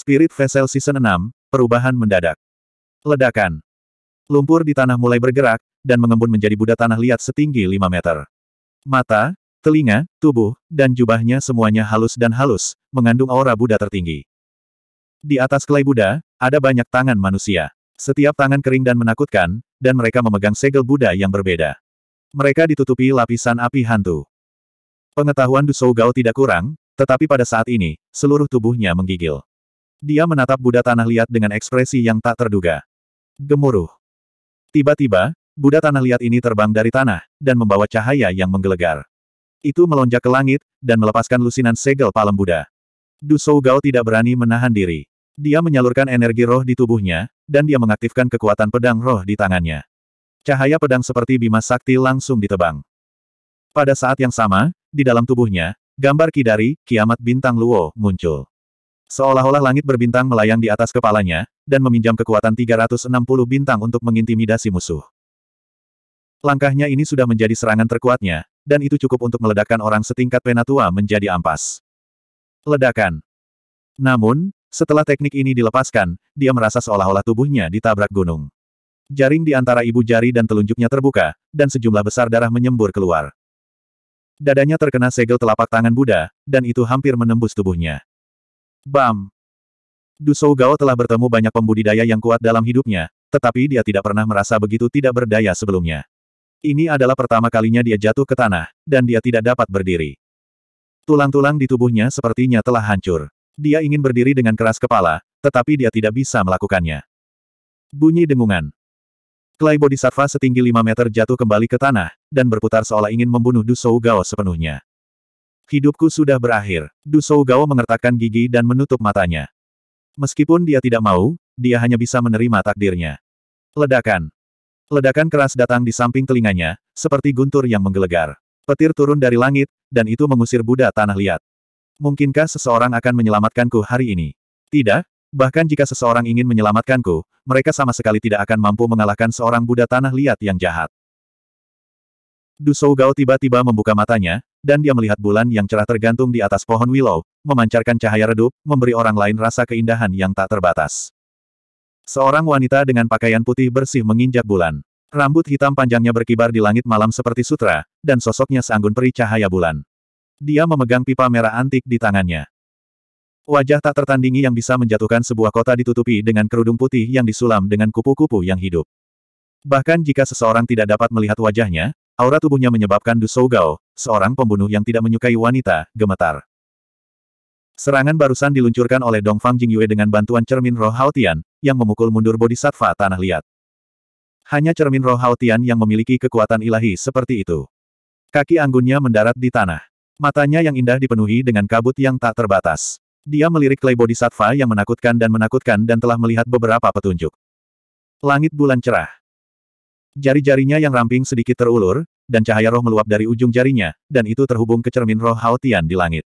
Spirit Vessel Season 6, Perubahan Mendadak. Ledakan. Lumpur di tanah mulai bergerak, dan mengembun menjadi Buddha tanah liat setinggi 5 meter. Mata, telinga, tubuh, dan jubahnya semuanya halus dan halus, mengandung aura Buddha tertinggi. Di atas klay Buddha, ada banyak tangan manusia. Setiap tangan kering dan menakutkan, dan mereka memegang segel Buddha yang berbeda. Mereka ditutupi lapisan api hantu. Pengetahuan Dusou Gao tidak kurang, tetapi pada saat ini, seluruh tubuhnya menggigil. Dia menatap Buddha Tanah Liat dengan ekspresi yang tak terduga. Gemuruh. Tiba-tiba, Buddha Tanah Liat ini terbang dari tanah, dan membawa cahaya yang menggelegar. Itu melonjak ke langit, dan melepaskan lusinan segel palem Buddha. Dusou Gao tidak berani menahan diri. Dia menyalurkan energi roh di tubuhnya, dan dia mengaktifkan kekuatan pedang roh di tangannya. Cahaya pedang seperti bima sakti langsung ditebang. Pada saat yang sama, di dalam tubuhnya, gambar Kidari, kiamat bintang Luo, muncul. Seolah-olah langit berbintang melayang di atas kepalanya, dan meminjam kekuatan 360 bintang untuk mengintimidasi musuh. Langkahnya ini sudah menjadi serangan terkuatnya, dan itu cukup untuk meledakkan orang setingkat penatua menjadi ampas. Ledakan. Namun, setelah teknik ini dilepaskan, dia merasa seolah-olah tubuhnya ditabrak gunung. Jaring di antara ibu jari dan telunjuknya terbuka, dan sejumlah besar darah menyembur keluar. Dadanya terkena segel telapak tangan Buddha, dan itu hampir menembus tubuhnya. Bam! Dusou Gao telah bertemu banyak pembudidaya yang kuat dalam hidupnya, tetapi dia tidak pernah merasa begitu tidak berdaya sebelumnya. Ini adalah pertama kalinya dia jatuh ke tanah, dan dia tidak dapat berdiri. Tulang-tulang di tubuhnya sepertinya telah hancur. Dia ingin berdiri dengan keras kepala, tetapi dia tidak bisa melakukannya. Bunyi dengungan. Klai Bodhisattva setinggi 5 meter jatuh kembali ke tanah, dan berputar seolah ingin membunuh Dusou Gao sepenuhnya. Hidupku sudah berakhir. Dusougawa mengertakkan gigi dan menutup matanya. Meskipun dia tidak mau, dia hanya bisa menerima takdirnya. Ledakan. Ledakan keras datang di samping telinganya, seperti guntur yang menggelegar. Petir turun dari langit, dan itu mengusir Buddha tanah liat. Mungkinkah seseorang akan menyelamatkanku hari ini? Tidak, bahkan jika seseorang ingin menyelamatkanku, mereka sama sekali tidak akan mampu mengalahkan seorang Buddha tanah liat yang jahat. Dusou Gao tiba-tiba membuka matanya, dan dia melihat bulan yang cerah tergantung di atas pohon willow, memancarkan cahaya redup, memberi orang lain rasa keindahan yang tak terbatas. Seorang wanita dengan pakaian putih bersih menginjak bulan. Rambut hitam panjangnya berkibar di langit malam seperti sutra, dan sosoknya seanggun peri cahaya bulan. Dia memegang pipa merah antik di tangannya. Wajah tak tertandingi yang bisa menjatuhkan sebuah kota ditutupi dengan kerudung putih yang disulam dengan kupu-kupu yang hidup. Bahkan jika seseorang tidak dapat melihat wajahnya, Aura tubuhnya menyebabkan Du Sougao, seorang pembunuh yang tidak menyukai wanita, gemetar. Serangan barusan diluncurkan oleh Dongfang Jingyue dengan bantuan cermin roh Haotian, yang memukul mundur bodhisattva tanah liat. Hanya cermin roh Haotian yang memiliki kekuatan ilahi seperti itu. Kaki anggunnya mendarat di tanah. Matanya yang indah dipenuhi dengan kabut yang tak terbatas. Dia melirik Clay Bodhisattva yang menakutkan dan menakutkan dan telah melihat beberapa petunjuk. Langit bulan cerah. Jari-jarinya yang ramping sedikit terulur, dan cahaya roh meluap dari ujung jarinya, dan itu terhubung ke cermin roh Haotian di langit.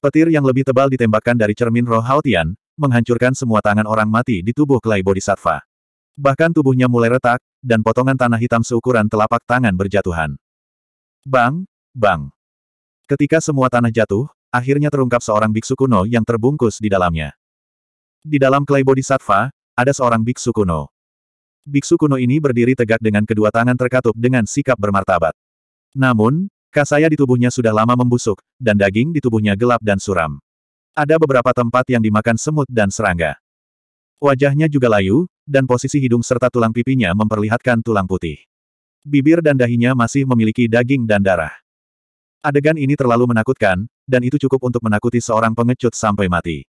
Petir yang lebih tebal ditembakkan dari cermin roh Haotian, menghancurkan semua tangan orang mati di tubuh Klai Bodhisattva. Bahkan tubuhnya mulai retak, dan potongan tanah hitam seukuran telapak tangan berjatuhan. Bang, bang. Ketika semua tanah jatuh, akhirnya terungkap seorang biksu kuno yang terbungkus di dalamnya. Di dalam Klai Bodhisattva, ada seorang biksu kuno. Biksu kuno ini berdiri tegak dengan kedua tangan terkatup dengan sikap bermartabat. Namun, kasaya di tubuhnya sudah lama membusuk, dan daging di tubuhnya gelap dan suram. Ada beberapa tempat yang dimakan semut dan serangga. Wajahnya juga layu, dan posisi hidung serta tulang pipinya memperlihatkan tulang putih. Bibir dan dahinya masih memiliki daging dan darah. Adegan ini terlalu menakutkan, dan itu cukup untuk menakuti seorang pengecut sampai mati.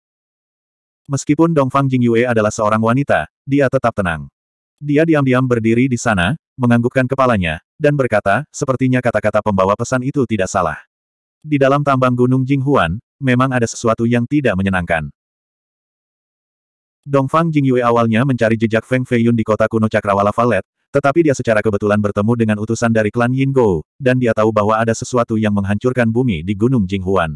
Meskipun Dongfang Jingyue adalah seorang wanita, dia tetap tenang. Dia diam-diam berdiri di sana, menganggukkan kepalanya, dan berkata, sepertinya kata-kata pembawa pesan itu tidak salah. Di dalam tambang Gunung Jinghuan, memang ada sesuatu yang tidak menyenangkan. Dongfang Jingyue awalnya mencari jejak Feng Feiyun di kota kuno Cakrawala Valet, tetapi dia secara kebetulan bertemu dengan utusan dari klan Yin Go, dan dia tahu bahwa ada sesuatu yang menghancurkan bumi di Gunung Jinghuan.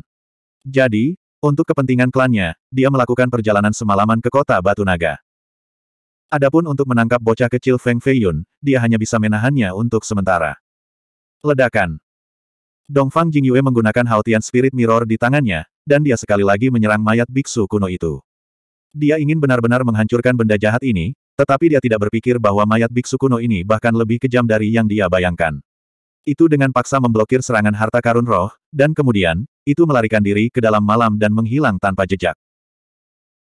Jadi, untuk kepentingan klannya, dia melakukan perjalanan semalaman ke kota Batu Naga. Adapun untuk menangkap bocah kecil Feng Feiyun, dia hanya bisa menahannya untuk sementara. Ledakan. Dongfang Jingyue menggunakan Haotian Spirit Mirror di tangannya, dan dia sekali lagi menyerang mayat biksu kuno itu. Dia ingin benar-benar menghancurkan benda jahat ini, tetapi dia tidak berpikir bahwa mayat biksu kuno ini bahkan lebih kejam dari yang dia bayangkan. Itu dengan paksa memblokir serangan harta karun roh, dan kemudian, itu melarikan diri ke dalam malam dan menghilang tanpa jejak.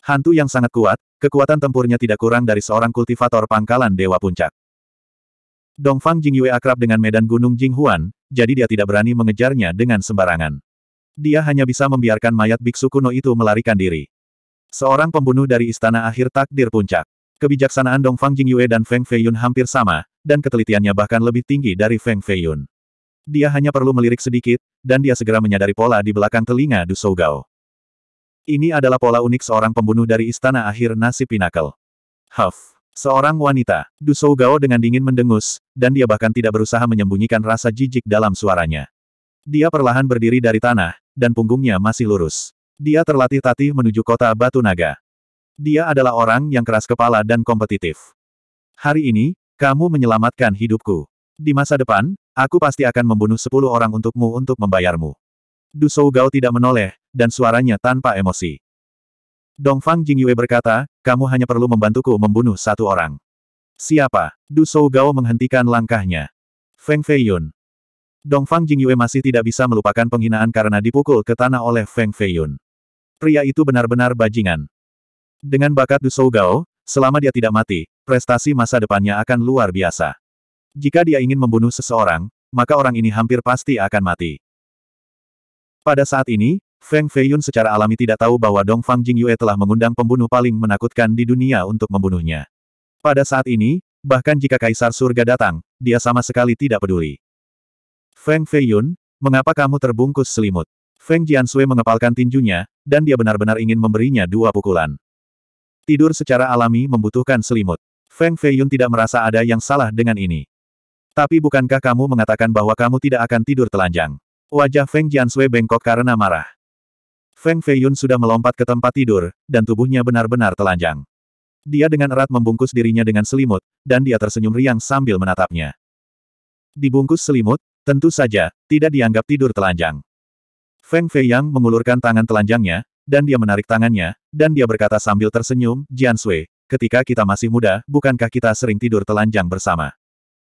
Hantu yang sangat kuat, kekuatan tempurnya tidak kurang dari seorang kultivator pangkalan Dewa Puncak. Dongfang Jingyue akrab dengan medan gunung Jinghuan, jadi dia tidak berani mengejarnya dengan sembarangan. Dia hanya bisa membiarkan mayat biksu kuno itu melarikan diri. Seorang pembunuh dari istana akhir takdir puncak. Kebijaksanaan Dongfang Jingyue dan Feng Feiyun hampir sama, dan ketelitiannya bahkan lebih tinggi dari Feng Feiyun. Dia hanya perlu melirik sedikit, dan dia segera menyadari pola di belakang telinga Du Sougao. Ini adalah pola unik seorang pembunuh dari Istana Akhir Nasi Pinakel. Huff. Seorang wanita, Dusou Gao dengan dingin mendengus, dan dia bahkan tidak berusaha menyembunyikan rasa jijik dalam suaranya. Dia perlahan berdiri dari tanah, dan punggungnya masih lurus. Dia terlatih tatih menuju kota Batu Naga. Dia adalah orang yang keras kepala dan kompetitif. Hari ini, kamu menyelamatkan hidupku. Di masa depan, aku pasti akan membunuh sepuluh orang untukmu untuk membayarmu. Du Gao tidak menoleh, dan suaranya tanpa emosi. Dong Fang Jing Yue berkata, kamu hanya perlu membantuku membunuh satu orang. Siapa? Du Gao menghentikan langkahnya. Feng Fei Yun. Dong Fang Jing Yue masih tidak bisa melupakan penghinaan karena dipukul ke tanah oleh Feng Fei Yun. Pria itu benar-benar bajingan. Dengan bakat Du Gao, selama dia tidak mati, prestasi masa depannya akan luar biasa. Jika dia ingin membunuh seseorang, maka orang ini hampir pasti akan mati. Pada saat ini, Feng Feiyun secara alami tidak tahu bahwa Dong Fang Jing Yue telah mengundang pembunuh paling menakutkan di dunia untuk membunuhnya. Pada saat ini, bahkan jika Kaisar Surga datang, dia sama sekali tidak peduli. Feng Feiyun, mengapa kamu terbungkus selimut? Feng Jiansui mengepalkan tinjunya, dan dia benar-benar ingin memberinya dua pukulan. Tidur secara alami membutuhkan selimut. Feng Feiyun tidak merasa ada yang salah dengan ini. Tapi bukankah kamu mengatakan bahwa kamu tidak akan tidur telanjang? Wajah Feng Jianshui bengkok karena marah. Feng Feiyun sudah melompat ke tempat tidur, dan tubuhnya benar-benar telanjang. Dia dengan erat membungkus dirinya dengan selimut, dan dia tersenyum riang sambil menatapnya. Dibungkus selimut, tentu saja, tidak dianggap tidur telanjang. Feng Feiyang mengulurkan tangan telanjangnya, dan dia menarik tangannya, dan dia berkata sambil tersenyum, Jianshui, ketika kita masih muda, bukankah kita sering tidur telanjang bersama?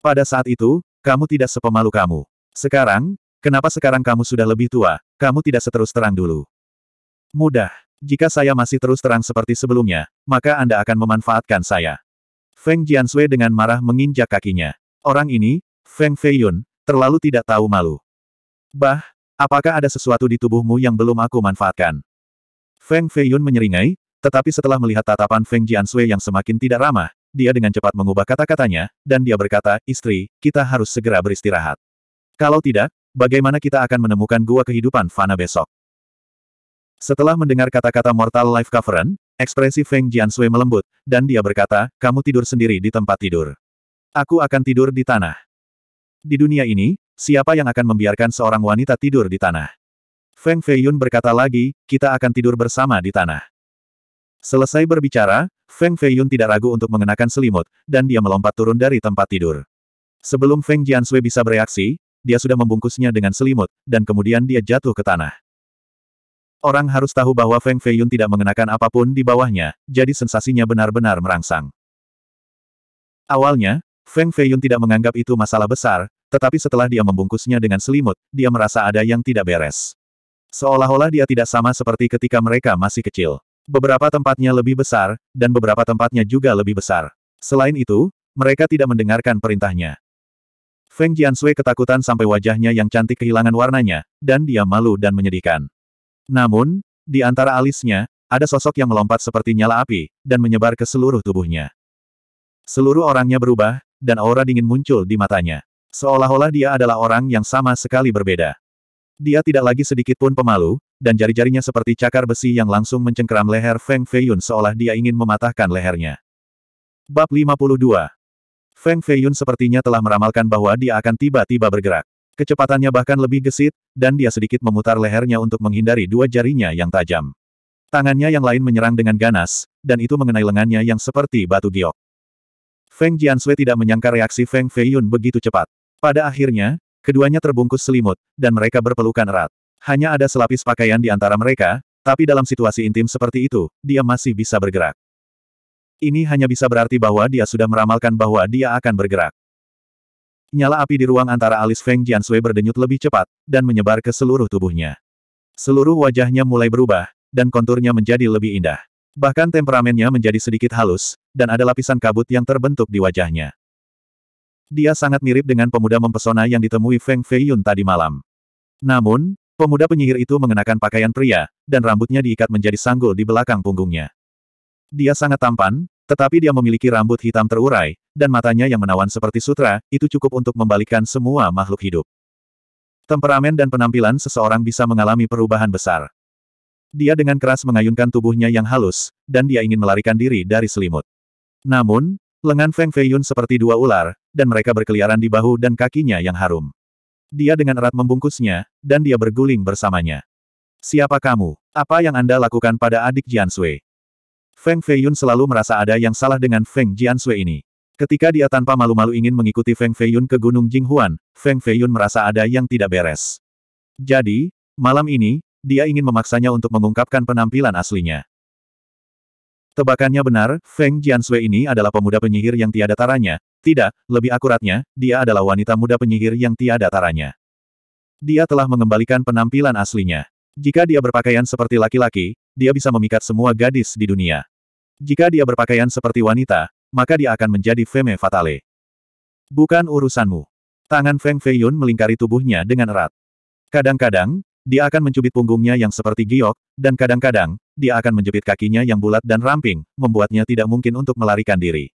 Pada saat itu, kamu tidak sepemalu kamu. Sekarang, Kenapa sekarang kamu sudah lebih tua, kamu tidak seterus terang dulu? Mudah. Jika saya masih terus terang seperti sebelumnya, maka Anda akan memanfaatkan saya. Feng Jianshui dengan marah menginjak kakinya. Orang ini, Feng Feiyun, terlalu tidak tahu malu. Bah, apakah ada sesuatu di tubuhmu yang belum aku manfaatkan? Feng Feiyun menyeringai, tetapi setelah melihat tatapan Feng Jianshui yang semakin tidak ramah, dia dengan cepat mengubah kata-katanya, dan dia berkata, Istri, kita harus segera beristirahat. Kalau tidak, bagaimana kita akan menemukan gua kehidupan Fana besok? Setelah mendengar kata-kata Mortal Life Cavern, ekspresi Feng Jianshui melembut, dan dia berkata, kamu tidur sendiri di tempat tidur. Aku akan tidur di tanah. Di dunia ini, siapa yang akan membiarkan seorang wanita tidur di tanah? Feng Feiyun berkata lagi, kita akan tidur bersama di tanah. Selesai berbicara, Feng Feiyun tidak ragu untuk mengenakan selimut, dan dia melompat turun dari tempat tidur. Sebelum Feng Jianshui bisa bereaksi, dia sudah membungkusnya dengan selimut, dan kemudian dia jatuh ke tanah. Orang harus tahu bahwa Feng Feiyun tidak mengenakan apapun di bawahnya, jadi sensasinya benar-benar merangsang. Awalnya, Feng Feiyun tidak menganggap itu masalah besar, tetapi setelah dia membungkusnya dengan selimut, dia merasa ada yang tidak beres. Seolah-olah dia tidak sama seperti ketika mereka masih kecil. Beberapa tempatnya lebih besar, dan beberapa tempatnya juga lebih besar. Selain itu, mereka tidak mendengarkan perintahnya. Feng Jiansui ketakutan sampai wajahnya yang cantik kehilangan warnanya, dan dia malu dan menyedihkan. Namun, di antara alisnya, ada sosok yang melompat seperti nyala api, dan menyebar ke seluruh tubuhnya. Seluruh orangnya berubah, dan aura dingin muncul di matanya. Seolah-olah dia adalah orang yang sama sekali berbeda. Dia tidak lagi sedikit pun pemalu, dan jari-jarinya seperti cakar besi yang langsung mencengkeram leher Feng Feiyun seolah dia ingin mematahkan lehernya. Bab 52 Feng Feiyun sepertinya telah meramalkan bahwa dia akan tiba-tiba bergerak. Kecepatannya bahkan lebih gesit, dan dia sedikit memutar lehernya untuk menghindari dua jarinya yang tajam. Tangannya yang lain menyerang dengan ganas, dan itu mengenai lengannya yang seperti batu giok. Feng Jiansui tidak menyangka reaksi Feng Feiyun begitu cepat. Pada akhirnya, keduanya terbungkus selimut, dan mereka berpelukan erat. Hanya ada selapis pakaian di antara mereka, tapi dalam situasi intim seperti itu, dia masih bisa bergerak. Ini hanya bisa berarti bahwa dia sudah meramalkan bahwa dia akan bergerak. Nyala api di ruang antara alis Feng Jiansui berdenyut lebih cepat, dan menyebar ke seluruh tubuhnya. Seluruh wajahnya mulai berubah, dan konturnya menjadi lebih indah. Bahkan temperamennya menjadi sedikit halus, dan ada lapisan kabut yang terbentuk di wajahnya. Dia sangat mirip dengan pemuda mempesona yang ditemui Feng Feiyun tadi malam. Namun, pemuda penyihir itu mengenakan pakaian pria, dan rambutnya diikat menjadi sanggul di belakang punggungnya. Dia sangat tampan, tetapi dia memiliki rambut hitam terurai, dan matanya yang menawan seperti sutra, itu cukup untuk membalikkan semua makhluk hidup. Temperamen dan penampilan seseorang bisa mengalami perubahan besar. Dia dengan keras mengayunkan tubuhnya yang halus, dan dia ingin melarikan diri dari selimut. Namun, lengan Feng Feiyun seperti dua ular, dan mereka berkeliaran di bahu dan kakinya yang harum. Dia dengan erat membungkusnya, dan dia berguling bersamanya. Siapa kamu? Apa yang Anda lakukan pada adik Jian Sui? Feng Feiyun selalu merasa ada yang salah dengan Feng Jiansui ini. Ketika dia tanpa malu-malu ingin mengikuti Feng Feiyun ke Gunung Jinghuan, Feng Feiyun merasa ada yang tidak beres. Jadi, malam ini, dia ingin memaksanya untuk mengungkapkan penampilan aslinya. Tebakannya benar, Feng Jiansui ini adalah pemuda penyihir yang tiada taranya. Tidak, lebih akuratnya, dia adalah wanita muda penyihir yang tiada taranya. Dia telah mengembalikan penampilan aslinya. Jika dia berpakaian seperti laki-laki, dia bisa memikat semua gadis di dunia. Jika dia berpakaian seperti wanita, maka dia akan menjadi femme fatale. Bukan urusanmu. Tangan Feng Feiyun melingkari tubuhnya dengan erat. Kadang-kadang, dia akan mencubit punggungnya yang seperti giok, dan kadang-kadang, dia akan menjepit kakinya yang bulat dan ramping, membuatnya tidak mungkin untuk melarikan diri.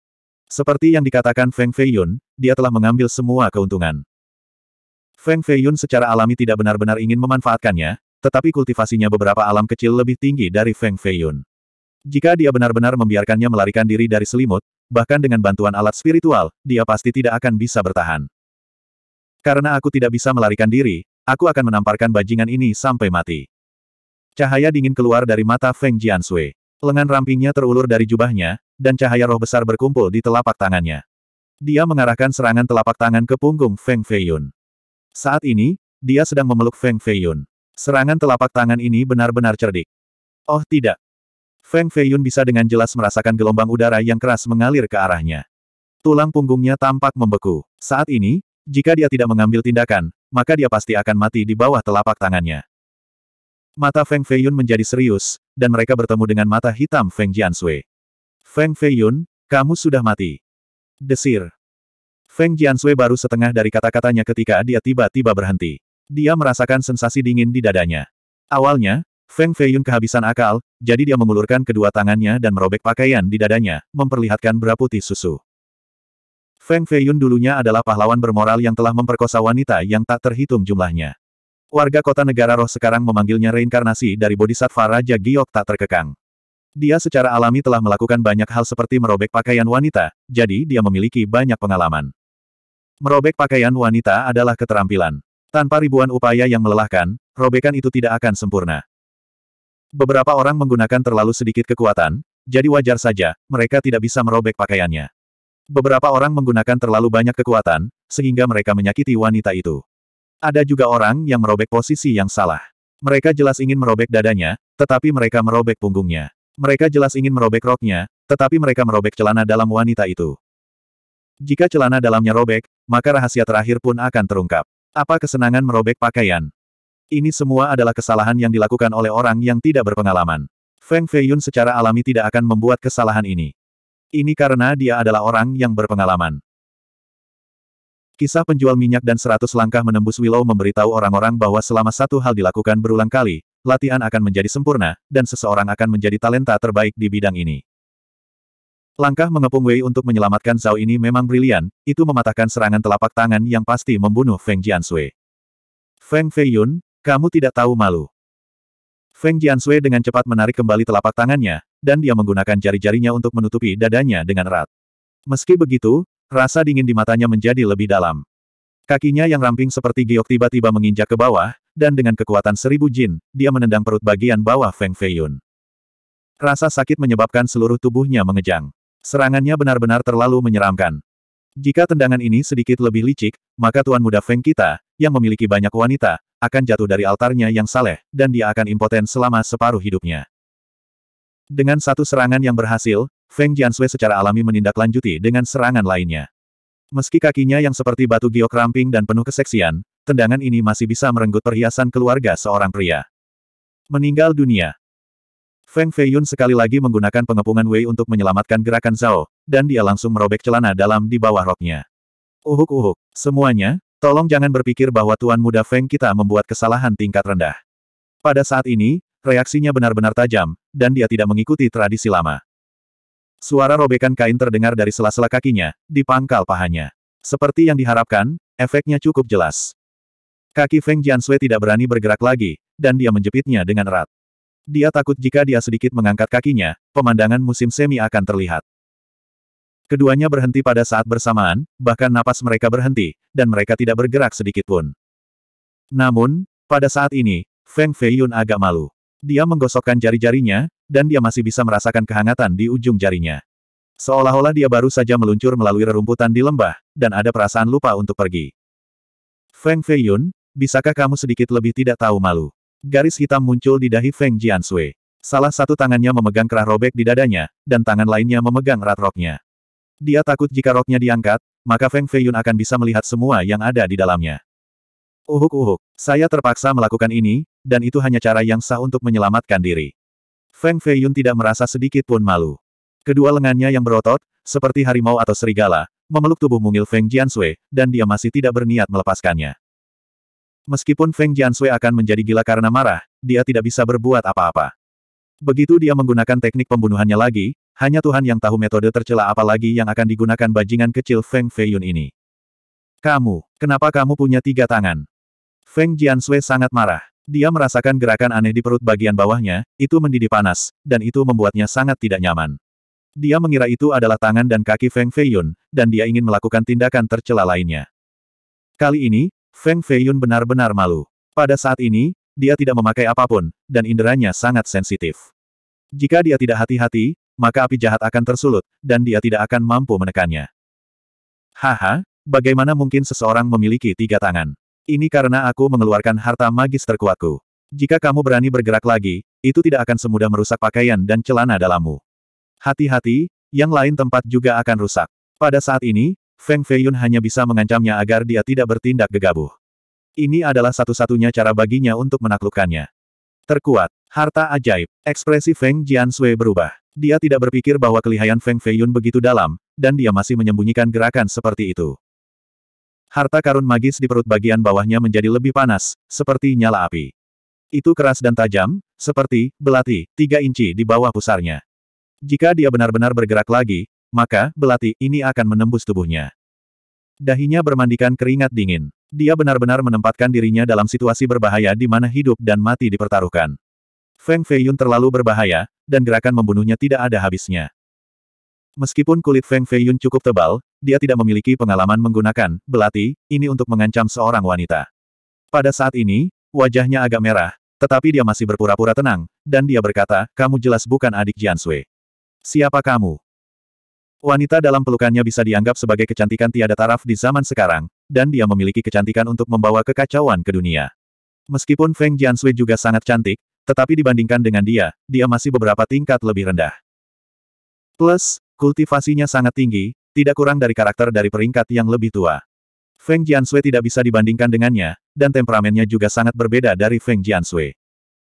Seperti yang dikatakan Feng Feiyun, dia telah mengambil semua keuntungan. Feng Feiyun secara alami tidak benar-benar ingin memanfaatkannya, tetapi kultivasinya beberapa alam kecil lebih tinggi dari Feng Feiyun. Jika dia benar-benar membiarkannya melarikan diri dari selimut, bahkan dengan bantuan alat spiritual, dia pasti tidak akan bisa bertahan. Karena aku tidak bisa melarikan diri, aku akan menamparkan bajingan ini sampai mati. Cahaya dingin keluar dari mata Feng Jiansui. Lengan rampingnya terulur dari jubahnya, dan cahaya roh besar berkumpul di telapak tangannya. Dia mengarahkan serangan telapak tangan ke punggung Feng Feiyun. Saat ini, dia sedang memeluk Feng Feiyun. Serangan telapak tangan ini benar-benar cerdik. Oh tidak. Feng Feiyun bisa dengan jelas merasakan gelombang udara yang keras mengalir ke arahnya. Tulang punggungnya tampak membeku. Saat ini, jika dia tidak mengambil tindakan, maka dia pasti akan mati di bawah telapak tangannya. Mata Feng Feiyun menjadi serius, dan mereka bertemu dengan mata hitam Feng Jiansui. Feng Feiyun, kamu sudah mati. Desir. Feng Jiansui baru setengah dari kata-katanya ketika dia tiba-tiba berhenti. Dia merasakan sensasi dingin di dadanya. Awalnya, Feng Feiyun kehabisan akal, jadi dia mengulurkan kedua tangannya dan merobek pakaian di dadanya, memperlihatkan beraputi susu. Feng Feiyun dulunya adalah pahlawan bermoral yang telah memperkosa wanita yang tak terhitung jumlahnya. Warga kota negara roh sekarang memanggilnya reinkarnasi dari bodhisattva Raja Giok tak terkekang. Dia secara alami telah melakukan banyak hal seperti merobek pakaian wanita, jadi dia memiliki banyak pengalaman. Merobek pakaian wanita adalah keterampilan. Tanpa ribuan upaya yang melelahkan, robekan itu tidak akan sempurna. Beberapa orang menggunakan terlalu sedikit kekuatan, jadi wajar saja, mereka tidak bisa merobek pakaiannya. Beberapa orang menggunakan terlalu banyak kekuatan, sehingga mereka menyakiti wanita itu. Ada juga orang yang merobek posisi yang salah. Mereka jelas ingin merobek dadanya, tetapi mereka merobek punggungnya. Mereka jelas ingin merobek roknya, tetapi mereka merobek celana dalam wanita itu. Jika celana dalamnya robek, maka rahasia terakhir pun akan terungkap. Apa kesenangan merobek pakaian? Ini semua adalah kesalahan yang dilakukan oleh orang yang tidak berpengalaman. Feng Feiyun secara alami tidak akan membuat kesalahan ini. Ini karena dia adalah orang yang berpengalaman. Kisah penjual minyak dan seratus langkah menembus Willow memberitahu orang-orang bahwa selama satu hal dilakukan berulang kali, latihan akan menjadi sempurna, dan seseorang akan menjadi talenta terbaik di bidang ini. Langkah mengepung Wei untuk menyelamatkan Zhao ini memang brilian, itu mematahkan serangan telapak tangan yang pasti membunuh Feng Jiansui. Feng Feiyun, kamu tidak tahu malu. Feng Jiansui dengan cepat menarik kembali telapak tangannya, dan dia menggunakan jari-jarinya untuk menutupi dadanya dengan erat. Meski begitu, rasa dingin di matanya menjadi lebih dalam. Kakinya yang ramping seperti giok tiba-tiba menginjak ke bawah, dan dengan kekuatan seribu jin, dia menendang perut bagian bawah Feng Feiyun. Rasa sakit menyebabkan seluruh tubuhnya mengejang. Serangannya benar-benar terlalu menyeramkan. Jika tendangan ini sedikit lebih licik, maka Tuan Muda Feng kita, yang memiliki banyak wanita, akan jatuh dari altarnya yang saleh, dan dia akan impoten selama separuh hidupnya. Dengan satu serangan yang berhasil, Feng Jianshui secara alami menindaklanjuti dengan serangan lainnya. Meski kakinya yang seperti batu giok ramping dan penuh keseksian, tendangan ini masih bisa merenggut perhiasan keluarga seorang pria. Meninggal dunia. Feng Feiyun sekali lagi menggunakan pengepungan Wei untuk menyelamatkan gerakan Zhao, dan dia langsung merobek celana dalam di bawah roknya. Uhuk-uhuk, semuanya, tolong jangan berpikir bahwa Tuan Muda Feng kita membuat kesalahan tingkat rendah. Pada saat ini, reaksinya benar-benar tajam, dan dia tidak mengikuti tradisi lama. Suara robekan kain terdengar dari sela-sela kakinya, di pangkal pahanya. Seperti yang diharapkan, efeknya cukup jelas. Kaki Feng Jianshui tidak berani bergerak lagi, dan dia menjepitnya dengan erat. Dia takut jika dia sedikit mengangkat kakinya, pemandangan musim semi akan terlihat. Keduanya berhenti pada saat bersamaan, bahkan napas mereka berhenti, dan mereka tidak bergerak sedikit pun. Namun, pada saat ini, Feng Feiyun agak malu. Dia menggosokkan jari-jarinya, dan dia masih bisa merasakan kehangatan di ujung jarinya. Seolah-olah dia baru saja meluncur melalui rerumputan di lembah, dan ada perasaan lupa untuk pergi. Feng Feiyun, bisakah kamu sedikit lebih tidak tahu malu? Garis hitam muncul di dahi Feng Jiansui. Salah satu tangannya memegang kerah robek di dadanya, dan tangan lainnya memegang rat roknya. Dia takut jika roknya diangkat, maka Feng Feiyun akan bisa melihat semua yang ada di dalamnya. Uhuk-uhuk, saya terpaksa melakukan ini, dan itu hanya cara yang sah untuk menyelamatkan diri. Feng Feiyun tidak merasa sedikit pun malu. Kedua lengannya yang berotot, seperti harimau atau serigala, memeluk tubuh mungil Feng Jiansui, dan dia masih tidak berniat melepaskannya. Meskipun Feng Jianshui akan menjadi gila karena marah, dia tidak bisa berbuat apa-apa. Begitu dia menggunakan teknik pembunuhannya lagi, hanya Tuhan yang tahu metode tercela apa lagi yang akan digunakan bajingan kecil Feng Feiyun ini. Kamu, kenapa kamu punya tiga tangan? Feng Jianshui sangat marah. Dia merasakan gerakan aneh di perut bagian bawahnya, itu mendidih panas, dan itu membuatnya sangat tidak nyaman. Dia mengira itu adalah tangan dan kaki Feng Feiyun, dan dia ingin melakukan tindakan tercela lainnya. Kali ini, Feng Feiyun benar-benar malu. Pada saat ini, dia tidak memakai apapun, dan inderanya sangat sensitif. Jika dia tidak hati-hati, maka api jahat akan tersulut, dan dia tidak akan mampu menekannya. Haha, bagaimana mungkin seseorang memiliki tiga tangan? Ini karena aku mengeluarkan harta magis terkuatku. Jika kamu berani bergerak lagi, itu tidak akan semudah merusak pakaian dan celana dalammu. Hati-hati, yang lain tempat juga akan rusak. Pada saat ini, Feng Feiyun hanya bisa mengancamnya agar dia tidak bertindak gegabah. Ini adalah satu-satunya cara baginya untuk menaklukkannya. Terkuat, harta ajaib, ekspresi Feng Sui berubah. Dia tidak berpikir bahwa kelihayan Feng Feiyun begitu dalam, dan dia masih menyembunyikan gerakan seperti itu. Harta karun magis di perut bagian bawahnya menjadi lebih panas, seperti nyala api. Itu keras dan tajam, seperti belati, tiga inci di bawah pusarnya. Jika dia benar-benar bergerak lagi, maka, belati, ini akan menembus tubuhnya. Dahinya bermandikan keringat dingin. Dia benar-benar menempatkan dirinya dalam situasi berbahaya di mana hidup dan mati dipertaruhkan. Feng Feiyun terlalu berbahaya, dan gerakan membunuhnya tidak ada habisnya. Meskipun kulit Feng Feiyun cukup tebal, dia tidak memiliki pengalaman menggunakan belati, ini untuk mengancam seorang wanita. Pada saat ini, wajahnya agak merah, tetapi dia masih berpura-pura tenang, dan dia berkata, kamu jelas bukan adik Jian Sui. Siapa kamu? Wanita dalam pelukannya bisa dianggap sebagai kecantikan tiada taraf di zaman sekarang, dan dia memiliki kecantikan untuk membawa kekacauan ke dunia. Meskipun Feng Jiansui juga sangat cantik, tetapi dibandingkan dengan dia, dia masih beberapa tingkat lebih rendah. Plus, kultivasinya sangat tinggi, tidak kurang dari karakter dari peringkat yang lebih tua. Feng Jiansui tidak bisa dibandingkan dengannya, dan temperamennya juga sangat berbeda dari Feng Jiansui.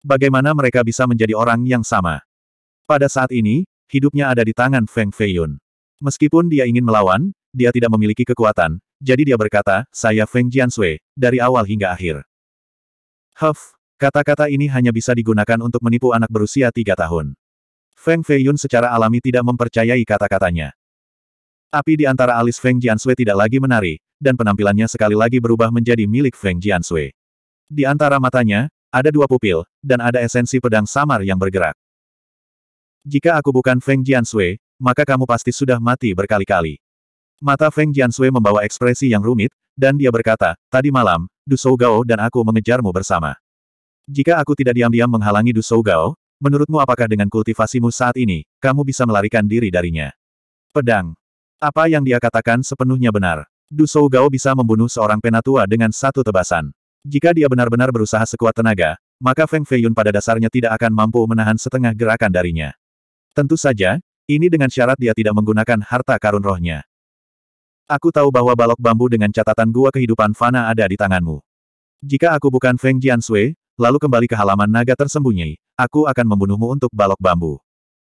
Bagaimana mereka bisa menjadi orang yang sama? Pada saat ini, hidupnya ada di tangan Feng Feiyun. Meskipun dia ingin melawan, dia tidak memiliki kekuatan, jadi dia berkata, saya Feng Jiansui, dari awal hingga akhir. Huff, kata-kata ini hanya bisa digunakan untuk menipu anak berusia tiga tahun. Feng Feiyun secara alami tidak mempercayai kata-katanya. Api di antara alis Feng Jiansui tidak lagi menari, dan penampilannya sekali lagi berubah menjadi milik Feng Jiansui. Di antara matanya, ada dua pupil, dan ada esensi pedang samar yang bergerak. Jika aku bukan Feng Jiansui, maka kamu pasti sudah mati berkali-kali. Mata Feng Jiansui membawa ekspresi yang rumit, dan dia berkata, tadi malam, Du Gao dan aku mengejarmu bersama. Jika aku tidak diam-diam menghalangi Du Gao, menurutmu apakah dengan kultivasimu saat ini, kamu bisa melarikan diri darinya? Pedang. Apa yang dia katakan sepenuhnya benar. Du Gao bisa membunuh seorang penatua dengan satu tebasan. Jika dia benar-benar berusaha sekuat tenaga, maka Feng Feiyun pada dasarnya tidak akan mampu menahan setengah gerakan darinya. Tentu saja, ini dengan syarat dia tidak menggunakan harta karun rohnya. Aku tahu bahwa balok bambu dengan catatan gua kehidupan fana ada di tanganmu. Jika aku bukan Feng Sui, lalu kembali ke halaman naga tersembunyi, aku akan membunuhmu untuk balok bambu.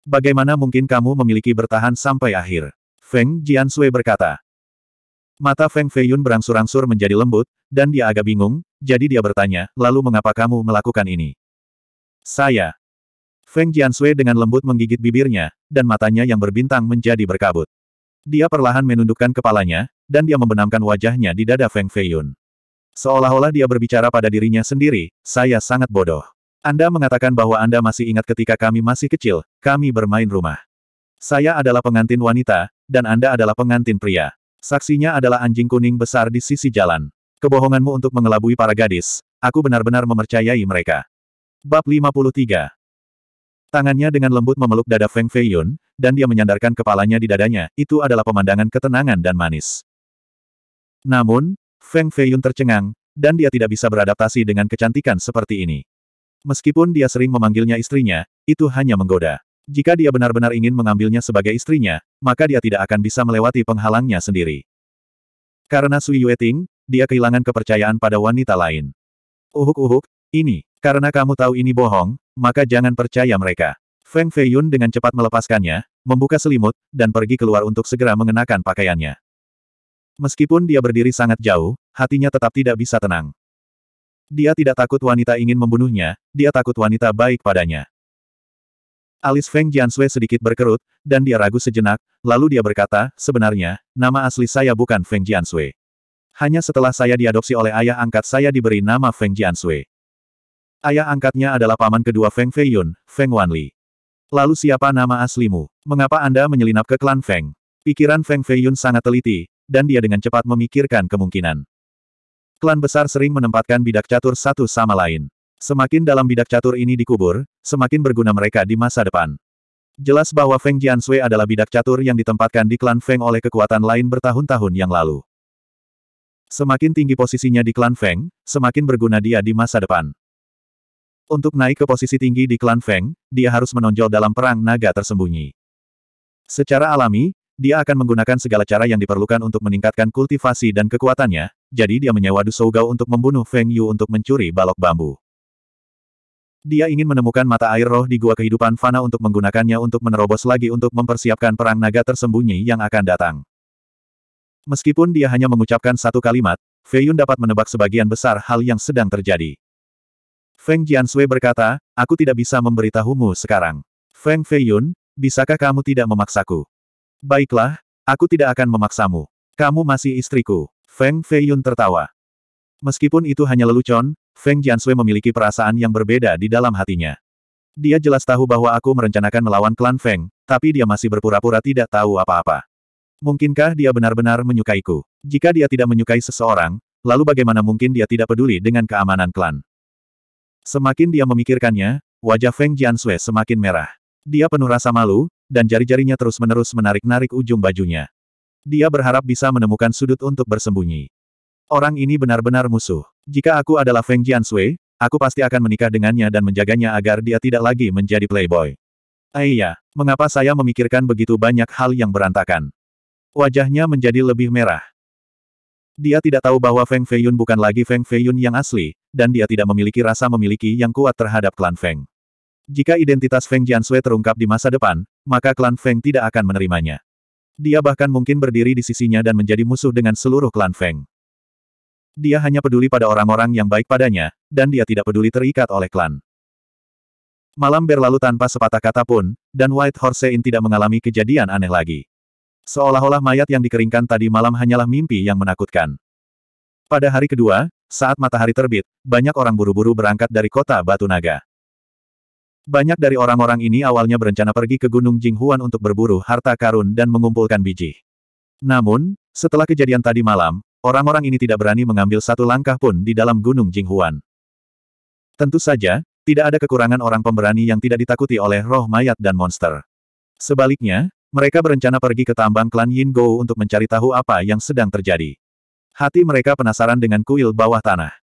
Bagaimana mungkin kamu memiliki bertahan sampai akhir? Feng Sui berkata. Mata Feng Feiyun berangsur-angsur menjadi lembut, dan dia agak bingung, jadi dia bertanya, lalu mengapa kamu melakukan ini? Saya, Feng Jianshui dengan lembut menggigit bibirnya, dan matanya yang berbintang menjadi berkabut. Dia perlahan menundukkan kepalanya, dan dia membenamkan wajahnya di dada Feng Feiyun. Seolah-olah dia berbicara pada dirinya sendiri, saya sangat bodoh. Anda mengatakan bahwa Anda masih ingat ketika kami masih kecil, kami bermain rumah. Saya adalah pengantin wanita, dan Anda adalah pengantin pria. Saksinya adalah anjing kuning besar di sisi jalan. Kebohonganmu untuk mengelabui para gadis, aku benar-benar memercayai mereka. Bab 53 Tangannya dengan lembut memeluk dada Feng Feiyun, dan dia menyandarkan kepalanya di dadanya, itu adalah pemandangan ketenangan dan manis. Namun, Feng Feiyun tercengang, dan dia tidak bisa beradaptasi dengan kecantikan seperti ini. Meskipun dia sering memanggilnya istrinya, itu hanya menggoda. Jika dia benar-benar ingin mengambilnya sebagai istrinya, maka dia tidak akan bisa melewati penghalangnya sendiri. Karena Sui Yueting, dia kehilangan kepercayaan pada wanita lain. Uhuk-uhuk, ini, karena kamu tahu ini bohong, maka jangan percaya mereka. Feng Feiyun dengan cepat melepaskannya, membuka selimut, dan pergi keluar untuk segera mengenakan pakaiannya. Meskipun dia berdiri sangat jauh, hatinya tetap tidak bisa tenang. Dia tidak takut wanita ingin membunuhnya, dia takut wanita baik padanya. Alis Feng Jianshui sedikit berkerut, dan dia ragu sejenak, lalu dia berkata, sebenarnya, nama asli saya bukan Feng Jianshui. Hanya setelah saya diadopsi oleh ayah angkat saya diberi nama Feng Jianshui. Ayah angkatnya adalah paman kedua Feng Feiyun, Feng Wanli. Lalu siapa nama aslimu? Mengapa Anda menyelinap ke klan Feng? Pikiran Feng Feiyun sangat teliti, dan dia dengan cepat memikirkan kemungkinan. Klan besar sering menempatkan bidak catur satu sama lain. Semakin dalam bidak catur ini dikubur, semakin berguna mereka di masa depan. Jelas bahwa Feng Jiansui adalah bidak catur yang ditempatkan di klan Feng oleh kekuatan lain bertahun-tahun yang lalu. Semakin tinggi posisinya di klan Feng, semakin berguna dia di masa depan. Untuk naik ke posisi tinggi di klan Feng, dia harus menonjol dalam perang naga tersembunyi. Secara alami, dia akan menggunakan segala cara yang diperlukan untuk meningkatkan kultivasi dan kekuatannya, jadi dia menyewa Dusougao untuk membunuh Feng Yu untuk mencuri balok bambu. Dia ingin menemukan mata air roh di gua kehidupan fana untuk menggunakannya untuk menerobos lagi untuk mempersiapkan perang naga tersembunyi yang akan datang. Meskipun dia hanya mengucapkan satu kalimat, Feiyun dapat menebak sebagian besar hal yang sedang terjadi. Feng Jiansui berkata, aku tidak bisa memberitahumu sekarang. Feng Feiyun, bisakah kamu tidak memaksaku? Baiklah, aku tidak akan memaksamu. Kamu masih istriku. Feng Feiyun tertawa. Meskipun itu hanya lelucon, Feng Jiansui memiliki perasaan yang berbeda di dalam hatinya. Dia jelas tahu bahwa aku merencanakan melawan klan Feng, tapi dia masih berpura-pura tidak tahu apa-apa. Mungkinkah dia benar-benar menyukaiku? Jika dia tidak menyukai seseorang, lalu bagaimana mungkin dia tidak peduli dengan keamanan klan? Semakin dia memikirkannya, wajah Feng Jiansue semakin merah. Dia penuh rasa malu, dan jari-jarinya terus-menerus menarik-narik ujung bajunya. Dia berharap bisa menemukan sudut untuk bersembunyi. Orang ini benar-benar musuh. Jika aku adalah Feng Jiansui, aku pasti akan menikah dengannya dan menjaganya agar dia tidak lagi menjadi playboy. Aiya, eh mengapa saya memikirkan begitu banyak hal yang berantakan? Wajahnya menjadi lebih merah. Dia tidak tahu bahwa Feng Feiyun bukan lagi Feng Feiyun yang asli, dan dia tidak memiliki rasa memiliki yang kuat terhadap klan Feng. Jika identitas Feng Jiansui terungkap di masa depan, maka klan Feng tidak akan menerimanya. Dia bahkan mungkin berdiri di sisinya dan menjadi musuh dengan seluruh klan Feng. Dia hanya peduli pada orang-orang yang baik padanya, dan dia tidak peduli terikat oleh klan. Malam berlalu tanpa sepatah kata pun, dan White Horse Inn tidak mengalami kejadian aneh lagi. Seolah-olah mayat yang dikeringkan tadi malam hanyalah mimpi yang menakutkan. Pada hari kedua, saat matahari terbit, banyak orang buru-buru berangkat dari kota Batu Naga. Banyak dari orang-orang ini awalnya berencana pergi ke Gunung Jinghuan untuk berburu harta karun dan mengumpulkan biji. Namun, setelah kejadian tadi malam, orang-orang ini tidak berani mengambil satu langkah pun di dalam Gunung Jinghuan. Tentu saja, tidak ada kekurangan orang pemberani yang tidak ditakuti oleh roh mayat dan monster. Sebaliknya, mereka berencana pergi ke tambang klan Yin Go untuk mencari tahu apa yang sedang terjadi. Hati mereka penasaran dengan kuil bawah tanah.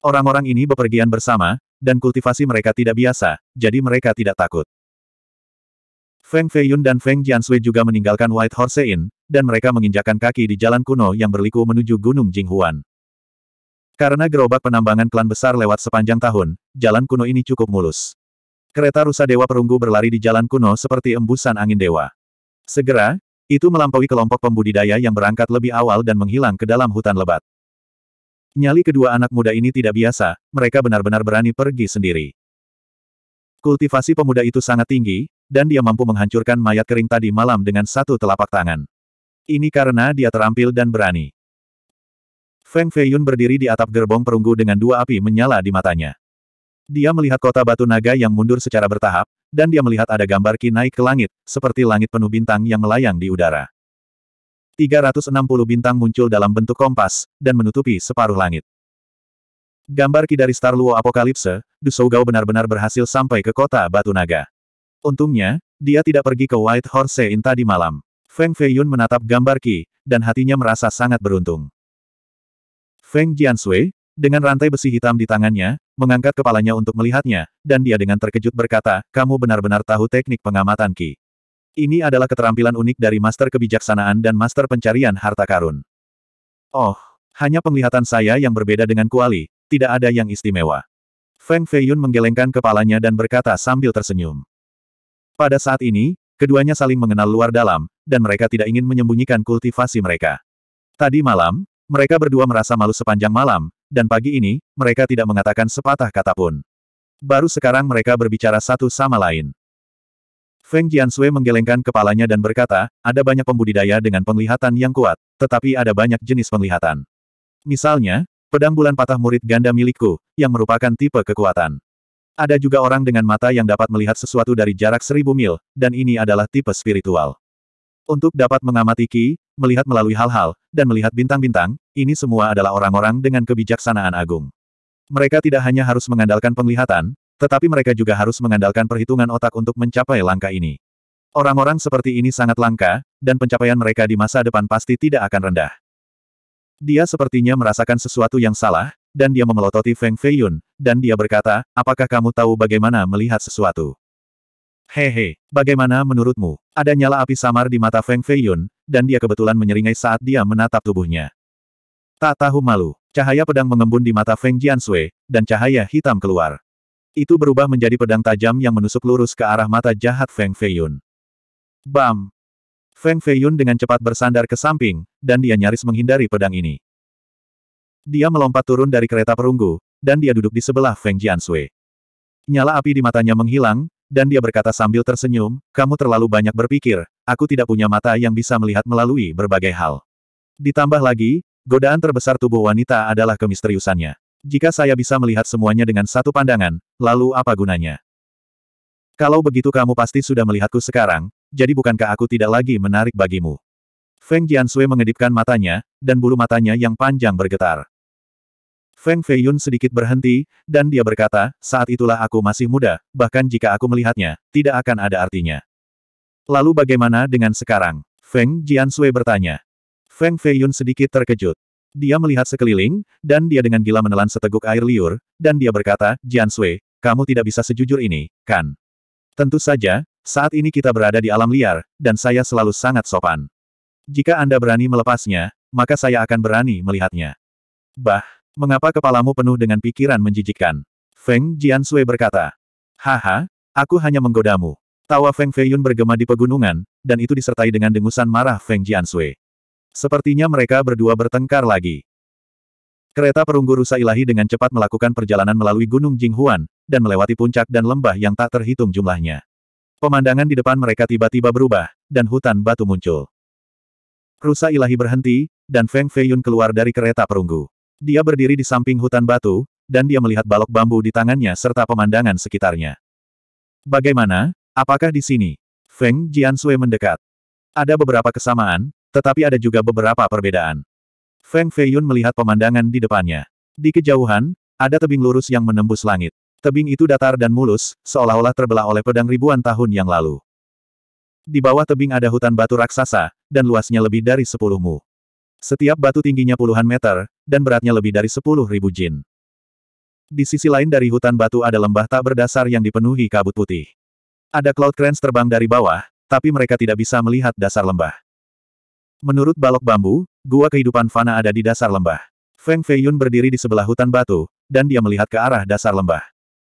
Orang-orang ini bepergian bersama, dan kultivasi mereka tidak biasa, jadi mereka tidak takut. Feng Feiyun dan Feng Jianshui juga meninggalkan White Horse Inn, dan mereka menginjakan kaki di jalan kuno yang berliku menuju Gunung Jinghuan. Karena gerobak penambangan klan besar lewat sepanjang tahun, jalan kuno ini cukup mulus. Kereta rusa Dewa Perunggu berlari di jalan kuno seperti embusan angin dewa. Segera, itu melampaui kelompok pembudidaya yang berangkat lebih awal dan menghilang ke dalam hutan lebat. Nyali kedua anak muda ini tidak biasa, mereka benar-benar berani pergi sendiri. Kultivasi pemuda itu sangat tinggi, dan dia mampu menghancurkan mayat kering tadi malam dengan satu telapak tangan. Ini karena dia terampil dan berani. Feng Feiyun berdiri di atap gerbong perunggu dengan dua api menyala di matanya. Dia melihat kota batu naga yang mundur secara bertahap, dan dia melihat ada gambar Ki naik ke langit, seperti langit penuh bintang yang melayang di udara. 360 bintang muncul dalam bentuk kompas, dan menutupi separuh langit. Gambar Ki dari Star Luo Apokalipse, Dusougao benar-benar berhasil sampai ke kota batu naga. Untungnya, dia tidak pergi ke White Horse Inn tadi malam. Feng Feiyun menatap gambar Ki, dan hatinya merasa sangat beruntung. Feng Jianshui. Dengan rantai besi hitam di tangannya, mengangkat kepalanya untuk melihatnya, dan dia dengan terkejut berkata, kamu benar-benar tahu teknik pengamatan Ki. Ini adalah keterampilan unik dari master kebijaksanaan dan master pencarian harta karun. Oh, hanya penglihatan saya yang berbeda dengan kuali, tidak ada yang istimewa. Feng Feiyun menggelengkan kepalanya dan berkata sambil tersenyum. Pada saat ini, keduanya saling mengenal luar dalam, dan mereka tidak ingin menyembunyikan kultivasi mereka. Tadi malam, mereka berdua merasa malu sepanjang malam, dan pagi ini, mereka tidak mengatakan sepatah kata pun. Baru sekarang mereka berbicara satu sama lain. Feng Jianshui menggelengkan kepalanya dan berkata, ada banyak pembudidaya dengan penglihatan yang kuat, tetapi ada banyak jenis penglihatan. Misalnya, pedang bulan patah murid ganda milikku, yang merupakan tipe kekuatan. Ada juga orang dengan mata yang dapat melihat sesuatu dari jarak seribu mil, dan ini adalah tipe spiritual. Untuk dapat mengamati Ki, melihat melalui hal-hal, dan melihat bintang-bintang, ini semua adalah orang-orang dengan kebijaksanaan agung. Mereka tidak hanya harus mengandalkan penglihatan, tetapi mereka juga harus mengandalkan perhitungan otak untuk mencapai langkah ini. Orang-orang seperti ini sangat langka, dan pencapaian mereka di masa depan pasti tidak akan rendah. Dia sepertinya merasakan sesuatu yang salah, dan dia memelototi Feng Feiyun, dan dia berkata, apakah kamu tahu bagaimana melihat sesuatu? Hehe, bagaimana menurutmu? Ada nyala api samar di mata Feng Feiyun, dan dia kebetulan menyeringai saat dia menatap tubuhnya. Tak tahu malu, cahaya pedang mengembun di mata Feng Sui, dan cahaya hitam keluar. Itu berubah menjadi pedang tajam yang menusuk lurus ke arah mata jahat Feng Feiyun. Bam! Feng Feiyun dengan cepat bersandar ke samping, dan dia nyaris menghindari pedang ini. Dia melompat turun dari kereta perunggu, dan dia duduk di sebelah Feng Sui. Nyala api di matanya menghilang, dan dia berkata sambil tersenyum, kamu terlalu banyak berpikir, aku tidak punya mata yang bisa melihat melalui berbagai hal. Ditambah lagi, godaan terbesar tubuh wanita adalah kemisteriusannya. Jika saya bisa melihat semuanya dengan satu pandangan, lalu apa gunanya? Kalau begitu kamu pasti sudah melihatku sekarang, jadi bukankah aku tidak lagi menarik bagimu? Feng Jiansui mengedipkan matanya, dan bulu matanya yang panjang bergetar. Feng Feiyun sedikit berhenti, dan dia berkata, saat itulah aku masih muda, bahkan jika aku melihatnya, tidak akan ada artinya. Lalu bagaimana dengan sekarang? Feng Jiansui bertanya. Feng Feiyun sedikit terkejut. Dia melihat sekeliling, dan dia dengan gila menelan seteguk air liur, dan dia berkata, Jiansui, kamu tidak bisa sejujur ini, kan? Tentu saja, saat ini kita berada di alam liar, dan saya selalu sangat sopan. Jika Anda berani melepasnya, maka saya akan berani melihatnya. Bah, Mengapa kepalamu penuh dengan pikiran menjijikkan? Feng Jiansui berkata. Haha, aku hanya menggodamu. Tawa Feng Feiyun bergema di pegunungan, dan itu disertai dengan dengusan marah Feng Jiansui. Sepertinya mereka berdua bertengkar lagi. Kereta perunggu rusa ilahi dengan cepat melakukan perjalanan melalui Gunung Jinghuan, dan melewati puncak dan lembah yang tak terhitung jumlahnya. Pemandangan di depan mereka tiba-tiba berubah, dan hutan batu muncul. Rusa ilahi berhenti, dan Feng Feiyun keluar dari kereta perunggu. Dia berdiri di samping hutan batu, dan dia melihat balok bambu di tangannya serta pemandangan sekitarnya. Bagaimana, apakah di sini? Feng Jiansui mendekat. Ada beberapa kesamaan, tetapi ada juga beberapa perbedaan. Feng Feiyun melihat pemandangan di depannya. Di kejauhan, ada tebing lurus yang menembus langit. Tebing itu datar dan mulus, seolah-olah terbelah oleh pedang ribuan tahun yang lalu. Di bawah tebing ada hutan batu raksasa, dan luasnya lebih dari sepuluh mu. Setiap batu tingginya puluhan meter, dan beratnya lebih dari sepuluh ribu jin. Di sisi lain dari hutan batu ada lembah tak berdasar yang dipenuhi kabut putih. Ada cloud cranes terbang dari bawah, tapi mereka tidak bisa melihat dasar lembah. Menurut balok bambu, gua kehidupan fana ada di dasar lembah. Feng Feiyun berdiri di sebelah hutan batu, dan dia melihat ke arah dasar lembah.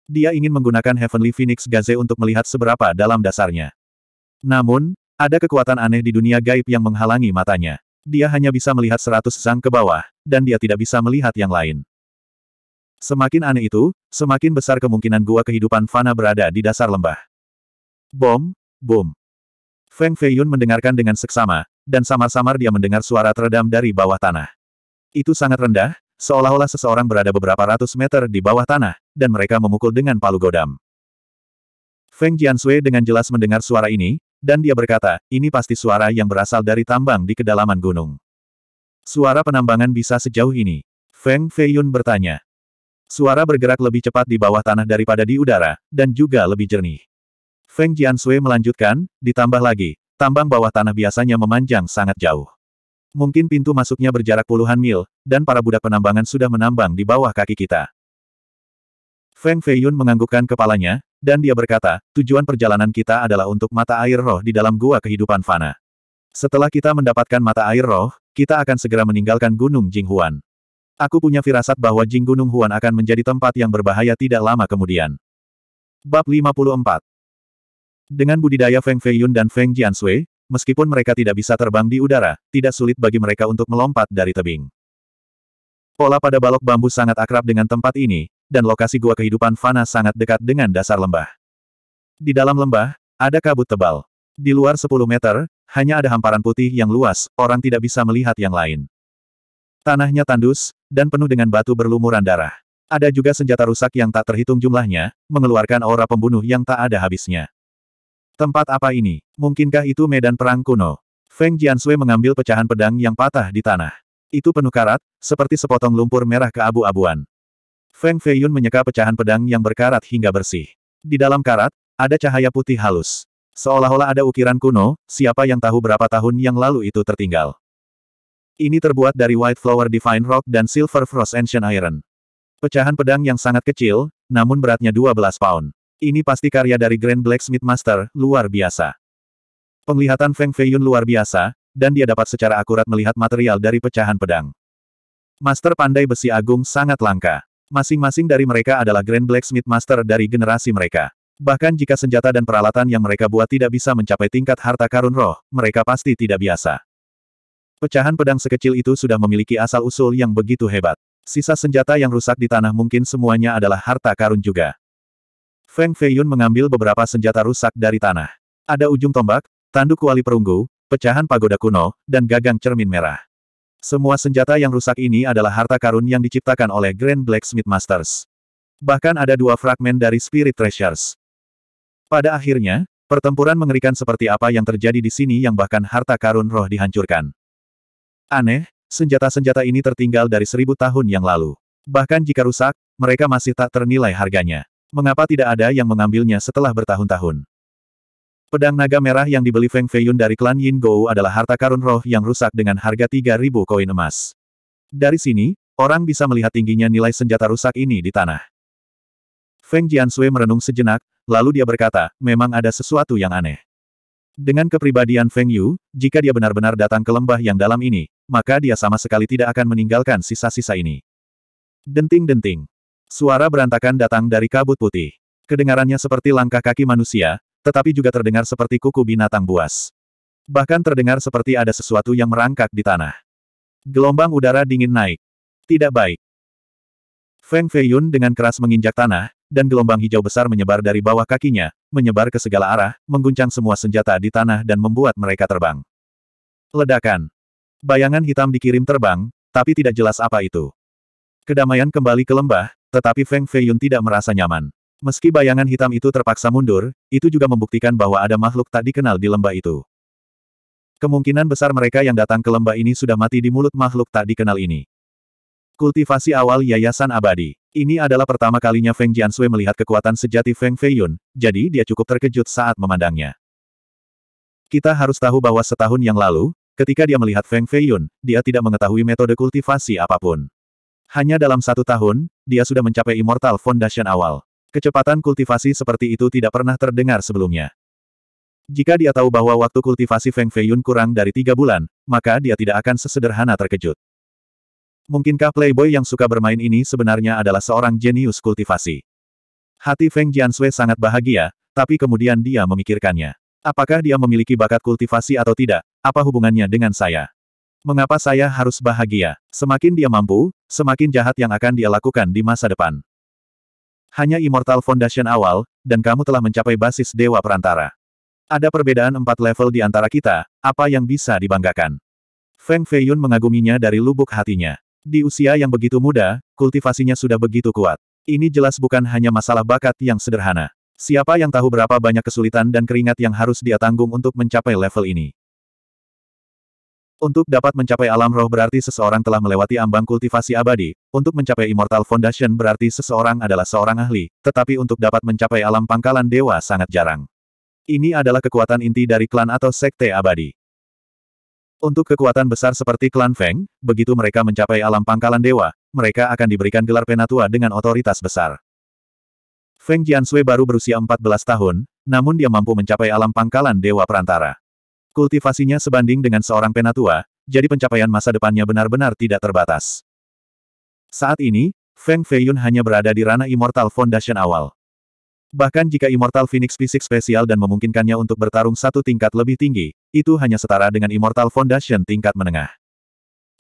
Dia ingin menggunakan Heavenly Phoenix Gaze untuk melihat seberapa dalam dasarnya. Namun, ada kekuatan aneh di dunia gaib yang menghalangi matanya dia hanya bisa melihat seratus sang ke bawah, dan dia tidak bisa melihat yang lain. Semakin aneh itu, semakin besar kemungkinan gua kehidupan Fana berada di dasar lembah. Bom, bom. Feng Feiyun mendengarkan dengan seksama, dan samar-samar dia mendengar suara teredam dari bawah tanah. Itu sangat rendah, seolah-olah seseorang berada beberapa ratus meter di bawah tanah, dan mereka memukul dengan palu godam. Feng Jiansui dengan jelas mendengar suara ini, dan dia berkata, ini pasti suara yang berasal dari tambang di kedalaman gunung. Suara penambangan bisa sejauh ini. Feng Feiyun bertanya. Suara bergerak lebih cepat di bawah tanah daripada di udara, dan juga lebih jernih. Feng Jiansui melanjutkan, ditambah lagi, tambang bawah tanah biasanya memanjang sangat jauh. Mungkin pintu masuknya berjarak puluhan mil, dan para budak penambangan sudah menambang di bawah kaki kita. Feng Feiyun menganggukkan kepalanya, dan dia berkata, tujuan perjalanan kita adalah untuk mata air roh di dalam gua kehidupan fana. Setelah kita mendapatkan mata air roh, kita akan segera meninggalkan Gunung Jinghuan. Aku punya firasat bahwa Jing Gunung Huan akan menjadi tempat yang berbahaya tidak lama kemudian. Bab 54 Dengan budidaya Feng Feiyun dan Feng Jiansui, meskipun mereka tidak bisa terbang di udara, tidak sulit bagi mereka untuk melompat dari tebing. Pola pada balok bambu sangat akrab dengan tempat ini, dan lokasi gua kehidupan Fana sangat dekat dengan dasar lembah. Di dalam lembah, ada kabut tebal. Di luar 10 meter, hanya ada hamparan putih yang luas, orang tidak bisa melihat yang lain. Tanahnya tandus, dan penuh dengan batu berlumuran darah. Ada juga senjata rusak yang tak terhitung jumlahnya, mengeluarkan aura pembunuh yang tak ada habisnya. Tempat apa ini? Mungkinkah itu medan perang kuno? Feng Jianshui mengambil pecahan pedang yang patah di tanah. Itu penuh karat, seperti sepotong lumpur merah keabu-abuan. Feng Feiyun menyeka pecahan pedang yang berkarat hingga bersih. Di dalam karat, ada cahaya putih halus. Seolah-olah ada ukiran kuno, siapa yang tahu berapa tahun yang lalu itu tertinggal. Ini terbuat dari White Flower Divine Rock dan Silver Frost Ancient Iron. Pecahan pedang yang sangat kecil, namun beratnya 12 pound. Ini pasti karya dari Grand Blacksmith Master, luar biasa. Penglihatan Feng Feiyun luar biasa, dan dia dapat secara akurat melihat material dari pecahan pedang. Master pandai besi agung sangat langka. Masing-masing dari mereka adalah Grand Blacksmith Master dari generasi mereka. Bahkan jika senjata dan peralatan yang mereka buat tidak bisa mencapai tingkat harta karun roh, mereka pasti tidak biasa. Pecahan pedang sekecil itu sudah memiliki asal-usul yang begitu hebat. Sisa senjata yang rusak di tanah mungkin semuanya adalah harta karun juga. Feng Feiyun mengambil beberapa senjata rusak dari tanah. Ada ujung tombak, tanduk kuali perunggu, pecahan pagoda kuno, dan gagang cermin merah. Semua senjata yang rusak ini adalah harta karun yang diciptakan oleh Grand Blacksmith Masters. Bahkan ada dua fragmen dari Spirit Treasures. Pada akhirnya, pertempuran mengerikan seperti apa yang terjadi di sini yang bahkan harta karun roh dihancurkan. Aneh, senjata-senjata ini tertinggal dari seribu tahun yang lalu. Bahkan jika rusak, mereka masih tak ternilai harganya. Mengapa tidak ada yang mengambilnya setelah bertahun-tahun? Pedang naga merah yang dibeli Feng Feiyun dari klan Yin Gou adalah harta karun roh yang rusak dengan harga 3.000 koin emas. Dari sini, orang bisa melihat tingginya nilai senjata rusak ini di tanah. Feng Jiansui merenung sejenak, lalu dia berkata, memang ada sesuatu yang aneh. Dengan kepribadian Feng Yu, jika dia benar-benar datang ke lembah yang dalam ini, maka dia sama sekali tidak akan meninggalkan sisa-sisa ini. Denting-denting. Suara berantakan datang dari kabut putih. Kedengarannya seperti langkah kaki manusia, tetapi juga terdengar seperti kuku binatang buas. Bahkan terdengar seperti ada sesuatu yang merangkak di tanah. Gelombang udara dingin naik. Tidak baik. Feng Feiyun dengan keras menginjak tanah, dan gelombang hijau besar menyebar dari bawah kakinya, menyebar ke segala arah, mengguncang semua senjata di tanah dan membuat mereka terbang. Ledakan. Bayangan hitam dikirim terbang, tapi tidak jelas apa itu. Kedamaian kembali ke lembah, tetapi Feng Feiyun tidak merasa nyaman. Meski bayangan hitam itu terpaksa mundur, itu juga membuktikan bahwa ada makhluk tak dikenal di lembah itu. Kemungkinan besar mereka yang datang ke lembah ini sudah mati di mulut makhluk tak dikenal ini. Kultivasi awal Yayasan Abadi. Ini adalah pertama kalinya Feng Jiansui melihat kekuatan sejati Feng Feiyun, jadi dia cukup terkejut saat memandangnya. Kita harus tahu bahwa setahun yang lalu, ketika dia melihat Feng Feiyun, dia tidak mengetahui metode kultivasi apapun. Hanya dalam satu tahun, dia sudah mencapai Immortal Foundation awal. Kecepatan kultivasi seperti itu tidak pernah terdengar sebelumnya. Jika dia tahu bahwa waktu kultivasi Feng Feiyun kurang dari tiga bulan, maka dia tidak akan sesederhana terkejut. Mungkinkah playboy yang suka bermain ini sebenarnya adalah seorang jenius kultivasi? Hati Feng Jianshui sangat bahagia, tapi kemudian dia memikirkannya. Apakah dia memiliki bakat kultivasi atau tidak? Apa hubungannya dengan saya? Mengapa saya harus bahagia? Semakin dia mampu, semakin jahat yang akan dia lakukan di masa depan. Hanya Immortal Foundation awal, dan kamu telah mencapai basis Dewa Perantara. Ada perbedaan empat level di antara kita, apa yang bisa dibanggakan? Feng Feiyun mengaguminya dari lubuk hatinya. Di usia yang begitu muda, kultivasinya sudah begitu kuat. Ini jelas bukan hanya masalah bakat yang sederhana. Siapa yang tahu berapa banyak kesulitan dan keringat yang harus dia tanggung untuk mencapai level ini? Untuk dapat mencapai alam roh berarti seseorang telah melewati ambang kultivasi abadi, untuk mencapai immortal foundation berarti seseorang adalah seorang ahli, tetapi untuk dapat mencapai alam pangkalan dewa sangat jarang. Ini adalah kekuatan inti dari klan atau sekte abadi. Untuk kekuatan besar seperti klan Feng, begitu mereka mencapai alam pangkalan dewa, mereka akan diberikan gelar penatua dengan otoritas besar. Feng Jiansui baru berusia 14 tahun, namun dia mampu mencapai alam pangkalan dewa perantara. Kultivasinya sebanding dengan seorang penatua, jadi pencapaian masa depannya benar-benar tidak terbatas. Saat ini, Feng Feiyun hanya berada di ranah Immortal Foundation awal. Bahkan jika Immortal Phoenix fisik spesial dan memungkinkannya untuk bertarung satu tingkat lebih tinggi, itu hanya setara dengan Immortal Foundation tingkat menengah.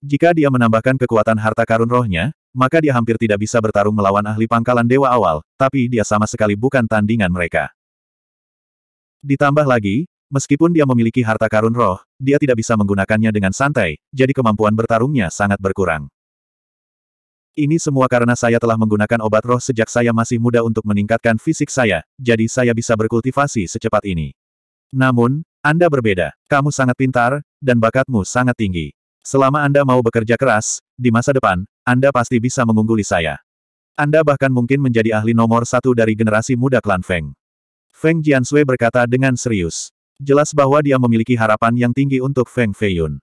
Jika dia menambahkan kekuatan harta karun rohnya, maka dia hampir tidak bisa bertarung melawan ahli pangkalan dewa awal, tapi dia sama sekali bukan tandingan mereka. Ditambah lagi, Meskipun dia memiliki harta karun roh, dia tidak bisa menggunakannya dengan santai, jadi kemampuan bertarungnya sangat berkurang. Ini semua karena saya telah menggunakan obat roh sejak saya masih muda untuk meningkatkan fisik saya, jadi saya bisa berkultivasi secepat ini. Namun, Anda berbeda. Kamu sangat pintar, dan bakatmu sangat tinggi. Selama Anda mau bekerja keras, di masa depan, Anda pasti bisa mengungguli saya. Anda bahkan mungkin menjadi ahli nomor satu dari generasi muda klan Feng. Feng Jiansui berkata dengan serius. Jelas bahwa dia memiliki harapan yang tinggi untuk Feng Feiyun.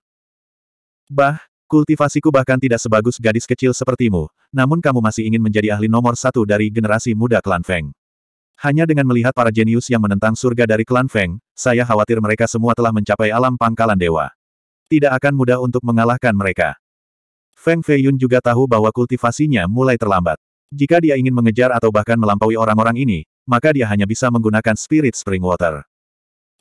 Bah, kultivasiku bahkan tidak sebagus gadis kecil sepertimu, namun kamu masih ingin menjadi ahli nomor satu dari generasi muda klan Feng. Hanya dengan melihat para jenius yang menentang surga dari klan Feng, saya khawatir mereka semua telah mencapai alam pangkalan dewa. Tidak akan mudah untuk mengalahkan mereka. Feng Feiyun juga tahu bahwa kultivasinya mulai terlambat. Jika dia ingin mengejar atau bahkan melampaui orang-orang ini, maka dia hanya bisa menggunakan Spirit Spring Water.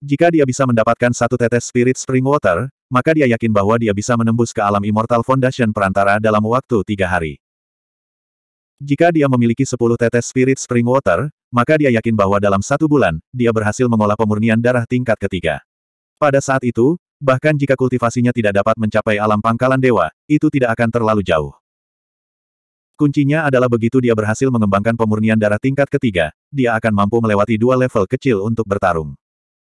Jika dia bisa mendapatkan satu tetes Spirit Spring Water, maka dia yakin bahwa dia bisa menembus ke alam Immortal Foundation perantara dalam waktu tiga hari. Jika dia memiliki sepuluh tetes Spirit Spring Water, maka dia yakin bahwa dalam satu bulan, dia berhasil mengolah pemurnian darah tingkat ketiga. Pada saat itu, bahkan jika kultivasinya tidak dapat mencapai alam pangkalan dewa, itu tidak akan terlalu jauh. Kuncinya adalah begitu dia berhasil mengembangkan pemurnian darah tingkat ketiga, dia akan mampu melewati dua level kecil untuk bertarung.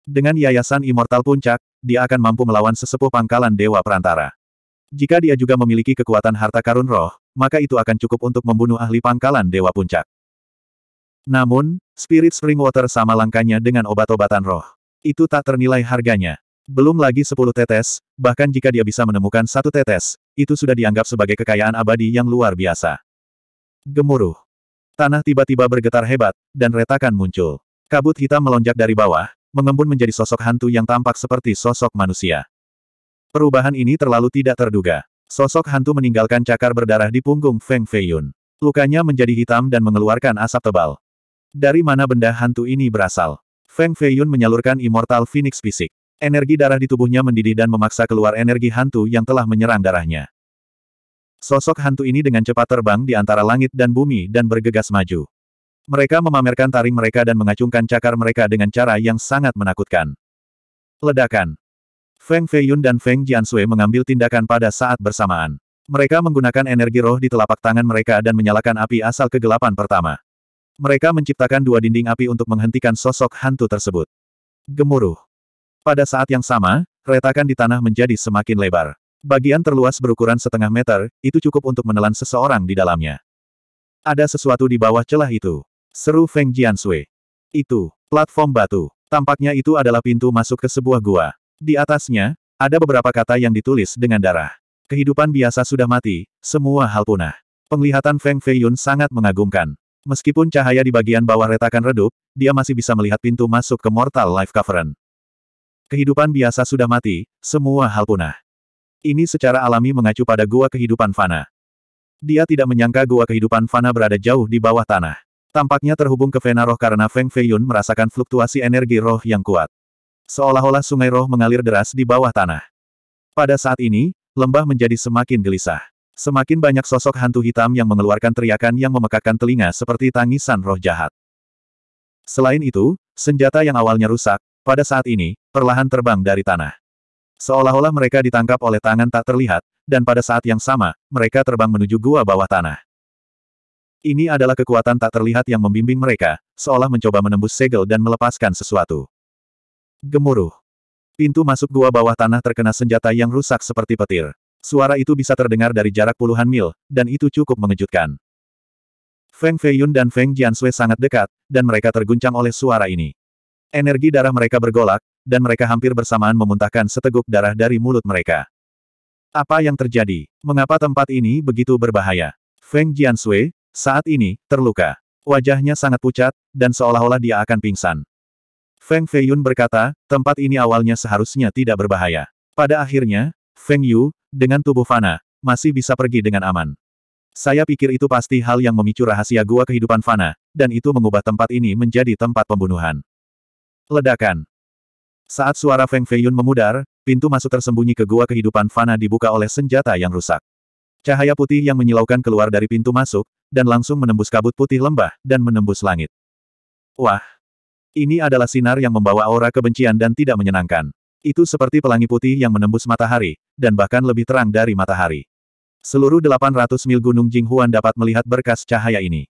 Dengan Yayasan Immortal Puncak, dia akan mampu melawan sesepuh pangkalan Dewa Perantara. Jika dia juga memiliki kekuatan harta karun roh, maka itu akan cukup untuk membunuh ahli pangkalan Dewa Puncak. Namun, Spirit Springwater sama langkanya dengan obat-obatan roh. Itu tak ternilai harganya. Belum lagi sepuluh tetes, bahkan jika dia bisa menemukan satu tetes, itu sudah dianggap sebagai kekayaan abadi yang luar biasa. Gemuruh. Tanah tiba-tiba bergetar hebat, dan retakan muncul. Kabut hitam melonjak dari bawah, mengembun menjadi sosok hantu yang tampak seperti sosok manusia. Perubahan ini terlalu tidak terduga. Sosok hantu meninggalkan cakar berdarah di punggung Feng Feiyun. Lukanya menjadi hitam dan mengeluarkan asap tebal. Dari mana benda hantu ini berasal? Feng Feiyun menyalurkan Immortal Phoenix Fisik. Energi darah di tubuhnya mendidih dan memaksa keluar energi hantu yang telah menyerang darahnya. Sosok hantu ini dengan cepat terbang di antara langit dan bumi dan bergegas maju. Mereka memamerkan taring mereka dan mengacungkan cakar mereka dengan cara yang sangat menakutkan. Ledakan. Feng Feiyun dan Feng Jiansui mengambil tindakan pada saat bersamaan. Mereka menggunakan energi roh di telapak tangan mereka dan menyalakan api asal kegelapan pertama. Mereka menciptakan dua dinding api untuk menghentikan sosok hantu tersebut. Gemuruh. Pada saat yang sama, retakan di tanah menjadi semakin lebar. Bagian terluas berukuran setengah meter, itu cukup untuk menelan seseorang di dalamnya. Ada sesuatu di bawah celah itu. Seru Feng Jiansui. Itu, platform batu. Tampaknya itu adalah pintu masuk ke sebuah gua. Di atasnya, ada beberapa kata yang ditulis dengan darah. Kehidupan biasa sudah mati, semua hal punah. Penglihatan Feng Feiyun sangat mengagumkan. Meskipun cahaya di bagian bawah retakan redup, dia masih bisa melihat pintu masuk ke Mortal Life Cavern. Kehidupan biasa sudah mati, semua hal punah. Ini secara alami mengacu pada gua kehidupan fana. Dia tidak menyangka gua kehidupan fana berada jauh di bawah tanah. Tampaknya terhubung ke Vena Roh karena Feng Feiyun merasakan fluktuasi energi roh yang kuat. Seolah-olah sungai roh mengalir deras di bawah tanah. Pada saat ini, lembah menjadi semakin gelisah. Semakin banyak sosok hantu hitam yang mengeluarkan teriakan yang memekakkan telinga seperti tangisan roh jahat. Selain itu, senjata yang awalnya rusak, pada saat ini, perlahan terbang dari tanah. Seolah-olah mereka ditangkap oleh tangan tak terlihat, dan pada saat yang sama, mereka terbang menuju gua bawah tanah. Ini adalah kekuatan tak terlihat yang membimbing mereka, seolah mencoba menembus segel dan melepaskan sesuatu. Gemuruh. Pintu masuk gua bawah tanah terkena senjata yang rusak seperti petir. Suara itu bisa terdengar dari jarak puluhan mil, dan itu cukup mengejutkan. Feng Feiyun dan Feng Jianshui sangat dekat, dan mereka terguncang oleh suara ini. Energi darah mereka bergolak, dan mereka hampir bersamaan memuntahkan seteguk darah dari mulut mereka. Apa yang terjadi? Mengapa tempat ini begitu berbahaya? Feng Jianshui? Saat ini, terluka. Wajahnya sangat pucat, dan seolah-olah dia akan pingsan. Feng Feiyun berkata, tempat ini awalnya seharusnya tidak berbahaya. Pada akhirnya, Feng Yu, dengan tubuh Fana, masih bisa pergi dengan aman. Saya pikir itu pasti hal yang memicu rahasia gua kehidupan Fana, dan itu mengubah tempat ini menjadi tempat pembunuhan. Ledakan. Saat suara Feng Feiyun memudar, pintu masuk tersembunyi ke gua kehidupan Fana dibuka oleh senjata yang rusak. Cahaya putih yang menyilaukan keluar dari pintu masuk, dan langsung menembus kabut putih lembah, dan menembus langit. Wah! Ini adalah sinar yang membawa aura kebencian dan tidak menyenangkan. Itu seperti pelangi putih yang menembus matahari, dan bahkan lebih terang dari matahari. Seluruh 800 mil gunung Jinghuan dapat melihat berkas cahaya ini.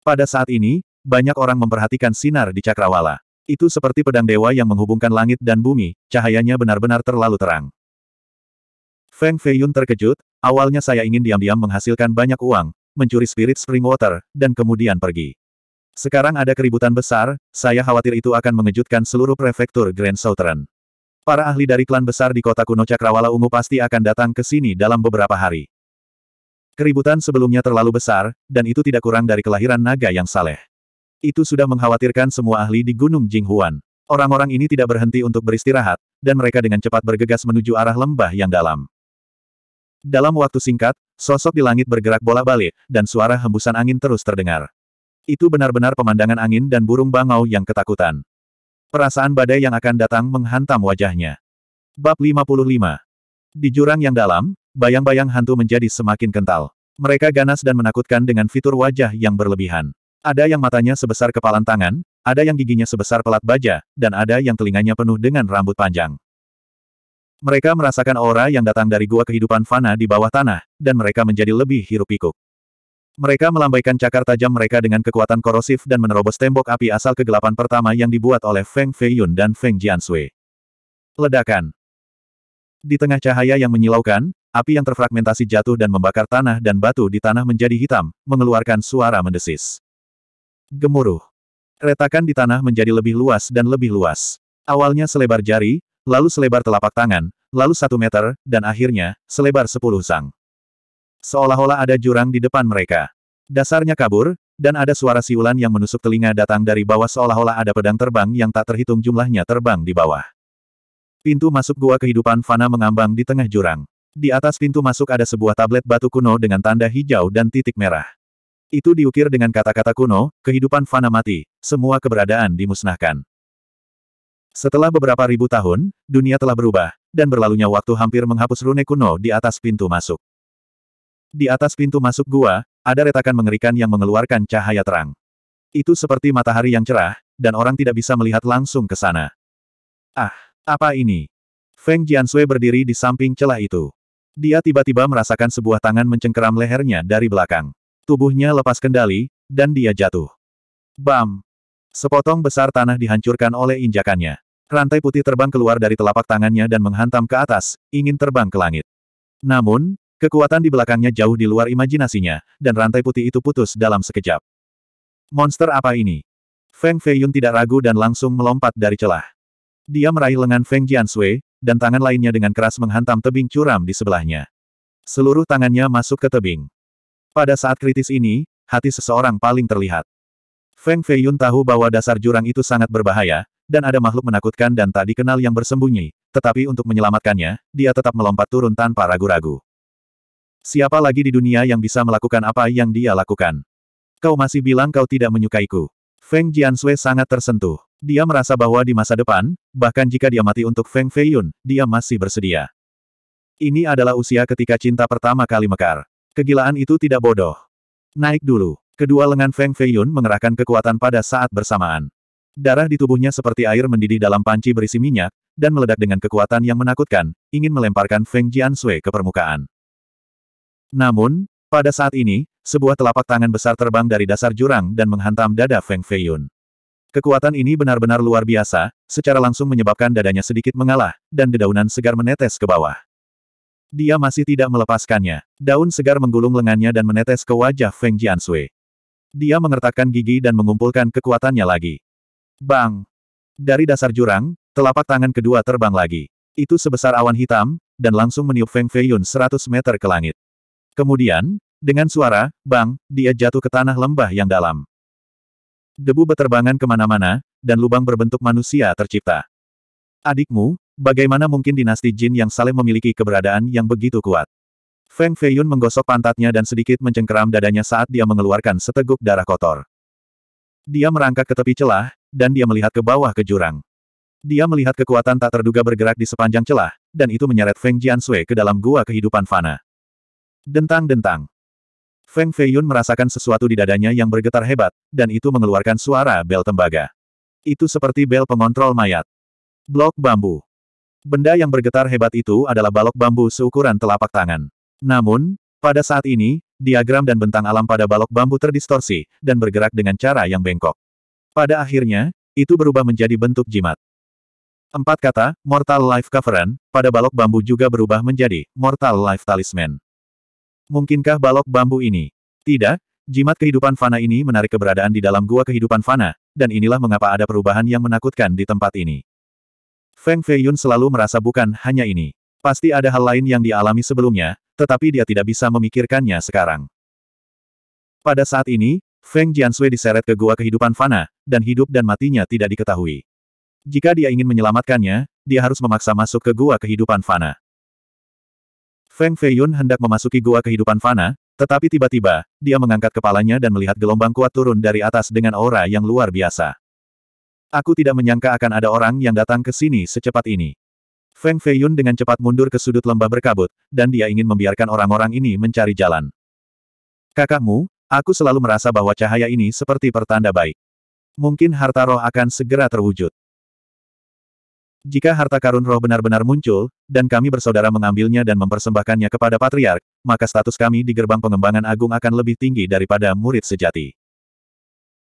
Pada saat ini, banyak orang memperhatikan sinar di Cakrawala. Itu seperti pedang dewa yang menghubungkan langit dan bumi, cahayanya benar-benar terlalu terang. Feng Feiyun terkejut, awalnya saya ingin diam-diam menghasilkan banyak uang, mencuri spirit spring water dan kemudian pergi. Sekarang ada keributan besar, saya khawatir itu akan mengejutkan seluruh prefektur Grand Southern. Para ahli dari klan besar di kota kuno Cakrawala Ungu pasti akan datang ke sini dalam beberapa hari. Keributan sebelumnya terlalu besar, dan itu tidak kurang dari kelahiran naga yang saleh. Itu sudah mengkhawatirkan semua ahli di Gunung Jinghuan. Orang-orang ini tidak berhenti untuk beristirahat, dan mereka dengan cepat bergegas menuju arah lembah yang dalam. Dalam waktu singkat, Sosok di langit bergerak bola-balik, dan suara hembusan angin terus terdengar. Itu benar-benar pemandangan angin dan burung bangau yang ketakutan. Perasaan badai yang akan datang menghantam wajahnya. Bab 55 Di jurang yang dalam, bayang-bayang hantu menjadi semakin kental. Mereka ganas dan menakutkan dengan fitur wajah yang berlebihan. Ada yang matanya sebesar kepalan tangan, ada yang giginya sebesar pelat baja, dan ada yang telinganya penuh dengan rambut panjang. Mereka merasakan aura yang datang dari gua kehidupan fana di bawah tanah, dan mereka menjadi lebih hirup pikuk Mereka melambaikan cakar tajam mereka dengan kekuatan korosif dan menerobos tembok api asal kegelapan pertama yang dibuat oleh Feng Feiyun dan Feng Jiansui. Ledakan. Di tengah cahaya yang menyilaukan, api yang terfragmentasi jatuh dan membakar tanah dan batu di tanah menjadi hitam, mengeluarkan suara mendesis. Gemuruh. Retakan di tanah menjadi lebih luas dan lebih luas. Awalnya selebar jari, lalu selebar telapak tangan, lalu satu meter, dan akhirnya, selebar sepuluh sang. Seolah-olah ada jurang di depan mereka. Dasarnya kabur, dan ada suara siulan yang menusuk telinga datang dari bawah seolah-olah ada pedang terbang yang tak terhitung jumlahnya terbang di bawah. Pintu masuk gua kehidupan Fana mengambang di tengah jurang. Di atas pintu masuk ada sebuah tablet batu kuno dengan tanda hijau dan titik merah. Itu diukir dengan kata-kata kuno, kehidupan fana mati, semua keberadaan dimusnahkan. Setelah beberapa ribu tahun, dunia telah berubah, dan berlalunya waktu hampir menghapus rune kuno di atas pintu masuk. Di atas pintu masuk gua, ada retakan mengerikan yang mengeluarkan cahaya terang. Itu seperti matahari yang cerah, dan orang tidak bisa melihat langsung ke sana. Ah, apa ini? Feng Jiansui berdiri di samping celah itu. Dia tiba-tiba merasakan sebuah tangan mencengkeram lehernya dari belakang. Tubuhnya lepas kendali, dan dia jatuh. Bam! Sepotong besar tanah dihancurkan oleh injakannya. Rantai putih terbang keluar dari telapak tangannya dan menghantam ke atas, ingin terbang ke langit. Namun, kekuatan di belakangnya jauh di luar imajinasinya, dan rantai putih itu putus dalam sekejap. Monster apa ini? Feng Feiyun tidak ragu dan langsung melompat dari celah. Dia meraih lengan Feng Jianshui dan tangan lainnya dengan keras menghantam tebing curam di sebelahnya. Seluruh tangannya masuk ke tebing. Pada saat kritis ini, hati seseorang paling terlihat. Feng Fei Yun tahu bahwa dasar jurang itu sangat berbahaya, dan ada makhluk menakutkan dan tak dikenal yang bersembunyi, tetapi untuk menyelamatkannya, dia tetap melompat turun tanpa ragu-ragu. Siapa lagi di dunia yang bisa melakukan apa yang dia lakukan? Kau masih bilang kau tidak menyukaiku. Feng Jiansui sangat tersentuh. Dia merasa bahwa di masa depan, bahkan jika dia mati untuk Feng Fei Yun, dia masih bersedia. Ini adalah usia ketika cinta pertama kali mekar. Kegilaan itu tidak bodoh. Naik dulu. Kedua lengan Feng Feiyun mengerahkan kekuatan pada saat bersamaan. Darah di tubuhnya seperti air mendidih dalam panci berisi minyak, dan meledak dengan kekuatan yang menakutkan, ingin melemparkan Feng Sui ke permukaan. Namun, pada saat ini, sebuah telapak tangan besar terbang dari dasar jurang dan menghantam dada Feng Feiyun. Kekuatan ini benar-benar luar biasa, secara langsung menyebabkan dadanya sedikit mengalah, dan dedaunan segar menetes ke bawah. Dia masih tidak melepaskannya. Daun segar menggulung lengannya dan menetes ke wajah Feng Jiansui. Dia mengertakkan gigi dan mengumpulkan kekuatannya lagi. Bang! Dari dasar jurang, telapak tangan kedua terbang lagi. Itu sebesar awan hitam, dan langsung meniup Feng Feiyun 100 meter ke langit. Kemudian, dengan suara, bang, dia jatuh ke tanah lembah yang dalam. Debu beterbangan kemana-mana, dan lubang berbentuk manusia tercipta. Adikmu, bagaimana mungkin dinasti Jin yang saling memiliki keberadaan yang begitu kuat? Feng Feiyun menggosok pantatnya dan sedikit mencengkeram dadanya saat dia mengeluarkan seteguk darah kotor. Dia merangkak ke tepi celah, dan dia melihat ke bawah ke jurang. Dia melihat kekuatan tak terduga bergerak di sepanjang celah, dan itu menyeret Feng Jiansui ke dalam gua kehidupan fana. Dentang-dentang. Feng Feiyun merasakan sesuatu di dadanya yang bergetar hebat, dan itu mengeluarkan suara bel tembaga. Itu seperti bel pengontrol mayat. Blok bambu. Benda yang bergetar hebat itu adalah balok bambu seukuran telapak tangan. Namun, pada saat ini, diagram dan bentang alam pada balok bambu terdistorsi, dan bergerak dengan cara yang bengkok. Pada akhirnya, itu berubah menjadi bentuk jimat. Empat kata, Mortal Life Covenant, pada balok bambu juga berubah menjadi Mortal Life Talisman. Mungkinkah balok bambu ini? Tidak, jimat kehidupan fana ini menarik keberadaan di dalam gua kehidupan fana, dan inilah mengapa ada perubahan yang menakutkan di tempat ini. Feng Feiyun selalu merasa bukan hanya ini. Pasti ada hal lain yang dialami sebelumnya, tetapi dia tidak bisa memikirkannya sekarang. Pada saat ini, Feng Jiansui diseret ke gua kehidupan fana, dan hidup dan matinya tidak diketahui. Jika dia ingin menyelamatkannya, dia harus memaksa masuk ke gua kehidupan fana. Feng Feiyun hendak memasuki gua kehidupan fana, tetapi tiba-tiba, dia mengangkat kepalanya dan melihat gelombang kuat turun dari atas dengan aura yang luar biasa. Aku tidak menyangka akan ada orang yang datang ke sini secepat ini. Feng Feiyun dengan cepat mundur ke sudut lembah berkabut, dan dia ingin membiarkan orang-orang ini mencari jalan. Kakakmu, aku selalu merasa bahwa cahaya ini seperti pertanda baik. Mungkin harta roh akan segera terwujud. Jika harta karun roh benar-benar muncul, dan kami bersaudara mengambilnya dan mempersembahkannya kepada patriark, maka status kami di gerbang pengembangan agung akan lebih tinggi daripada murid sejati.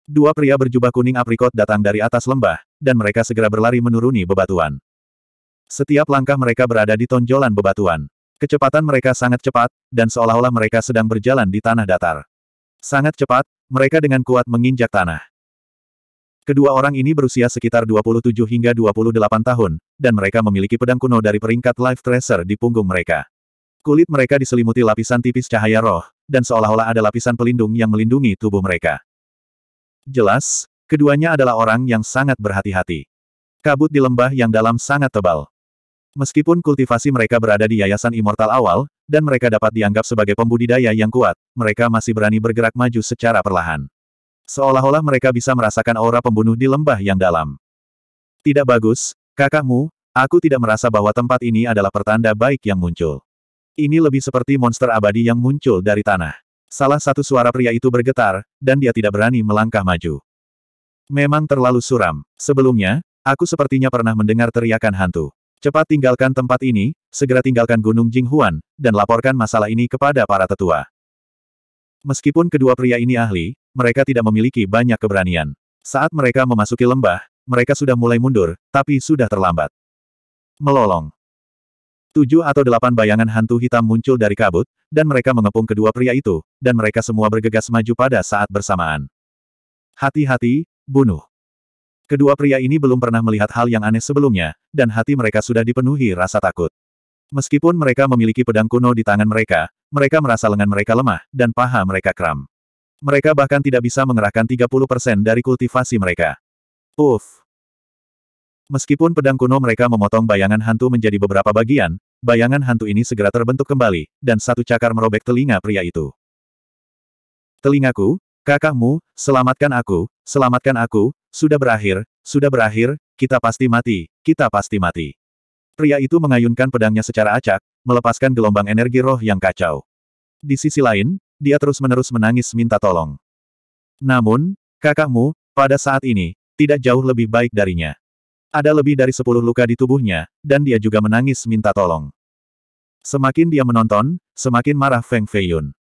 Dua pria berjubah kuning aprikot datang dari atas lembah, dan mereka segera berlari menuruni bebatuan. Setiap langkah mereka berada di tonjolan bebatuan. Kecepatan mereka sangat cepat, dan seolah-olah mereka sedang berjalan di tanah datar. Sangat cepat, mereka dengan kuat menginjak tanah. Kedua orang ini berusia sekitar 27 hingga 28 tahun, dan mereka memiliki pedang kuno dari peringkat Life Tracer di punggung mereka. Kulit mereka diselimuti lapisan tipis cahaya roh, dan seolah-olah ada lapisan pelindung yang melindungi tubuh mereka. Jelas, keduanya adalah orang yang sangat berhati-hati. Kabut di lembah yang dalam sangat tebal. Meskipun kultivasi mereka berada di Yayasan Immortal awal, dan mereka dapat dianggap sebagai pembudidaya yang kuat, mereka masih berani bergerak maju secara perlahan. Seolah-olah mereka bisa merasakan aura pembunuh di lembah yang dalam. Tidak bagus, kakakmu, aku tidak merasa bahwa tempat ini adalah pertanda baik yang muncul. Ini lebih seperti monster abadi yang muncul dari tanah. Salah satu suara pria itu bergetar, dan dia tidak berani melangkah maju. Memang terlalu suram. Sebelumnya, aku sepertinya pernah mendengar teriakan hantu. Cepat tinggalkan tempat ini, segera tinggalkan Gunung Jinghuan, dan laporkan masalah ini kepada para tetua. Meskipun kedua pria ini ahli, mereka tidak memiliki banyak keberanian. Saat mereka memasuki lembah, mereka sudah mulai mundur, tapi sudah terlambat. Melolong. Tujuh atau delapan bayangan hantu hitam muncul dari kabut, dan mereka mengepung kedua pria itu, dan mereka semua bergegas maju pada saat bersamaan. Hati-hati, bunuh. Kedua pria ini belum pernah melihat hal yang aneh sebelumnya, dan hati mereka sudah dipenuhi rasa takut. Meskipun mereka memiliki pedang kuno di tangan mereka, mereka merasa lengan mereka lemah, dan paha mereka kram. Mereka bahkan tidak bisa mengerahkan 30% dari kultivasi mereka. Uff! Meskipun pedang kuno mereka memotong bayangan hantu menjadi beberapa bagian, bayangan hantu ini segera terbentuk kembali, dan satu cakar merobek telinga pria itu. Telingaku, kakakmu, selamatkan aku, Selamatkan aku, sudah berakhir, sudah berakhir, kita pasti mati, kita pasti mati. Pria itu mengayunkan pedangnya secara acak, melepaskan gelombang energi roh yang kacau. Di sisi lain, dia terus-menerus menangis minta tolong. Namun, kakakmu, pada saat ini, tidak jauh lebih baik darinya. Ada lebih dari sepuluh luka di tubuhnya, dan dia juga menangis minta tolong. Semakin dia menonton, semakin marah Feng Feiyun.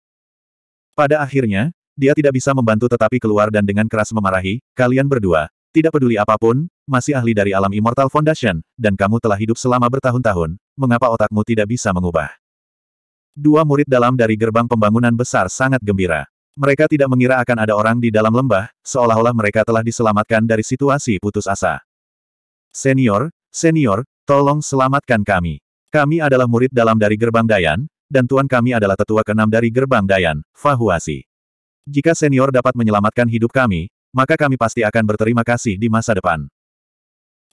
Pada akhirnya, dia tidak bisa membantu tetapi keluar dan dengan keras memarahi, kalian berdua, tidak peduli apapun, masih ahli dari alam Immortal Foundation, dan kamu telah hidup selama bertahun-tahun, mengapa otakmu tidak bisa mengubah? Dua murid dalam dari gerbang pembangunan besar sangat gembira. Mereka tidak mengira akan ada orang di dalam lembah, seolah-olah mereka telah diselamatkan dari situasi putus asa. Senior, senior, tolong selamatkan kami. Kami adalah murid dalam dari gerbang Dayan, dan tuan kami adalah tetua keenam dari gerbang Dayan, Fahuasi. Jika senior dapat menyelamatkan hidup kami, maka kami pasti akan berterima kasih di masa depan.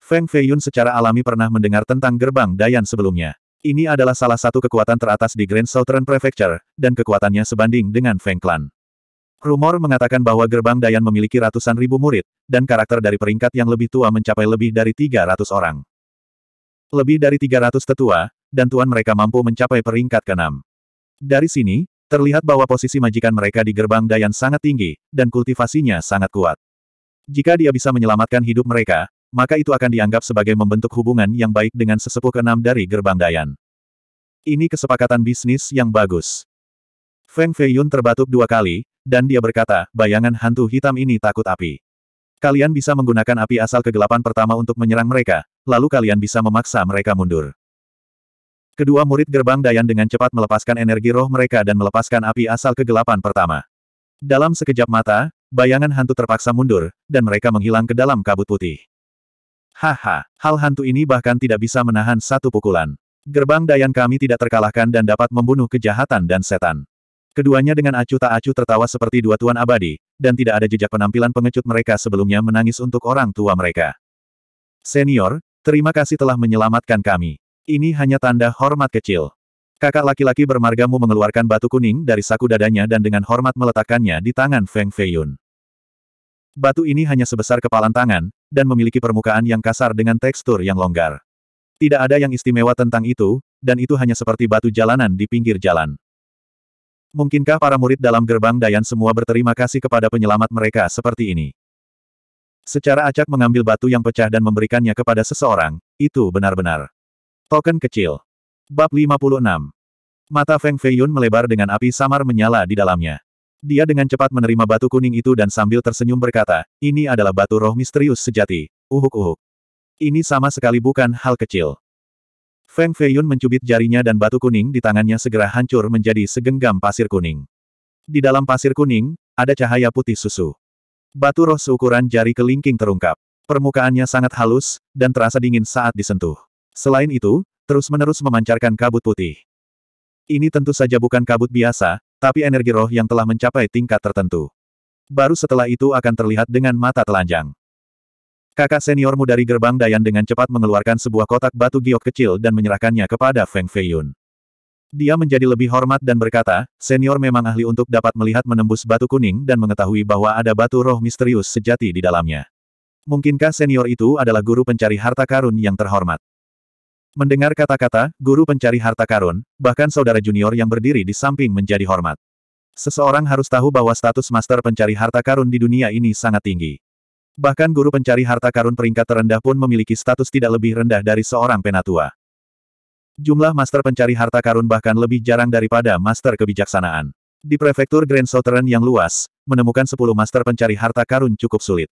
Feng Feiyun secara alami pernah mendengar tentang gerbang Dayan sebelumnya. Ini adalah salah satu kekuatan teratas di Grand Southern Prefecture, dan kekuatannya sebanding dengan Feng Clan. Rumor mengatakan bahwa gerbang Dayan memiliki ratusan ribu murid, dan karakter dari peringkat yang lebih tua mencapai lebih dari 300 orang. Lebih dari 300 tetua, dan tuan mereka mampu mencapai peringkat keenam. Dari sini, Terlihat bahwa posisi majikan mereka di gerbang Dayan sangat tinggi, dan kultivasinya sangat kuat. Jika dia bisa menyelamatkan hidup mereka, maka itu akan dianggap sebagai membentuk hubungan yang baik dengan sesepuh keenam dari gerbang Dayan. Ini kesepakatan bisnis yang bagus. Feng Feiyun terbatuk dua kali, dan dia berkata, bayangan hantu hitam ini takut api. Kalian bisa menggunakan api asal kegelapan pertama untuk menyerang mereka, lalu kalian bisa memaksa mereka mundur. Kedua murid gerbang Dayan dengan cepat melepaskan energi roh mereka dan melepaskan api asal kegelapan pertama. Dalam sekejap mata, bayangan hantu terpaksa mundur, dan mereka menghilang ke dalam kabut putih. Haha, hal hantu ini bahkan tidak bisa menahan satu pukulan. Gerbang Dayan kami tidak terkalahkan dan dapat membunuh kejahatan dan setan. Keduanya dengan acuh tak acuh tertawa seperti dua tuan abadi, dan tidak ada jejak penampilan pengecut mereka sebelumnya menangis untuk orang tua mereka. Senior, terima kasih telah menyelamatkan kami. Ini hanya tanda hormat kecil. Kakak laki-laki bermargamu mengeluarkan batu kuning dari saku dadanya dan dengan hormat meletakkannya di tangan Feng Feiyun. Batu ini hanya sebesar kepalan tangan, dan memiliki permukaan yang kasar dengan tekstur yang longgar. Tidak ada yang istimewa tentang itu, dan itu hanya seperti batu jalanan di pinggir jalan. Mungkinkah para murid dalam gerbang Dayan semua berterima kasih kepada penyelamat mereka seperti ini? Secara acak mengambil batu yang pecah dan memberikannya kepada seseorang, itu benar-benar. Token kecil. Bab 56. Mata Feng Feiyun melebar dengan api samar menyala di dalamnya. Dia dengan cepat menerima batu kuning itu dan sambil tersenyum berkata, ini adalah batu roh misterius sejati. Uhuk-uhuk. Ini sama sekali bukan hal kecil. Feng Feiyun mencubit jarinya dan batu kuning di tangannya segera hancur menjadi segenggam pasir kuning. Di dalam pasir kuning, ada cahaya putih susu. Batu roh seukuran jari kelingking terungkap. Permukaannya sangat halus, dan terasa dingin saat disentuh. Selain itu, terus-menerus memancarkan kabut putih. Ini tentu saja bukan kabut biasa, tapi energi roh yang telah mencapai tingkat tertentu. Baru setelah itu akan terlihat dengan mata telanjang. Kakak seniormu dari gerbang Dayan dengan cepat mengeluarkan sebuah kotak batu giok kecil dan menyerahkannya kepada Feng Feiyun. Dia menjadi lebih hormat dan berkata, senior memang ahli untuk dapat melihat menembus batu kuning dan mengetahui bahwa ada batu roh misterius sejati di dalamnya. Mungkinkah senior itu adalah guru pencari harta karun yang terhormat? Mendengar kata-kata, guru pencari harta karun, bahkan saudara junior yang berdiri di samping menjadi hormat. Seseorang harus tahu bahwa status master pencari harta karun di dunia ini sangat tinggi. Bahkan guru pencari harta karun peringkat terendah pun memiliki status tidak lebih rendah dari seorang penatua. Jumlah master pencari harta karun bahkan lebih jarang daripada master kebijaksanaan. Di prefektur Grand Southern yang luas, menemukan 10 master pencari harta karun cukup sulit.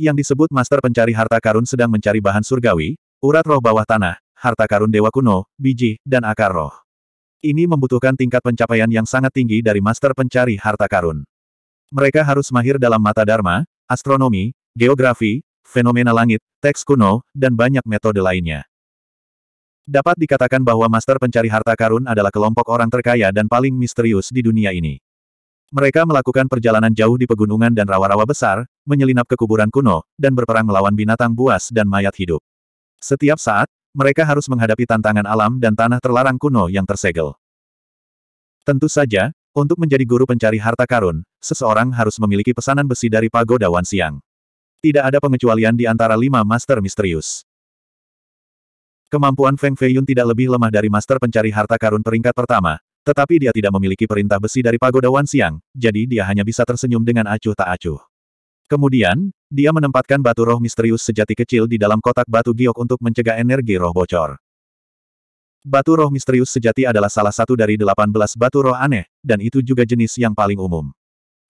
Yang disebut master pencari harta karun sedang mencari bahan surgawi, Urat roh bawah tanah, harta karun dewa kuno, biji, dan akar roh. Ini membutuhkan tingkat pencapaian yang sangat tinggi dari master pencari harta karun. Mereka harus mahir dalam mata dharma, astronomi, geografi, fenomena langit, teks kuno, dan banyak metode lainnya. Dapat dikatakan bahwa master pencari harta karun adalah kelompok orang terkaya dan paling misterius di dunia ini. Mereka melakukan perjalanan jauh di pegunungan dan rawa-rawa besar, menyelinap ke kuburan kuno, dan berperang melawan binatang buas dan mayat hidup. Setiap saat, mereka harus menghadapi tantangan alam dan tanah terlarang kuno yang tersegel. Tentu saja, untuk menjadi guru pencari harta karun, seseorang harus memiliki pesanan besi dari pagoda Wan Siang. Tidak ada pengecualian di antara lima master misterius. Kemampuan Feng Feiyun tidak lebih lemah dari master pencari harta karun peringkat pertama, tetapi dia tidak memiliki perintah besi dari pagoda Wan Siang, jadi dia hanya bisa tersenyum dengan acuh tak acuh. Kemudian, dia menempatkan batu roh misterius sejati kecil di dalam kotak batu giok untuk mencegah energi roh bocor. Batu roh misterius sejati adalah salah satu dari 18 batu roh aneh, dan itu juga jenis yang paling umum.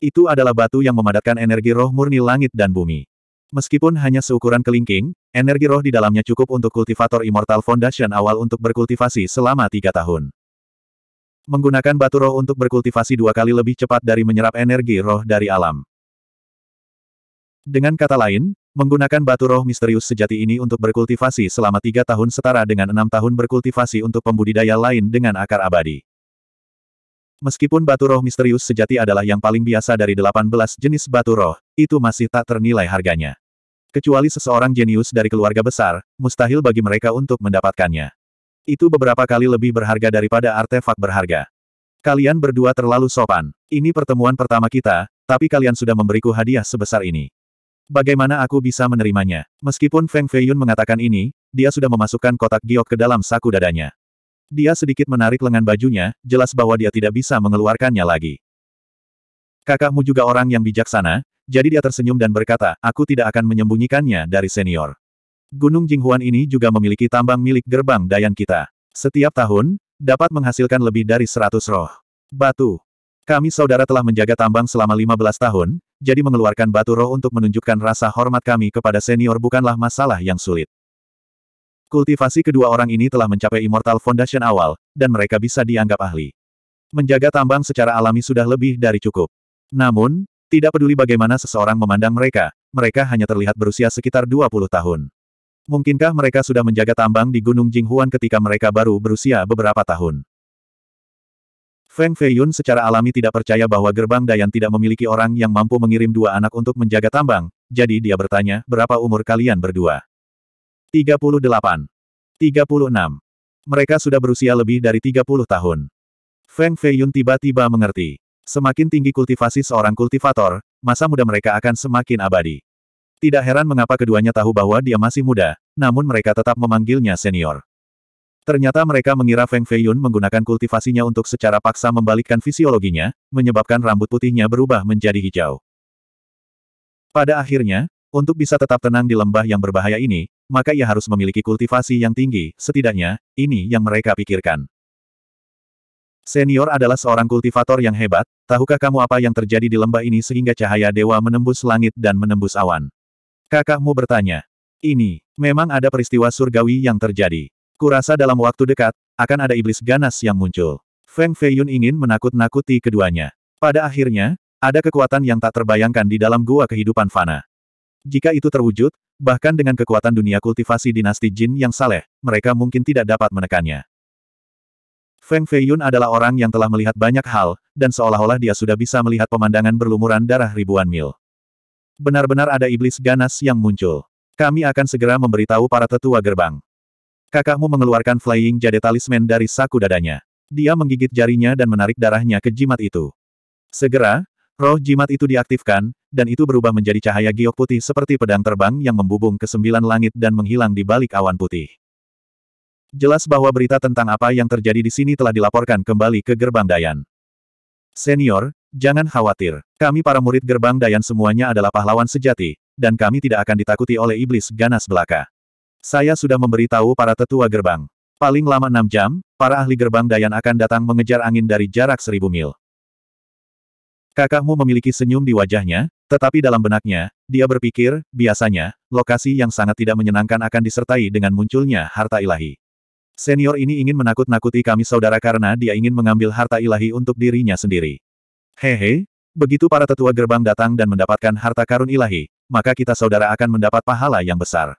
Itu adalah batu yang memadatkan energi roh murni langit dan bumi. Meskipun hanya seukuran kelingking, energi roh di dalamnya cukup untuk kultivator Immortal Foundation awal untuk berkultivasi selama tiga tahun. Menggunakan batu roh untuk berkultivasi dua kali lebih cepat dari menyerap energi roh dari alam. Dengan kata lain, menggunakan batu roh misterius sejati ini untuk berkultivasi selama tiga tahun setara dengan enam tahun berkultivasi untuk pembudidaya lain dengan akar abadi. Meskipun batu roh misterius sejati adalah yang paling biasa dari 18 jenis batu roh, itu masih tak ternilai harganya. Kecuali seseorang jenius dari keluarga besar, mustahil bagi mereka untuk mendapatkannya. Itu beberapa kali lebih berharga daripada artefak berharga. Kalian berdua terlalu sopan. Ini pertemuan pertama kita, tapi kalian sudah memberiku hadiah sebesar ini. Bagaimana aku bisa menerimanya? Meskipun Feng Feiyun mengatakan ini, dia sudah memasukkan kotak giok ke dalam saku dadanya. Dia sedikit menarik lengan bajunya, jelas bahwa dia tidak bisa mengeluarkannya lagi. Kakakmu juga orang yang bijaksana, jadi dia tersenyum dan berkata, aku tidak akan menyembunyikannya dari senior. Gunung Jinghuan ini juga memiliki tambang milik gerbang Dayan kita. Setiap tahun, dapat menghasilkan lebih dari 100 roh. Batu. Kami saudara telah menjaga tambang selama 15 tahun, jadi mengeluarkan batu roh untuk menunjukkan rasa hormat kami kepada senior bukanlah masalah yang sulit. Kultivasi kedua orang ini telah mencapai Immortal Foundation awal, dan mereka bisa dianggap ahli. Menjaga tambang secara alami sudah lebih dari cukup. Namun, tidak peduli bagaimana seseorang memandang mereka, mereka hanya terlihat berusia sekitar 20 tahun. Mungkinkah mereka sudah menjaga tambang di Gunung Jinghuan ketika mereka baru berusia beberapa tahun? Feng Feiyun secara alami tidak percaya bahwa gerbang Dayan tidak memiliki orang yang mampu mengirim dua anak untuk menjaga tambang, jadi dia bertanya, berapa umur kalian berdua? 38. 36. Mereka sudah berusia lebih dari 30 tahun. Feng Feiyun tiba-tiba mengerti. Semakin tinggi kultivasi seorang kultivator, masa muda mereka akan semakin abadi. Tidak heran mengapa keduanya tahu bahwa dia masih muda, namun mereka tetap memanggilnya senior. Ternyata mereka mengira Feng Feiyun menggunakan kultivasinya untuk secara paksa membalikkan fisiologinya, menyebabkan rambut putihnya berubah menjadi hijau. Pada akhirnya, untuk bisa tetap tenang di lembah yang berbahaya ini, maka ia harus memiliki kultivasi yang tinggi, setidaknya, ini yang mereka pikirkan. Senior adalah seorang kultivator yang hebat, tahukah kamu apa yang terjadi di lembah ini sehingga cahaya dewa menembus langit dan menembus awan? Kakakmu bertanya. Ini, memang ada peristiwa surgawi yang terjadi. Kurasa dalam waktu dekat, akan ada iblis ganas yang muncul. Feng Feiyun ingin menakut-nakuti keduanya. Pada akhirnya, ada kekuatan yang tak terbayangkan di dalam gua kehidupan fana. Jika itu terwujud, bahkan dengan kekuatan dunia kultivasi dinasti Jin yang saleh, mereka mungkin tidak dapat menekannya. Feng Feiyun adalah orang yang telah melihat banyak hal, dan seolah-olah dia sudah bisa melihat pemandangan berlumuran darah ribuan mil. Benar-benar ada iblis ganas yang muncul. Kami akan segera memberitahu para tetua gerbang. Kakakmu mengeluarkan flying jade talisman dari saku dadanya. Dia menggigit jarinya dan menarik darahnya ke jimat itu. Segera, roh jimat itu diaktifkan, dan itu berubah menjadi cahaya giok putih seperti pedang terbang yang membubung ke sembilan langit dan menghilang di balik awan putih. Jelas bahwa berita tentang apa yang terjadi di sini telah dilaporkan kembali ke gerbang Dayan. Senior, jangan khawatir. Kami para murid gerbang Dayan semuanya adalah pahlawan sejati, dan kami tidak akan ditakuti oleh iblis ganas belaka. Saya sudah memberitahu para tetua gerbang. Paling lama enam jam, para ahli gerbang Dayan akan datang mengejar angin dari jarak seribu mil. Kakakmu memiliki senyum di wajahnya, tetapi dalam benaknya, dia berpikir, biasanya, lokasi yang sangat tidak menyenangkan akan disertai dengan munculnya harta ilahi. Senior ini ingin menakut-nakuti kami saudara karena dia ingin mengambil harta ilahi untuk dirinya sendiri. Hehe, begitu para tetua gerbang datang dan mendapatkan harta karun ilahi, maka kita saudara akan mendapat pahala yang besar.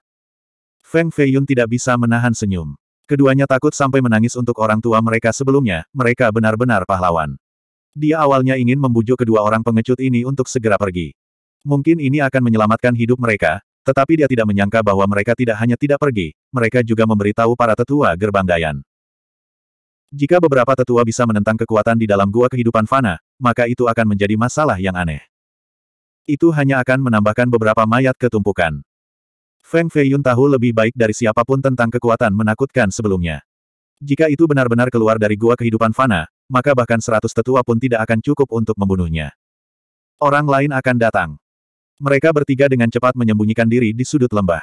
Feng Feiyun tidak bisa menahan senyum. Keduanya takut sampai menangis untuk orang tua mereka sebelumnya, mereka benar-benar pahlawan. Dia awalnya ingin membujuk kedua orang pengecut ini untuk segera pergi. Mungkin ini akan menyelamatkan hidup mereka, tetapi dia tidak menyangka bahwa mereka tidak hanya tidak pergi, mereka juga memberitahu para tetua gerbang Dayan. Jika beberapa tetua bisa menentang kekuatan di dalam gua kehidupan fana, maka itu akan menjadi masalah yang aneh. Itu hanya akan menambahkan beberapa mayat ketumpukan. Feng Feiyun tahu lebih baik dari siapapun tentang kekuatan menakutkan sebelumnya. Jika itu benar-benar keluar dari gua kehidupan fana, maka bahkan seratus tetua pun tidak akan cukup untuk membunuhnya. Orang lain akan datang. Mereka bertiga dengan cepat menyembunyikan diri di sudut lembah.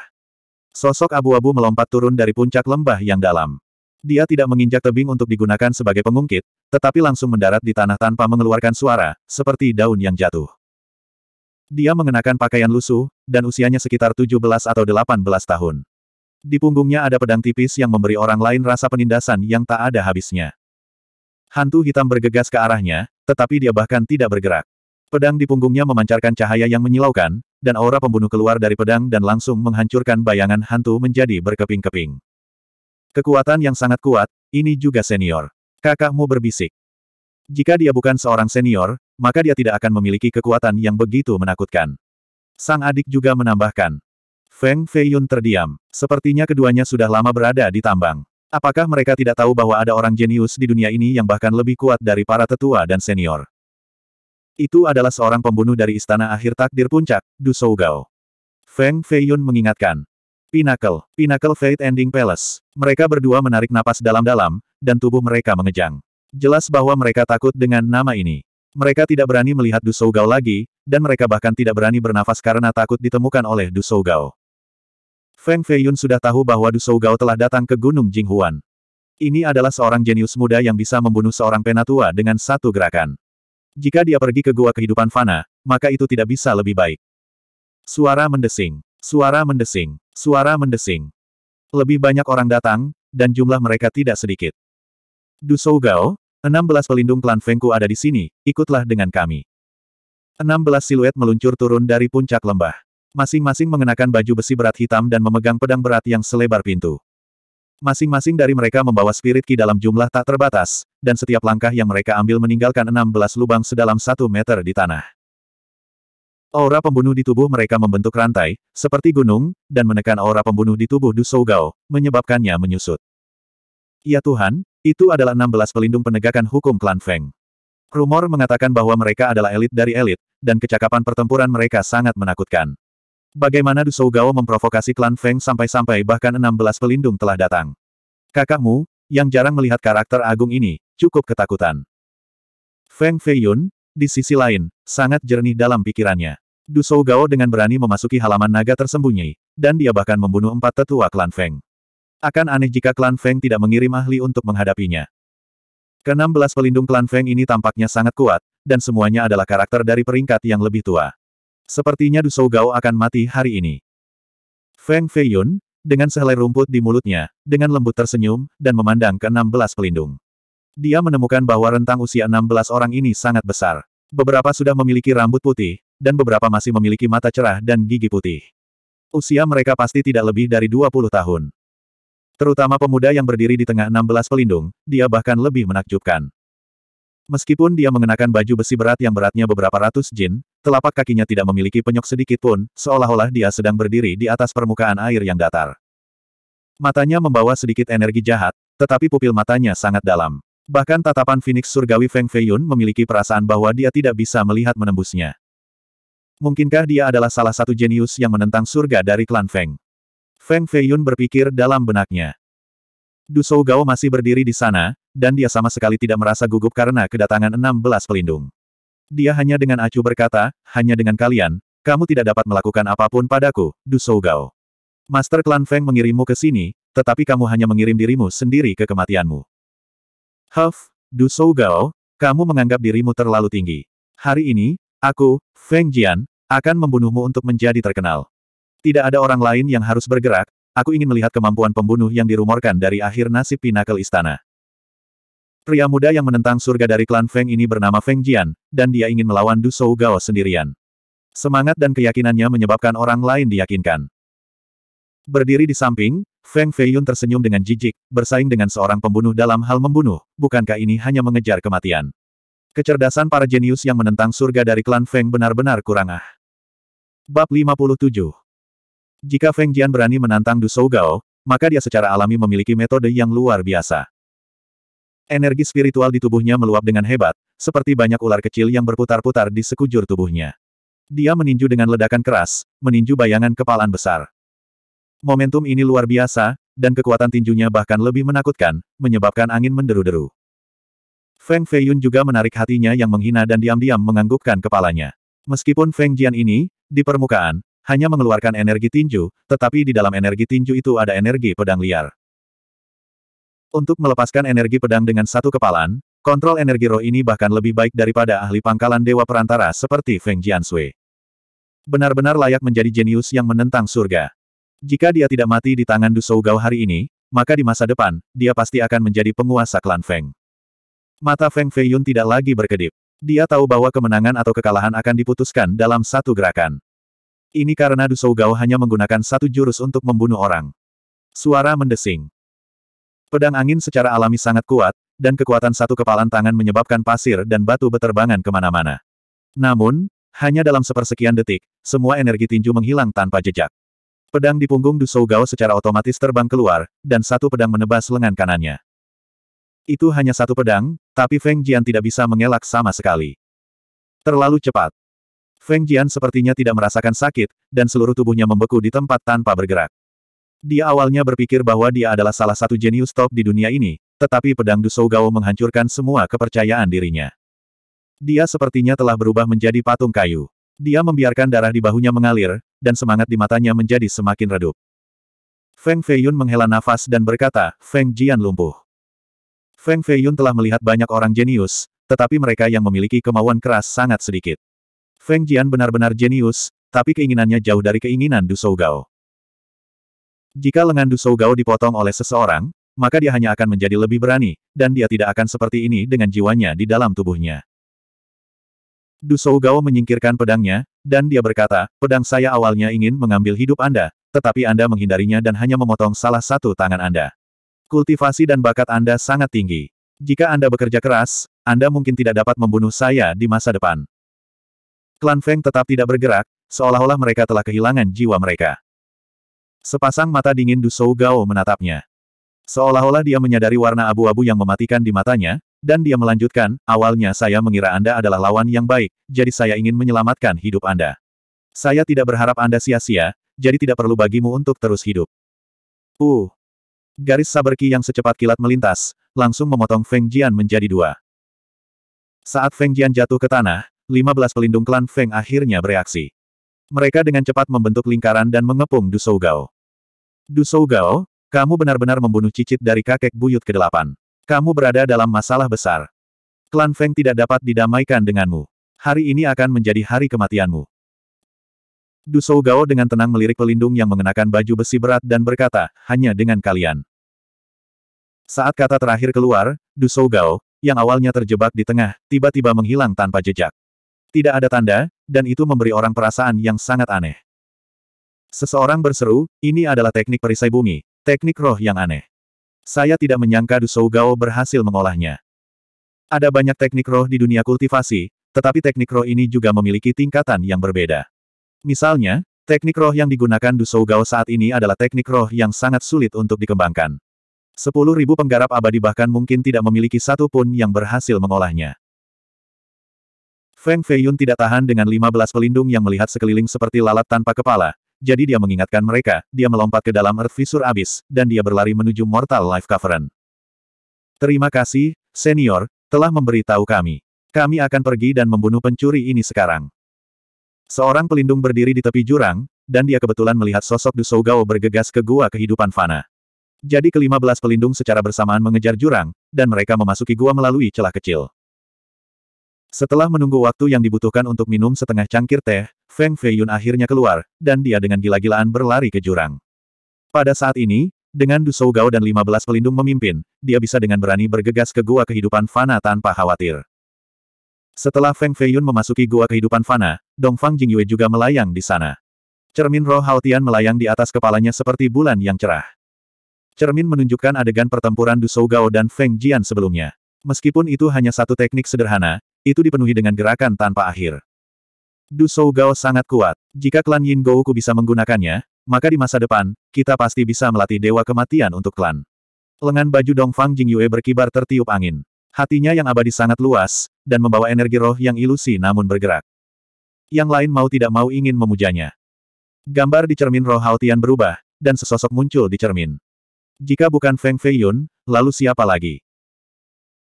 Sosok abu-abu melompat turun dari puncak lembah yang dalam. Dia tidak menginjak tebing untuk digunakan sebagai pengungkit, tetapi langsung mendarat di tanah tanpa mengeluarkan suara, seperti daun yang jatuh. Dia mengenakan pakaian lusuh, dan usianya sekitar 17 atau 18 tahun. Di punggungnya ada pedang tipis yang memberi orang lain rasa penindasan yang tak ada habisnya. Hantu hitam bergegas ke arahnya, tetapi dia bahkan tidak bergerak. Pedang di punggungnya memancarkan cahaya yang menyilaukan, dan aura pembunuh keluar dari pedang dan langsung menghancurkan bayangan hantu menjadi berkeping-keping. Kekuatan yang sangat kuat, ini juga senior. Kakakmu berbisik. Jika dia bukan seorang senior, maka dia tidak akan memiliki kekuatan yang begitu menakutkan. Sang adik juga menambahkan. Feng Feiyun terdiam. Sepertinya keduanya sudah lama berada di tambang. Apakah mereka tidak tahu bahwa ada orang jenius di dunia ini yang bahkan lebih kuat dari para tetua dan senior? Itu adalah seorang pembunuh dari Istana Akhir Takdir Puncak, Du Sougao. Feng Feiyun mengingatkan. Pinnacle, Pinnacle Fate Ending Palace. Mereka berdua menarik napas dalam-dalam, dan tubuh mereka mengejang. Jelas bahwa mereka takut dengan nama ini. Mereka tidak berani melihat Du Gao lagi, dan mereka bahkan tidak berani bernafas karena takut ditemukan oleh Du Gao. Feng Feiyun sudah tahu bahwa Du Gao telah datang ke Gunung Jinghuan. Ini adalah seorang jenius muda yang bisa membunuh seorang penatua dengan satu gerakan. Jika dia pergi ke gua kehidupan fana, maka itu tidak bisa lebih baik. Suara mendesing. Suara mendesing. Suara mendesing. Lebih banyak orang datang, dan jumlah mereka tidak sedikit. Du Gao belas pelindung klan Fengku ada di sini, ikutlah dengan kami. Enam siluet meluncur turun dari puncak lembah. Masing-masing mengenakan baju besi berat hitam dan memegang pedang berat yang selebar pintu. Masing-masing dari mereka membawa spirit ki dalam jumlah tak terbatas, dan setiap langkah yang mereka ambil meninggalkan 16 lubang sedalam satu meter di tanah. Aura pembunuh di tubuh mereka membentuk rantai, seperti gunung, dan menekan aura pembunuh di tubuh Du Sougao, menyebabkannya menyusut. Ya Tuhan, itu adalah 16 pelindung penegakan hukum klan Feng. Rumor mengatakan bahwa mereka adalah elit dari elit, dan kecakapan pertempuran mereka sangat menakutkan. Bagaimana Dusou Gao memprovokasi klan Feng sampai-sampai bahkan 16 pelindung telah datang. Kakakmu, yang jarang melihat karakter agung ini, cukup ketakutan. Feng Feiyun, di sisi lain, sangat jernih dalam pikirannya. Dusou Gao dengan berani memasuki halaman naga tersembunyi, dan dia bahkan membunuh empat tetua klan Feng. Akan aneh jika klan Feng tidak mengirim ahli untuk menghadapinya. Keenam belas pelindung klan Feng ini tampaknya sangat kuat, dan semuanya adalah karakter dari peringkat yang lebih tua. Sepertinya Du Gao akan mati hari ini. Feng Feiyun, dengan sehelai rumput di mulutnya, dengan lembut tersenyum, dan memandang ke-16 pelindung. Dia menemukan bahwa rentang usia 16 orang ini sangat besar. Beberapa sudah memiliki rambut putih, dan beberapa masih memiliki mata cerah dan gigi putih. Usia mereka pasti tidak lebih dari 20 tahun. Terutama pemuda yang berdiri di tengah 16 pelindung, dia bahkan lebih menakjubkan. Meskipun dia mengenakan baju besi berat yang beratnya beberapa ratus jin, telapak kakinya tidak memiliki penyok sedikit pun, seolah-olah dia sedang berdiri di atas permukaan air yang datar. Matanya membawa sedikit energi jahat, tetapi pupil matanya sangat dalam. Bahkan tatapan Phoenix Surgawi Feng Feiyun memiliki perasaan bahwa dia tidak bisa melihat menembusnya. Mungkinkah dia adalah salah satu jenius yang menentang surga dari klan Feng? Feng Feiyun berpikir dalam benaknya. Dusou Gao masih berdiri di sana, dan dia sama sekali tidak merasa gugup karena kedatangan 16 pelindung. Dia hanya dengan acuh berkata, hanya dengan kalian, kamu tidak dapat melakukan apapun padaku, Dusou Gao. Master Klan Feng mengirimmu ke sini, tetapi kamu hanya mengirim dirimu sendiri ke kematianmu. Huff, Dusou Gao, kamu menganggap dirimu terlalu tinggi. Hari ini, aku, Feng Jian, akan membunuhmu untuk menjadi terkenal. Tidak ada orang lain yang harus bergerak, aku ingin melihat kemampuan pembunuh yang dirumorkan dari akhir nasib pinakel istana. Pria muda yang menentang surga dari klan Feng ini bernama Feng Jian, dan dia ingin melawan Du Shou Gao sendirian. Semangat dan keyakinannya menyebabkan orang lain diyakinkan. Berdiri di samping, Feng Feiyun tersenyum dengan jijik, bersaing dengan seorang pembunuh dalam hal membunuh, bukankah ini hanya mengejar kematian? Kecerdasan para jenius yang menentang surga dari klan Feng benar-benar kurang ah. Bab 57 jika Feng Jian berani menantang Du Shougao, maka dia secara alami memiliki metode yang luar biasa. Energi spiritual di tubuhnya meluap dengan hebat, seperti banyak ular kecil yang berputar-putar di sekujur tubuhnya. Dia meninju dengan ledakan keras, meninju bayangan kepalan besar. Momentum ini luar biasa, dan kekuatan tinjunya bahkan lebih menakutkan, menyebabkan angin menderu-deru. Feng Feiyun juga menarik hatinya yang menghina dan diam-diam menganggukkan kepalanya. Meskipun Feng Jian ini, di permukaan, hanya mengeluarkan energi tinju, tetapi di dalam energi tinju itu ada energi pedang liar. Untuk melepaskan energi pedang dengan satu kepalan, kontrol energi roh ini bahkan lebih baik daripada ahli pangkalan dewa perantara seperti Feng Jianshui. Benar-benar layak menjadi jenius yang menentang surga. Jika dia tidak mati di tangan Du Gao hari ini, maka di masa depan, dia pasti akan menjadi penguasa klan Feng. Mata Feng Feiyun tidak lagi berkedip. Dia tahu bahwa kemenangan atau kekalahan akan diputuskan dalam satu gerakan. Ini karena Dusou hanya menggunakan satu jurus untuk membunuh orang. Suara mendesing. Pedang angin secara alami sangat kuat, dan kekuatan satu kepalan tangan menyebabkan pasir dan batu beterbangan kemana-mana. Namun, hanya dalam sepersekian detik, semua energi tinju menghilang tanpa jejak. Pedang di punggung Dusou secara otomatis terbang keluar, dan satu pedang menebas lengan kanannya. Itu hanya satu pedang, tapi Feng Jian tidak bisa mengelak sama sekali. Terlalu cepat. Feng Jian sepertinya tidak merasakan sakit, dan seluruh tubuhnya membeku di tempat tanpa bergerak. Dia awalnya berpikir bahwa dia adalah salah satu jenius top di dunia ini, tetapi pedang Du Gao menghancurkan semua kepercayaan dirinya. Dia sepertinya telah berubah menjadi patung kayu. Dia membiarkan darah di bahunya mengalir, dan semangat di matanya menjadi semakin redup. Feng Feiyun menghela nafas dan berkata, Feng Jian lumpuh. Feng Feiyun telah melihat banyak orang jenius, tetapi mereka yang memiliki kemauan keras sangat sedikit. Feng Jian benar-benar jenius, tapi keinginannya jauh dari keinginan Du Gao. Jika lengan Du Gao dipotong oleh seseorang, maka dia hanya akan menjadi lebih berani, dan dia tidak akan seperti ini dengan jiwanya di dalam tubuhnya. Du Gao menyingkirkan pedangnya, dan dia berkata, pedang saya awalnya ingin mengambil hidup Anda, tetapi Anda menghindarinya dan hanya memotong salah satu tangan Anda. Kultivasi dan bakat Anda sangat tinggi. Jika Anda bekerja keras, Anda mungkin tidak dapat membunuh saya di masa depan. Klan Feng tetap tidak bergerak, seolah-olah mereka telah kehilangan jiwa mereka. Sepasang mata dingin Du Shou Gao menatapnya. Seolah-olah dia menyadari warna abu-abu yang mematikan di matanya, dan dia melanjutkan, awalnya saya mengira Anda adalah lawan yang baik, jadi saya ingin menyelamatkan hidup Anda. Saya tidak berharap Anda sia-sia, jadi tidak perlu bagimu untuk terus hidup. Uh. Garis saberki yang secepat kilat melintas, langsung memotong Feng Jian menjadi dua. Saat Feng Jian jatuh ke tanah, 15 pelindung klan Feng akhirnya bereaksi. Mereka dengan cepat membentuk lingkaran dan mengepung Dusou Gao. Dusou Gao, kamu benar-benar membunuh cicit dari kakek buyut ke-8. Kamu berada dalam masalah besar. Klan Feng tidak dapat didamaikan denganmu. Hari ini akan menjadi hari kematianmu. Dusou Gao dengan tenang melirik pelindung yang mengenakan baju besi berat dan berkata, hanya dengan kalian. Saat kata terakhir keluar, Dusou Gao, yang awalnya terjebak di tengah, tiba-tiba menghilang tanpa jejak. Tidak ada tanda, dan itu memberi orang perasaan yang sangat aneh. Seseorang berseru, ini adalah teknik perisai bumi, teknik roh yang aneh. Saya tidak menyangka Dusou Gao berhasil mengolahnya. Ada banyak teknik roh di dunia kultivasi, tetapi teknik roh ini juga memiliki tingkatan yang berbeda. Misalnya, teknik roh yang digunakan Dusou Gao saat ini adalah teknik roh yang sangat sulit untuk dikembangkan. Sepuluh ribu penggarap abadi bahkan mungkin tidak memiliki satu pun yang berhasil mengolahnya. Feng Feiyun tidak tahan dengan 15 pelindung yang melihat sekeliling seperti lalat tanpa kepala, jadi dia mengingatkan mereka, dia melompat ke dalam Earth Fissure Abyss, dan dia berlari menuju Mortal Life Cavern. Terima kasih, senior, telah memberitahu kami. Kami akan pergi dan membunuh pencuri ini sekarang. Seorang pelindung berdiri di tepi jurang, dan dia kebetulan melihat sosok Du Sougao bergegas ke gua kehidupan Fana. Jadi kelima belas pelindung secara bersamaan mengejar jurang, dan mereka memasuki gua melalui celah kecil. Setelah menunggu waktu yang dibutuhkan untuk minum setengah cangkir teh, Feng Feiyun akhirnya keluar, dan dia dengan gila-gilaan berlari ke jurang. Pada saat ini, dengan Dusou Gao dan 15 pelindung memimpin, dia bisa dengan berani bergegas ke gua kehidupan Fana tanpa khawatir. Setelah Feng Feiyun memasuki gua kehidupan Fana, Dongfang Jingyue juga melayang di sana. Cermin roh Haotian melayang di atas kepalanya seperti bulan yang cerah. Cermin menunjukkan adegan pertempuran Dusou Gao dan Feng Jian sebelumnya. Meskipun itu hanya satu teknik sederhana, itu dipenuhi dengan gerakan tanpa akhir. Du Gao sangat kuat. Jika klan Yin Gouku bisa menggunakannya, maka di masa depan, kita pasti bisa melatih dewa kematian untuk klan. Lengan baju Dongfang Yue berkibar tertiup angin. Hatinya yang abadi sangat luas, dan membawa energi roh yang ilusi namun bergerak. Yang lain mau tidak mau ingin memujanya. Gambar di cermin roh Haotian berubah, dan sesosok muncul di cermin. Jika bukan Feng Feiyun, lalu siapa lagi?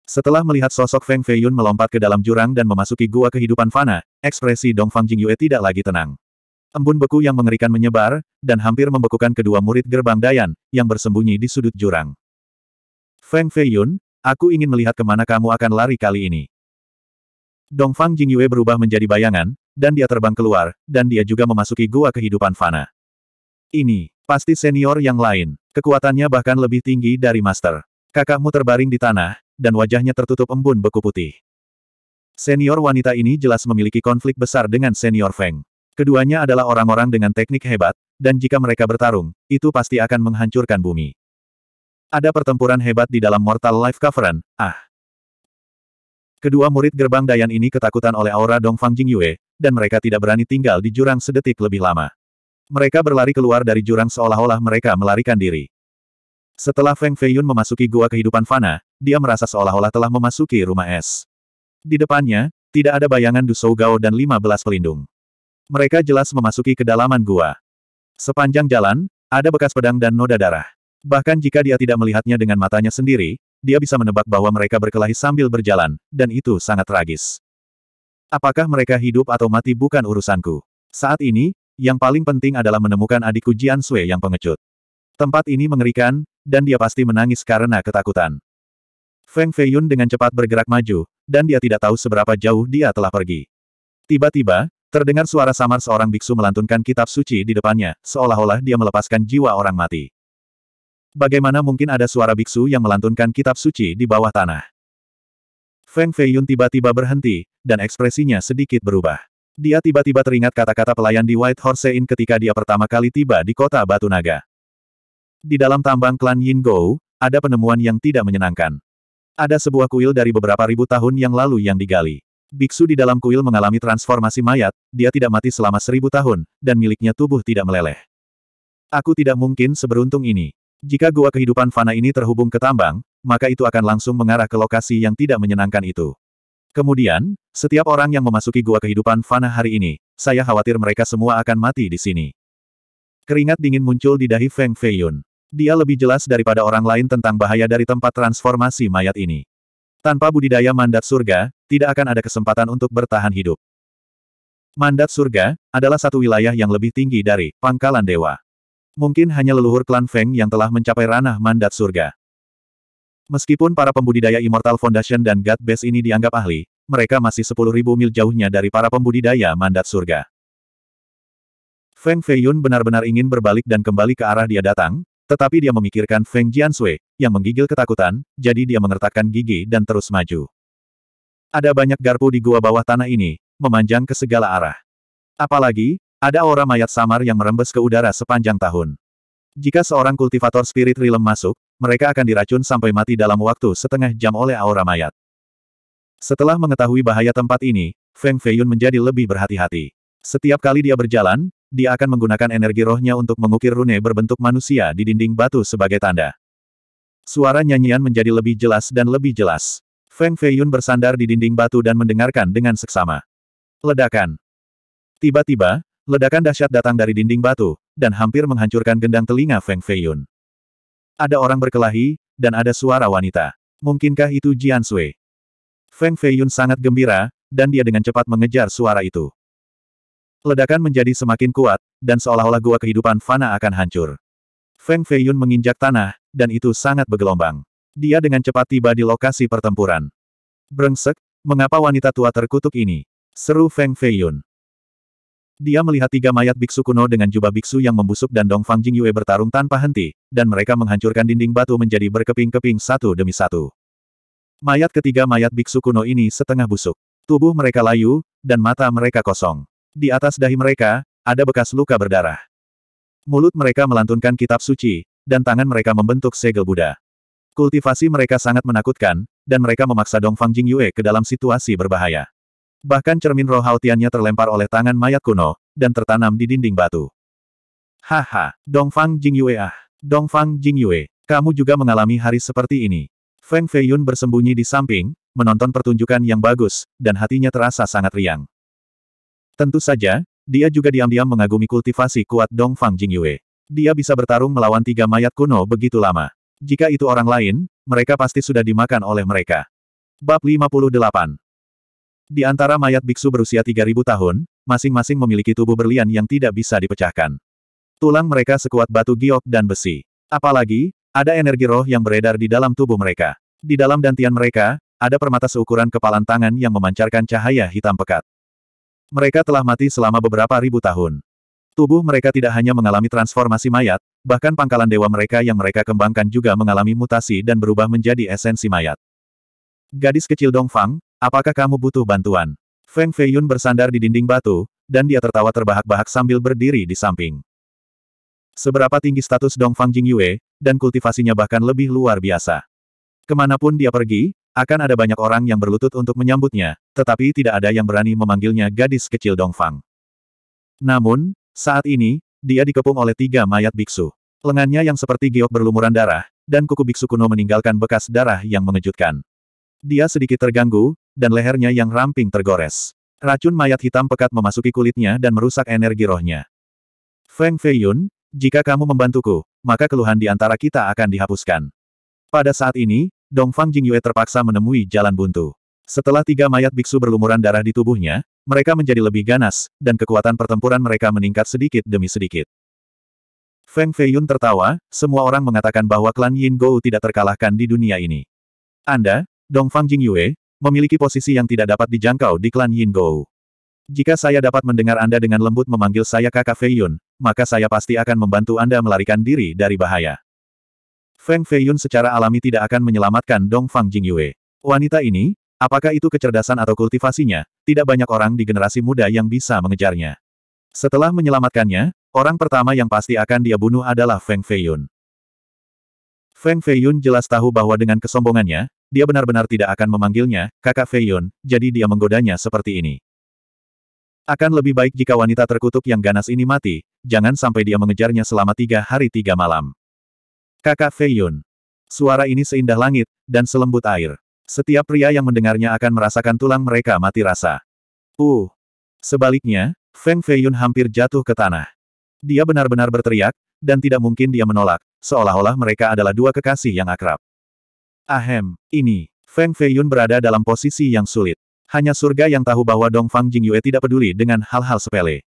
Setelah melihat sosok Feng Feiyun melompat ke dalam jurang dan memasuki gua kehidupan fana, ekspresi Dong Fang Jingyue tidak lagi tenang. Embun beku yang mengerikan menyebar, dan hampir membekukan kedua murid gerbang Dayan, yang bersembunyi di sudut jurang. Feng Feiyun, aku ingin melihat kemana kamu akan lari kali ini. Dong Fang Jingyue berubah menjadi bayangan, dan dia terbang keluar, dan dia juga memasuki gua kehidupan fana. Ini, pasti senior yang lain, kekuatannya bahkan lebih tinggi dari master. Kakakmu terbaring di tanah, dan wajahnya tertutup embun beku putih. Senior wanita ini jelas memiliki konflik besar dengan senior Feng. Keduanya adalah orang-orang dengan teknik hebat, dan jika mereka bertarung, itu pasti akan menghancurkan bumi. Ada pertempuran hebat di dalam Mortal Life Cavern, ah. Kedua murid gerbang Dayan ini ketakutan oleh aura Dong Fang Jing Yue, dan mereka tidak berani tinggal di jurang sedetik lebih lama. Mereka berlari keluar dari jurang seolah-olah mereka melarikan diri. Setelah Feng Feiyun memasuki gua kehidupan fana, dia merasa seolah-olah telah memasuki rumah es. Di depannya, tidak ada bayangan Dusou Gao dan 15 pelindung. Mereka jelas memasuki kedalaman gua. Sepanjang jalan, ada bekas pedang dan noda darah. Bahkan jika dia tidak melihatnya dengan matanya sendiri, dia bisa menebak bahwa mereka berkelahi sambil berjalan, dan itu sangat tragis. Apakah mereka hidup atau mati bukan urusanku. Saat ini, yang paling penting adalah menemukan adikku Jian Sui yang pengecut. Tempat ini mengerikan, dan dia pasti menangis karena ketakutan. Feng Feiyun dengan cepat bergerak maju, dan dia tidak tahu seberapa jauh dia telah pergi. Tiba-tiba, terdengar suara samar seorang biksu melantunkan kitab suci di depannya, seolah-olah dia melepaskan jiwa orang mati. Bagaimana mungkin ada suara biksu yang melantunkan kitab suci di bawah tanah? Feng Feiyun tiba-tiba berhenti, dan ekspresinya sedikit berubah. Dia tiba-tiba teringat kata-kata pelayan di White Horse Inn ketika dia pertama kali tiba di kota Batu Naga. Di dalam tambang klan Yin Gou, ada penemuan yang tidak menyenangkan. Ada sebuah kuil dari beberapa ribu tahun yang lalu yang digali. Biksu di dalam kuil mengalami transformasi mayat, dia tidak mati selama seribu tahun, dan miliknya tubuh tidak meleleh. Aku tidak mungkin seberuntung ini. Jika gua kehidupan fana ini terhubung ke tambang, maka itu akan langsung mengarah ke lokasi yang tidak menyenangkan itu. Kemudian, setiap orang yang memasuki gua kehidupan fana hari ini, saya khawatir mereka semua akan mati di sini. Keringat dingin muncul di dahi Feng Feiyun. Dia lebih jelas daripada orang lain tentang bahaya dari tempat transformasi mayat ini. Tanpa budidaya mandat surga, tidak akan ada kesempatan untuk bertahan hidup. Mandat surga adalah satu wilayah yang lebih tinggi dari pangkalan dewa. Mungkin hanya leluhur klan Feng yang telah mencapai ranah mandat surga. Meskipun para pembudidaya Immortal Foundation dan God Base ini dianggap ahli, mereka masih 10.000 mil jauhnya dari para pembudidaya mandat surga. Feng Feiyun benar-benar ingin berbalik dan kembali ke arah dia datang, tetapi dia memikirkan Feng Jiansui, yang menggigil ketakutan, jadi dia mengertakkan gigi dan terus maju. Ada banyak garpu di gua bawah tanah ini, memanjang ke segala arah. Apalagi, ada aura mayat samar yang merembes ke udara sepanjang tahun. Jika seorang kultivator spirit realm masuk, mereka akan diracun sampai mati dalam waktu setengah jam oleh aura mayat. Setelah mengetahui bahaya tempat ini, Feng Feiyun menjadi lebih berhati-hati. Setiap kali dia berjalan, dia akan menggunakan energi rohnya untuk mengukir rune berbentuk manusia di dinding batu sebagai tanda. Suara nyanyian menjadi lebih jelas dan lebih jelas. Feng Feiyun bersandar di dinding batu dan mendengarkan dengan seksama. Ledakan. Tiba-tiba, ledakan dahsyat datang dari dinding batu, dan hampir menghancurkan gendang telinga Feng Feiyun. Ada orang berkelahi, dan ada suara wanita. Mungkinkah itu Jian Sui? Feng Feiyun sangat gembira, dan dia dengan cepat mengejar suara itu. Ledakan menjadi semakin kuat, dan seolah-olah gua kehidupan Fana akan hancur. Feng Feiyun menginjak tanah, dan itu sangat bergelombang. Dia dengan cepat tiba di lokasi pertempuran. Brengsek, mengapa wanita tua terkutuk ini? Seru Feng Feiyun. Dia melihat tiga mayat biksu kuno dengan jubah biksu yang membusuk dan Dong Fang Jingyue bertarung tanpa henti, dan mereka menghancurkan dinding batu menjadi berkeping-keping satu demi satu. Mayat ketiga mayat biksu kuno ini setengah busuk. Tubuh mereka layu, dan mata mereka kosong. Di atas dahi mereka, ada bekas luka berdarah. Mulut mereka melantunkan kitab suci, dan tangan mereka membentuk segel Buddha. Kultivasi mereka sangat menakutkan, dan mereka memaksa Dongfang Jingyue ke dalam situasi berbahaya. Bahkan cermin roh hautiannya terlempar oleh tangan mayat kuno, dan tertanam di dinding batu. Haha, Dongfang Jingyue ah, Dongfang Jingyue, kamu juga mengalami hari seperti ini. Feng Feiyun bersembunyi di samping, menonton pertunjukan yang bagus, dan hatinya terasa sangat riang. Tentu saja, dia juga diam-diam mengagumi kultivasi kuat Dong Fang Jingyue. Dia bisa bertarung melawan tiga mayat kuno begitu lama. Jika itu orang lain, mereka pasti sudah dimakan oleh mereka. Bab 58 Di antara mayat biksu berusia 3000 tahun, masing-masing memiliki tubuh berlian yang tidak bisa dipecahkan. Tulang mereka sekuat batu giok dan besi. Apalagi, ada energi roh yang beredar di dalam tubuh mereka. Di dalam dantian mereka, ada permata seukuran kepalan tangan yang memancarkan cahaya hitam pekat. Mereka telah mati selama beberapa ribu tahun. Tubuh mereka tidak hanya mengalami transformasi mayat, bahkan pangkalan dewa mereka yang mereka kembangkan juga mengalami mutasi dan berubah menjadi esensi mayat. Gadis kecil Dongfang, apakah kamu butuh bantuan? Feng Feiyun bersandar di dinding batu, dan dia tertawa terbahak-bahak sambil berdiri di samping. Seberapa tinggi status Dongfang Jingyue, dan kultivasinya bahkan lebih luar biasa. Kemanapun dia pergi, akan ada banyak orang yang berlutut untuk menyambutnya, tetapi tidak ada yang berani memanggilnya gadis kecil Dongfang. Namun, saat ini, dia dikepung oleh tiga mayat biksu. Lengannya yang seperti giok berlumuran darah, dan kuku biksu kuno meninggalkan bekas darah yang mengejutkan. Dia sedikit terganggu, dan lehernya yang ramping tergores. Racun mayat hitam pekat memasuki kulitnya dan merusak energi rohnya. Feng Feiyun, jika kamu membantuku, maka keluhan di antara kita akan dihapuskan. Pada saat ini, Dong Dongfang Jingyue terpaksa menemui jalan buntu. Setelah tiga mayat biksu berlumuran darah di tubuhnya, mereka menjadi lebih ganas, dan kekuatan pertempuran mereka meningkat sedikit demi sedikit. Feng Feiyun tertawa, semua orang mengatakan bahwa klan Yin Gou tidak terkalahkan di dunia ini. Anda, Dong Dongfang Jingyue, memiliki posisi yang tidak dapat dijangkau di klan Yin Gou. Jika saya dapat mendengar Anda dengan lembut memanggil saya kakak Feiyun, maka saya pasti akan membantu Anda melarikan diri dari bahaya. Feng Feiyun secara alami tidak akan menyelamatkan Dong Fang Jingyue. Wanita ini, apakah itu kecerdasan atau kultivasinya, tidak banyak orang di generasi muda yang bisa mengejarnya. Setelah menyelamatkannya, orang pertama yang pasti akan dia bunuh adalah Feng Feiyun. Feng Feiyun jelas tahu bahwa dengan kesombongannya, dia benar-benar tidak akan memanggilnya, kakak Feiyun, jadi dia menggodanya seperti ini. Akan lebih baik jika wanita terkutuk yang ganas ini mati, jangan sampai dia mengejarnya selama tiga hari tiga malam. Kakak Feiyun. Suara ini seindah langit, dan selembut air. Setiap pria yang mendengarnya akan merasakan tulang mereka mati rasa. Uh. Sebaliknya, Feng Feiyun hampir jatuh ke tanah. Dia benar-benar berteriak, dan tidak mungkin dia menolak, seolah-olah mereka adalah dua kekasih yang akrab. Ahem, ini, Feng Feiyun berada dalam posisi yang sulit. Hanya surga yang tahu bahwa Dong Fang Jing Yue tidak peduli dengan hal-hal sepele.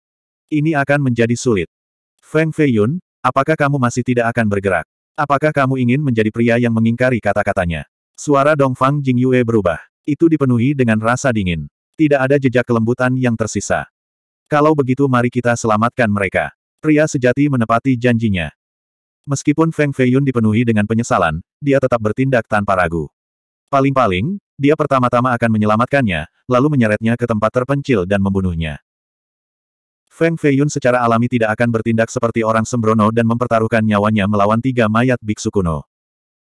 Ini akan menjadi sulit. Feng Feiyun, apakah kamu masih tidak akan bergerak? Apakah kamu ingin menjadi pria yang mengingkari kata-katanya? Suara Dongfang Jingyue berubah. Itu dipenuhi dengan rasa dingin. Tidak ada jejak kelembutan yang tersisa. Kalau begitu mari kita selamatkan mereka. Pria sejati menepati janjinya. Meskipun Feng Feiyun dipenuhi dengan penyesalan, dia tetap bertindak tanpa ragu. Paling-paling, dia pertama-tama akan menyelamatkannya, lalu menyeretnya ke tempat terpencil dan membunuhnya. Feng Feiyun secara alami tidak akan bertindak seperti orang sembrono dan mempertaruhkan nyawanya melawan tiga mayat biksu kuno.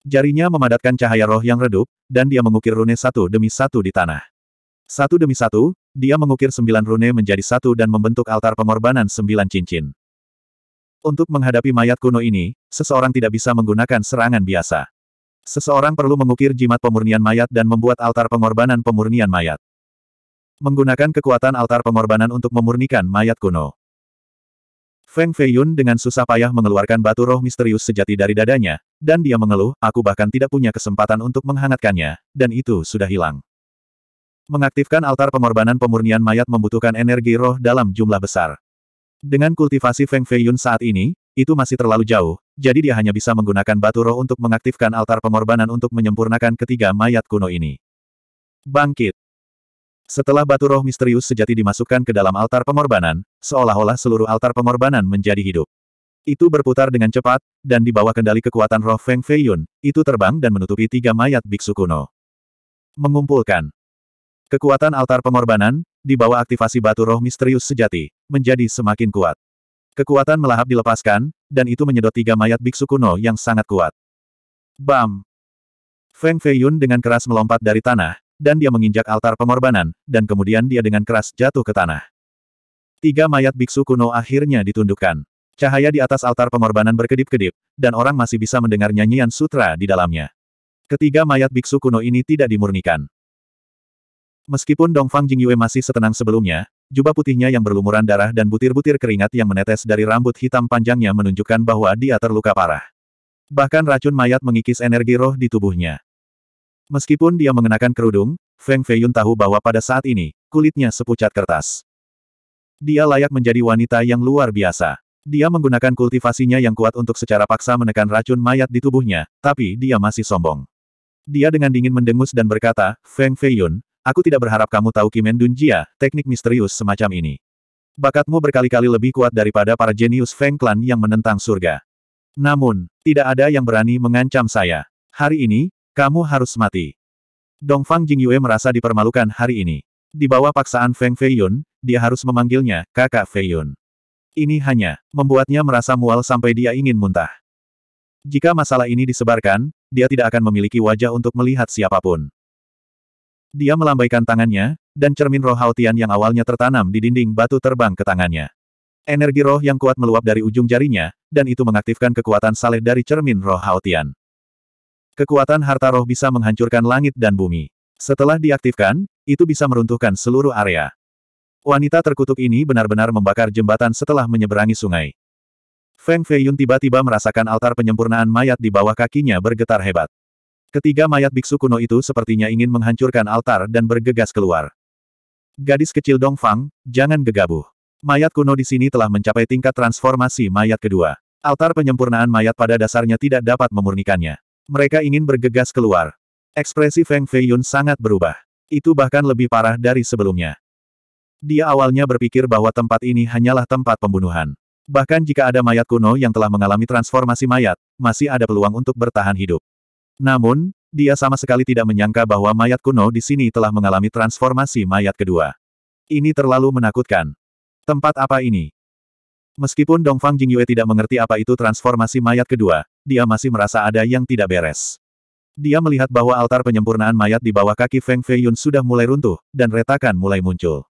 Jarinya memadatkan cahaya roh yang redup, dan dia mengukir rune satu demi satu di tanah. Satu demi satu, dia mengukir sembilan rune menjadi satu dan membentuk altar pengorbanan sembilan cincin. Untuk menghadapi mayat kuno ini, seseorang tidak bisa menggunakan serangan biasa. Seseorang perlu mengukir jimat pemurnian mayat dan membuat altar pengorbanan pemurnian mayat. Menggunakan kekuatan altar pengorbanan untuk memurnikan mayat kuno. Feng Feiyun dengan susah payah mengeluarkan batu roh misterius sejati dari dadanya, dan dia mengeluh, aku bahkan tidak punya kesempatan untuk menghangatkannya, dan itu sudah hilang. Mengaktifkan altar pengorbanan pemurnian mayat membutuhkan energi roh dalam jumlah besar. Dengan kultivasi Feng Feiyun saat ini, itu masih terlalu jauh, jadi dia hanya bisa menggunakan batu roh untuk mengaktifkan altar pengorbanan untuk menyempurnakan ketiga mayat kuno ini. Bangkit! Setelah batu roh misterius sejati dimasukkan ke dalam altar pengorbanan, seolah-olah seluruh altar pengorbanan menjadi hidup. Itu berputar dengan cepat, dan di bawah kendali kekuatan roh Feng Feiyun, itu terbang dan menutupi tiga mayat biksu kuno. Mengumpulkan kekuatan altar pengorbanan, di bawah aktivasi batu roh misterius sejati, menjadi semakin kuat. Kekuatan melahap dilepaskan, dan itu menyedot tiga mayat biksu kuno yang sangat kuat. Bam! Feng Feiyun dengan keras melompat dari tanah, dan dia menginjak altar pengorbanan, dan kemudian dia dengan keras jatuh ke tanah. Tiga mayat biksu kuno akhirnya ditundukkan. Cahaya di atas altar pengorbanan berkedip-kedip, dan orang masih bisa mendengar nyanyian sutra di dalamnya. Ketiga mayat biksu kuno ini tidak dimurnikan. Meskipun Dongfang Jingyue masih setenang sebelumnya, jubah putihnya yang berlumuran darah dan butir-butir keringat yang menetes dari rambut hitam panjangnya menunjukkan bahwa dia terluka parah. Bahkan racun mayat mengikis energi roh di tubuhnya. Meskipun dia mengenakan kerudung, Feng Feiyun tahu bahwa pada saat ini, kulitnya sepucat kertas. Dia layak menjadi wanita yang luar biasa. Dia menggunakan kultivasinya yang kuat untuk secara paksa menekan racun mayat di tubuhnya, tapi dia masih sombong. Dia dengan dingin mendengus dan berkata, Feng Feiyun, aku tidak berharap kamu tahu Kimen Dunjia, teknik misterius semacam ini. Bakatmu berkali-kali lebih kuat daripada para jenius Feng Clan yang menentang surga. Namun, tidak ada yang berani mengancam saya. Hari ini, kamu harus mati. Dongfang Jingyue merasa dipermalukan hari ini. Di bawah paksaan Feng Feiyun, dia harus memanggilnya kakak Feiyun. Ini hanya membuatnya merasa mual sampai dia ingin muntah. Jika masalah ini disebarkan, dia tidak akan memiliki wajah untuk melihat siapapun. Dia melambaikan tangannya, dan cermin roh Haotian yang awalnya tertanam di dinding batu terbang ke tangannya. Energi roh yang kuat meluap dari ujung jarinya, dan itu mengaktifkan kekuatan saleh dari cermin roh Haotian. Kekuatan harta roh bisa menghancurkan langit dan bumi. Setelah diaktifkan, itu bisa meruntuhkan seluruh area. Wanita terkutuk ini benar-benar membakar jembatan setelah menyeberangi sungai. Feng Feiyun tiba-tiba merasakan altar penyempurnaan mayat di bawah kakinya bergetar hebat. Ketiga mayat biksu kuno itu sepertinya ingin menghancurkan altar dan bergegas keluar. Gadis kecil Dong Fang, jangan gegabah. Mayat kuno di sini telah mencapai tingkat transformasi mayat kedua. Altar penyempurnaan mayat pada dasarnya tidak dapat memurnikannya. Mereka ingin bergegas keluar. Ekspresi Feng Feiyun sangat berubah. Itu bahkan lebih parah dari sebelumnya. Dia awalnya berpikir bahwa tempat ini hanyalah tempat pembunuhan. Bahkan jika ada mayat kuno yang telah mengalami transformasi mayat, masih ada peluang untuk bertahan hidup. Namun, dia sama sekali tidak menyangka bahwa mayat kuno di sini telah mengalami transformasi mayat kedua. Ini terlalu menakutkan. Tempat apa ini? Meskipun Dongfang Jingyue tidak mengerti apa itu transformasi mayat kedua, dia masih merasa ada yang tidak beres. Dia melihat bahwa altar penyempurnaan mayat di bawah kaki Feng Feiyun sudah mulai runtuh, dan retakan mulai muncul.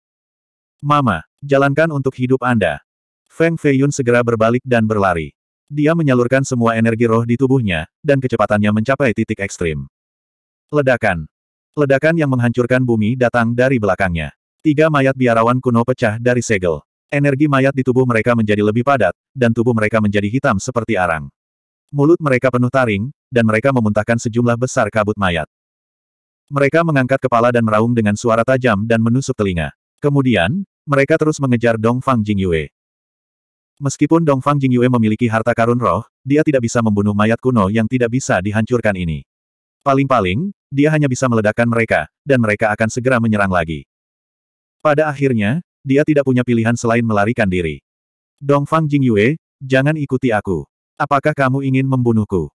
Mama, jalankan untuk hidup Anda. Feng Feiyun segera berbalik dan berlari. Dia menyalurkan semua energi roh di tubuhnya, dan kecepatannya mencapai titik ekstrim. Ledakan. Ledakan yang menghancurkan bumi datang dari belakangnya. Tiga mayat biarawan kuno pecah dari segel. Energi mayat di tubuh mereka menjadi lebih padat, dan tubuh mereka menjadi hitam seperti arang. Mulut mereka penuh taring, dan mereka memuntahkan sejumlah besar kabut mayat. Mereka mengangkat kepala dan meraung dengan suara tajam dan menusuk telinga. Kemudian, mereka terus mengejar Dong Dongfang Jingyue. Meskipun Dong Dongfang Jingyue memiliki harta karun roh, dia tidak bisa membunuh mayat kuno yang tidak bisa dihancurkan ini. Paling-paling, dia hanya bisa meledakkan mereka, dan mereka akan segera menyerang lagi. Pada akhirnya, dia tidak punya pilihan selain melarikan diri. Dong Dongfang Jingyue, jangan ikuti aku. Apakah kamu ingin membunuhku?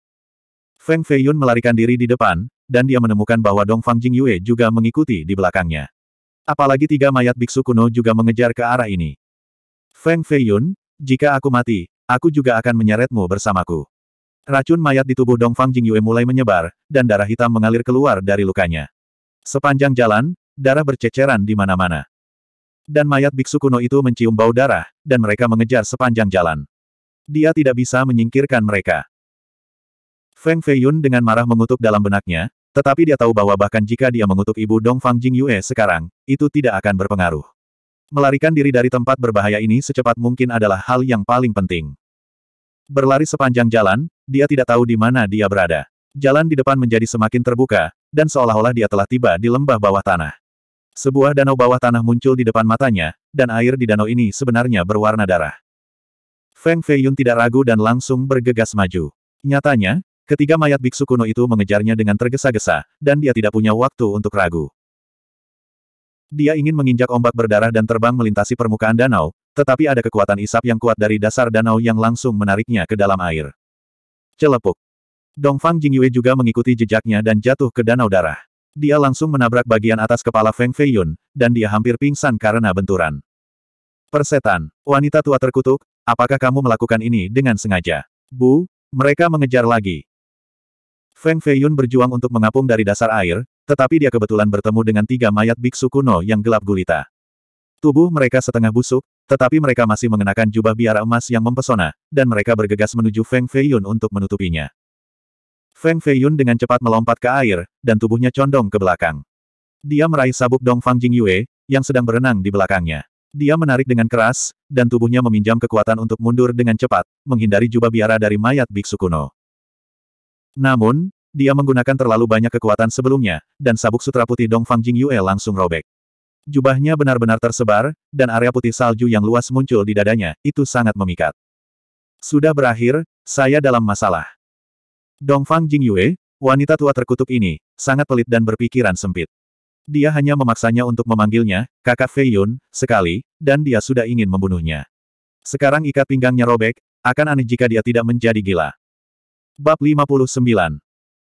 Feng Feiyun melarikan diri di depan, dan dia menemukan bahwa Dong Fang Jing Yue juga mengikuti di belakangnya. Apalagi tiga mayat biksu kuno juga mengejar ke arah ini. Feng Feiyun, jika aku mati, aku juga akan menyeretmu bersamaku. Racun mayat di tubuh Dong Fang Jing Yue mulai menyebar, dan darah hitam mengalir keluar dari lukanya. Sepanjang jalan, darah berceceran di mana-mana. Dan mayat biksu kuno itu mencium bau darah, dan mereka mengejar sepanjang jalan. Dia tidak bisa menyingkirkan mereka. Feng Feiyun dengan marah mengutuk dalam benaknya, tetapi dia tahu bahwa bahkan jika dia mengutuk ibu Dong Fang Jing Yue sekarang, itu tidak akan berpengaruh. Melarikan diri dari tempat berbahaya ini secepat mungkin adalah hal yang paling penting. Berlari sepanjang jalan, dia tidak tahu di mana dia berada. Jalan di depan menjadi semakin terbuka, dan seolah-olah dia telah tiba di lembah bawah tanah. Sebuah danau bawah tanah muncul di depan matanya, dan air di danau ini sebenarnya berwarna darah. Feng Feiyun tidak ragu dan langsung bergegas maju. Nyatanya, ketiga mayat biksu kuno itu mengejarnya dengan tergesa-gesa, dan dia tidak punya waktu untuk ragu. Dia ingin menginjak ombak berdarah dan terbang melintasi permukaan danau, tetapi ada kekuatan isap yang kuat dari dasar danau yang langsung menariknya ke dalam air. Celepuk. Dongfang Jingyue juga mengikuti jejaknya dan jatuh ke danau darah. Dia langsung menabrak bagian atas kepala Feng Feiyun, dan dia hampir pingsan karena benturan. Persetan, wanita tua terkutuk, Apakah kamu melakukan ini dengan sengaja? Bu, mereka mengejar lagi. Feng Feiyun berjuang untuk mengapung dari dasar air, tetapi dia kebetulan bertemu dengan tiga mayat biksu kuno yang gelap gulita. Tubuh mereka setengah busuk, tetapi mereka masih mengenakan jubah biara emas yang mempesona, dan mereka bergegas menuju Feng Feiyun untuk menutupinya. Feng Feiyun dengan cepat melompat ke air, dan tubuhnya condong ke belakang. Dia meraih sabuk Dong Fang Jing Yue, yang sedang berenang di belakangnya. Dia menarik dengan keras, dan tubuhnya meminjam kekuatan untuk mundur dengan cepat, menghindari jubah biara dari mayat biksu kuno. Namun, dia menggunakan terlalu banyak kekuatan sebelumnya, dan sabuk sutra putih Dong Fang Jing Yue langsung robek. Jubahnya benar-benar tersebar, dan area putih salju yang luas muncul di dadanya, itu sangat memikat. Sudah berakhir, saya dalam masalah. Dong Fang Jing Yue, wanita tua terkutuk ini, sangat pelit dan berpikiran sempit. Dia hanya memaksanya untuk memanggilnya, kakak Fei Yun, sekali, dan dia sudah ingin membunuhnya. Sekarang ikat pinggangnya robek, akan aneh jika dia tidak menjadi gila. Bab 59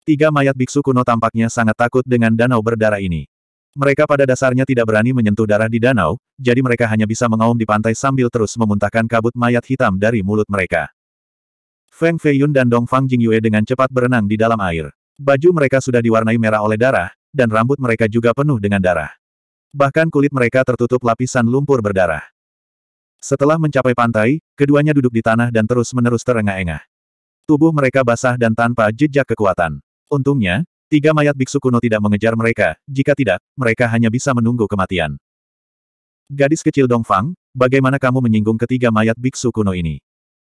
Tiga mayat biksu kuno tampaknya sangat takut dengan danau berdarah ini. Mereka pada dasarnya tidak berani menyentuh darah di danau, jadi mereka hanya bisa mengaum di pantai sambil terus memuntahkan kabut mayat hitam dari mulut mereka. Feng Feiyun dan Dong Fang Jingyue dengan cepat berenang di dalam air. Baju mereka sudah diwarnai merah oleh darah, dan rambut mereka juga penuh dengan darah. Bahkan kulit mereka tertutup lapisan lumpur berdarah. Setelah mencapai pantai, keduanya duduk di tanah dan terus-menerus terengah-engah. Tubuh mereka basah dan tanpa jejak kekuatan. Untungnya, tiga mayat biksu kuno tidak mengejar mereka, jika tidak, mereka hanya bisa menunggu kematian. Gadis kecil Dongfang, bagaimana kamu menyinggung ketiga mayat biksu kuno ini?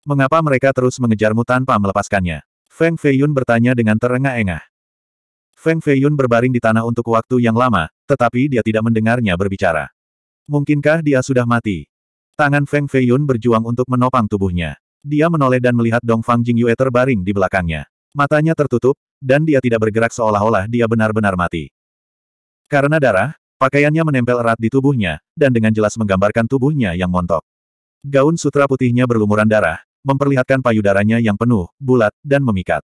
Mengapa mereka terus mengejarmu tanpa melepaskannya? Feng Feiyun bertanya dengan terengah-engah. Feng Feiyun berbaring di tanah untuk waktu yang lama, tetapi dia tidak mendengarnya berbicara. Mungkinkah dia sudah mati? Tangan Feng Feiyun berjuang untuk menopang tubuhnya. Dia menoleh dan melihat Dong Fang Jing Yue terbaring di belakangnya. Matanya tertutup, dan dia tidak bergerak seolah-olah dia benar-benar mati. Karena darah, pakaiannya menempel erat di tubuhnya, dan dengan jelas menggambarkan tubuhnya yang montok. Gaun sutra putihnya berlumuran darah, memperlihatkan payudaranya yang penuh, bulat, dan memikat.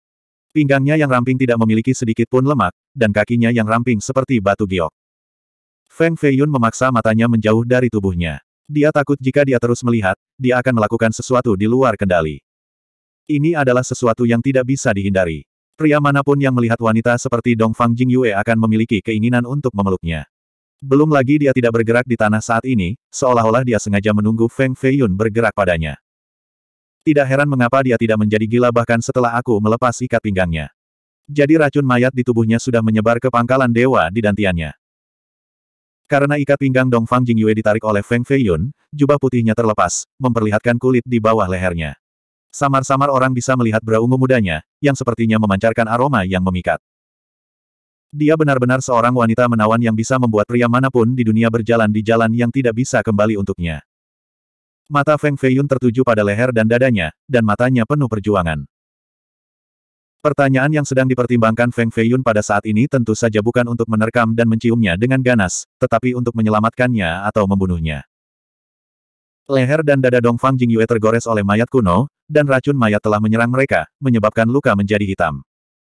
Pinggangnya yang ramping tidak memiliki sedikit pun lemak, dan kakinya yang ramping seperti batu giok. Feng Feiyun memaksa matanya menjauh dari tubuhnya. Dia takut jika dia terus melihat, dia akan melakukan sesuatu di luar kendali. Ini adalah sesuatu yang tidak bisa dihindari. Pria manapun yang melihat wanita seperti Dong Fang Jing Yue akan memiliki keinginan untuk memeluknya. Belum lagi dia tidak bergerak di tanah saat ini, seolah-olah dia sengaja menunggu Feng Feiyun bergerak padanya. Tidak heran mengapa dia tidak menjadi gila bahkan setelah aku melepas ikat pinggangnya. Jadi racun mayat di tubuhnya sudah menyebar ke pangkalan dewa di dantiannya. Karena ikat pinggang Dongfang Jingyue ditarik oleh Feng Feiyun, jubah putihnya terlepas, memperlihatkan kulit di bawah lehernya. Samar-samar orang bisa melihat bra ungu mudanya, yang sepertinya memancarkan aroma yang memikat. Dia benar-benar seorang wanita menawan yang bisa membuat pria manapun di dunia berjalan di jalan yang tidak bisa kembali untuknya. Mata Feng Feiyun tertuju pada leher dan dadanya, dan matanya penuh perjuangan. Pertanyaan yang sedang dipertimbangkan Feng Feiyun pada saat ini tentu saja bukan untuk menerkam dan menciumnya dengan ganas, tetapi untuk menyelamatkannya atau membunuhnya. Leher dan dada Dongfang Jingyue tergores oleh mayat kuno, dan racun mayat telah menyerang mereka, menyebabkan luka menjadi hitam.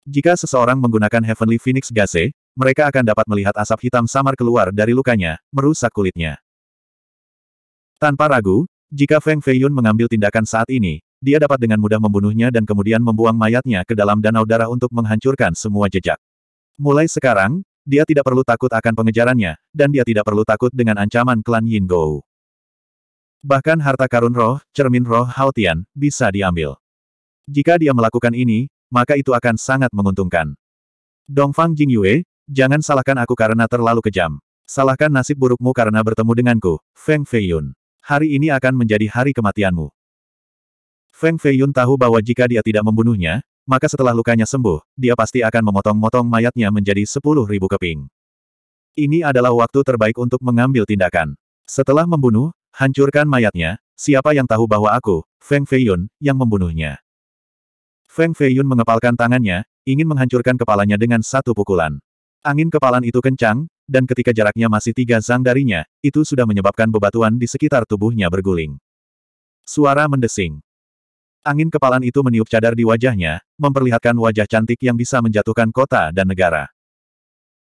Jika seseorang menggunakan Heavenly Phoenix Gase, mereka akan dapat melihat asap hitam samar keluar dari lukanya, merusak kulitnya. Tanpa ragu, jika Feng Feiyun mengambil tindakan saat ini, dia dapat dengan mudah membunuhnya dan kemudian membuang mayatnya ke dalam danau darah untuk menghancurkan semua jejak. Mulai sekarang, dia tidak perlu takut akan pengejarannya, dan dia tidak perlu takut dengan ancaman klan Yin Gou. Bahkan harta karun roh, cermin roh Haotian, bisa diambil. Jika dia melakukan ini, maka itu akan sangat menguntungkan. Dong Fang Jing Yue, jangan salahkan aku karena terlalu kejam. Salahkan nasib burukmu karena bertemu denganku, Feng Feiyun hari ini akan menjadi hari kematianmu. Feng Feiyun tahu bahwa jika dia tidak membunuhnya, maka setelah lukanya sembuh, dia pasti akan memotong-motong mayatnya menjadi sepuluh ribu keping. Ini adalah waktu terbaik untuk mengambil tindakan. Setelah membunuh, hancurkan mayatnya, siapa yang tahu bahwa aku, Feng Feiyun, yang membunuhnya. Feng Feiyun mengepalkan tangannya, ingin menghancurkan kepalanya dengan satu pukulan. Angin kepalan itu kencang, dan ketika jaraknya masih tiga zang darinya, itu sudah menyebabkan bebatuan di sekitar tubuhnya berguling. Suara mendesing. Angin kepalan itu meniup cadar di wajahnya, memperlihatkan wajah cantik yang bisa menjatuhkan kota dan negara.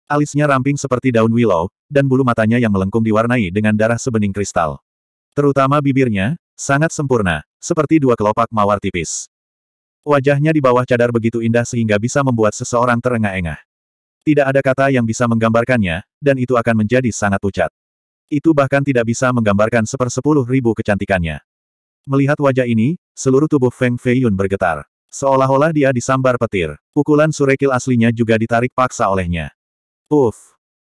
Alisnya ramping seperti daun willow, dan bulu matanya yang melengkung diwarnai dengan darah sebening kristal. Terutama bibirnya, sangat sempurna, seperti dua kelopak mawar tipis. Wajahnya di bawah cadar begitu indah sehingga bisa membuat seseorang terengah-engah. Tidak ada kata yang bisa menggambarkannya, dan itu akan menjadi sangat pucat. Itu bahkan tidak bisa menggambarkan sepersepuluh ribu kecantikannya. Melihat wajah ini, seluruh tubuh Feng Feiyun bergetar. Seolah-olah dia disambar petir. Pukulan surekil aslinya juga ditarik paksa olehnya. Uff!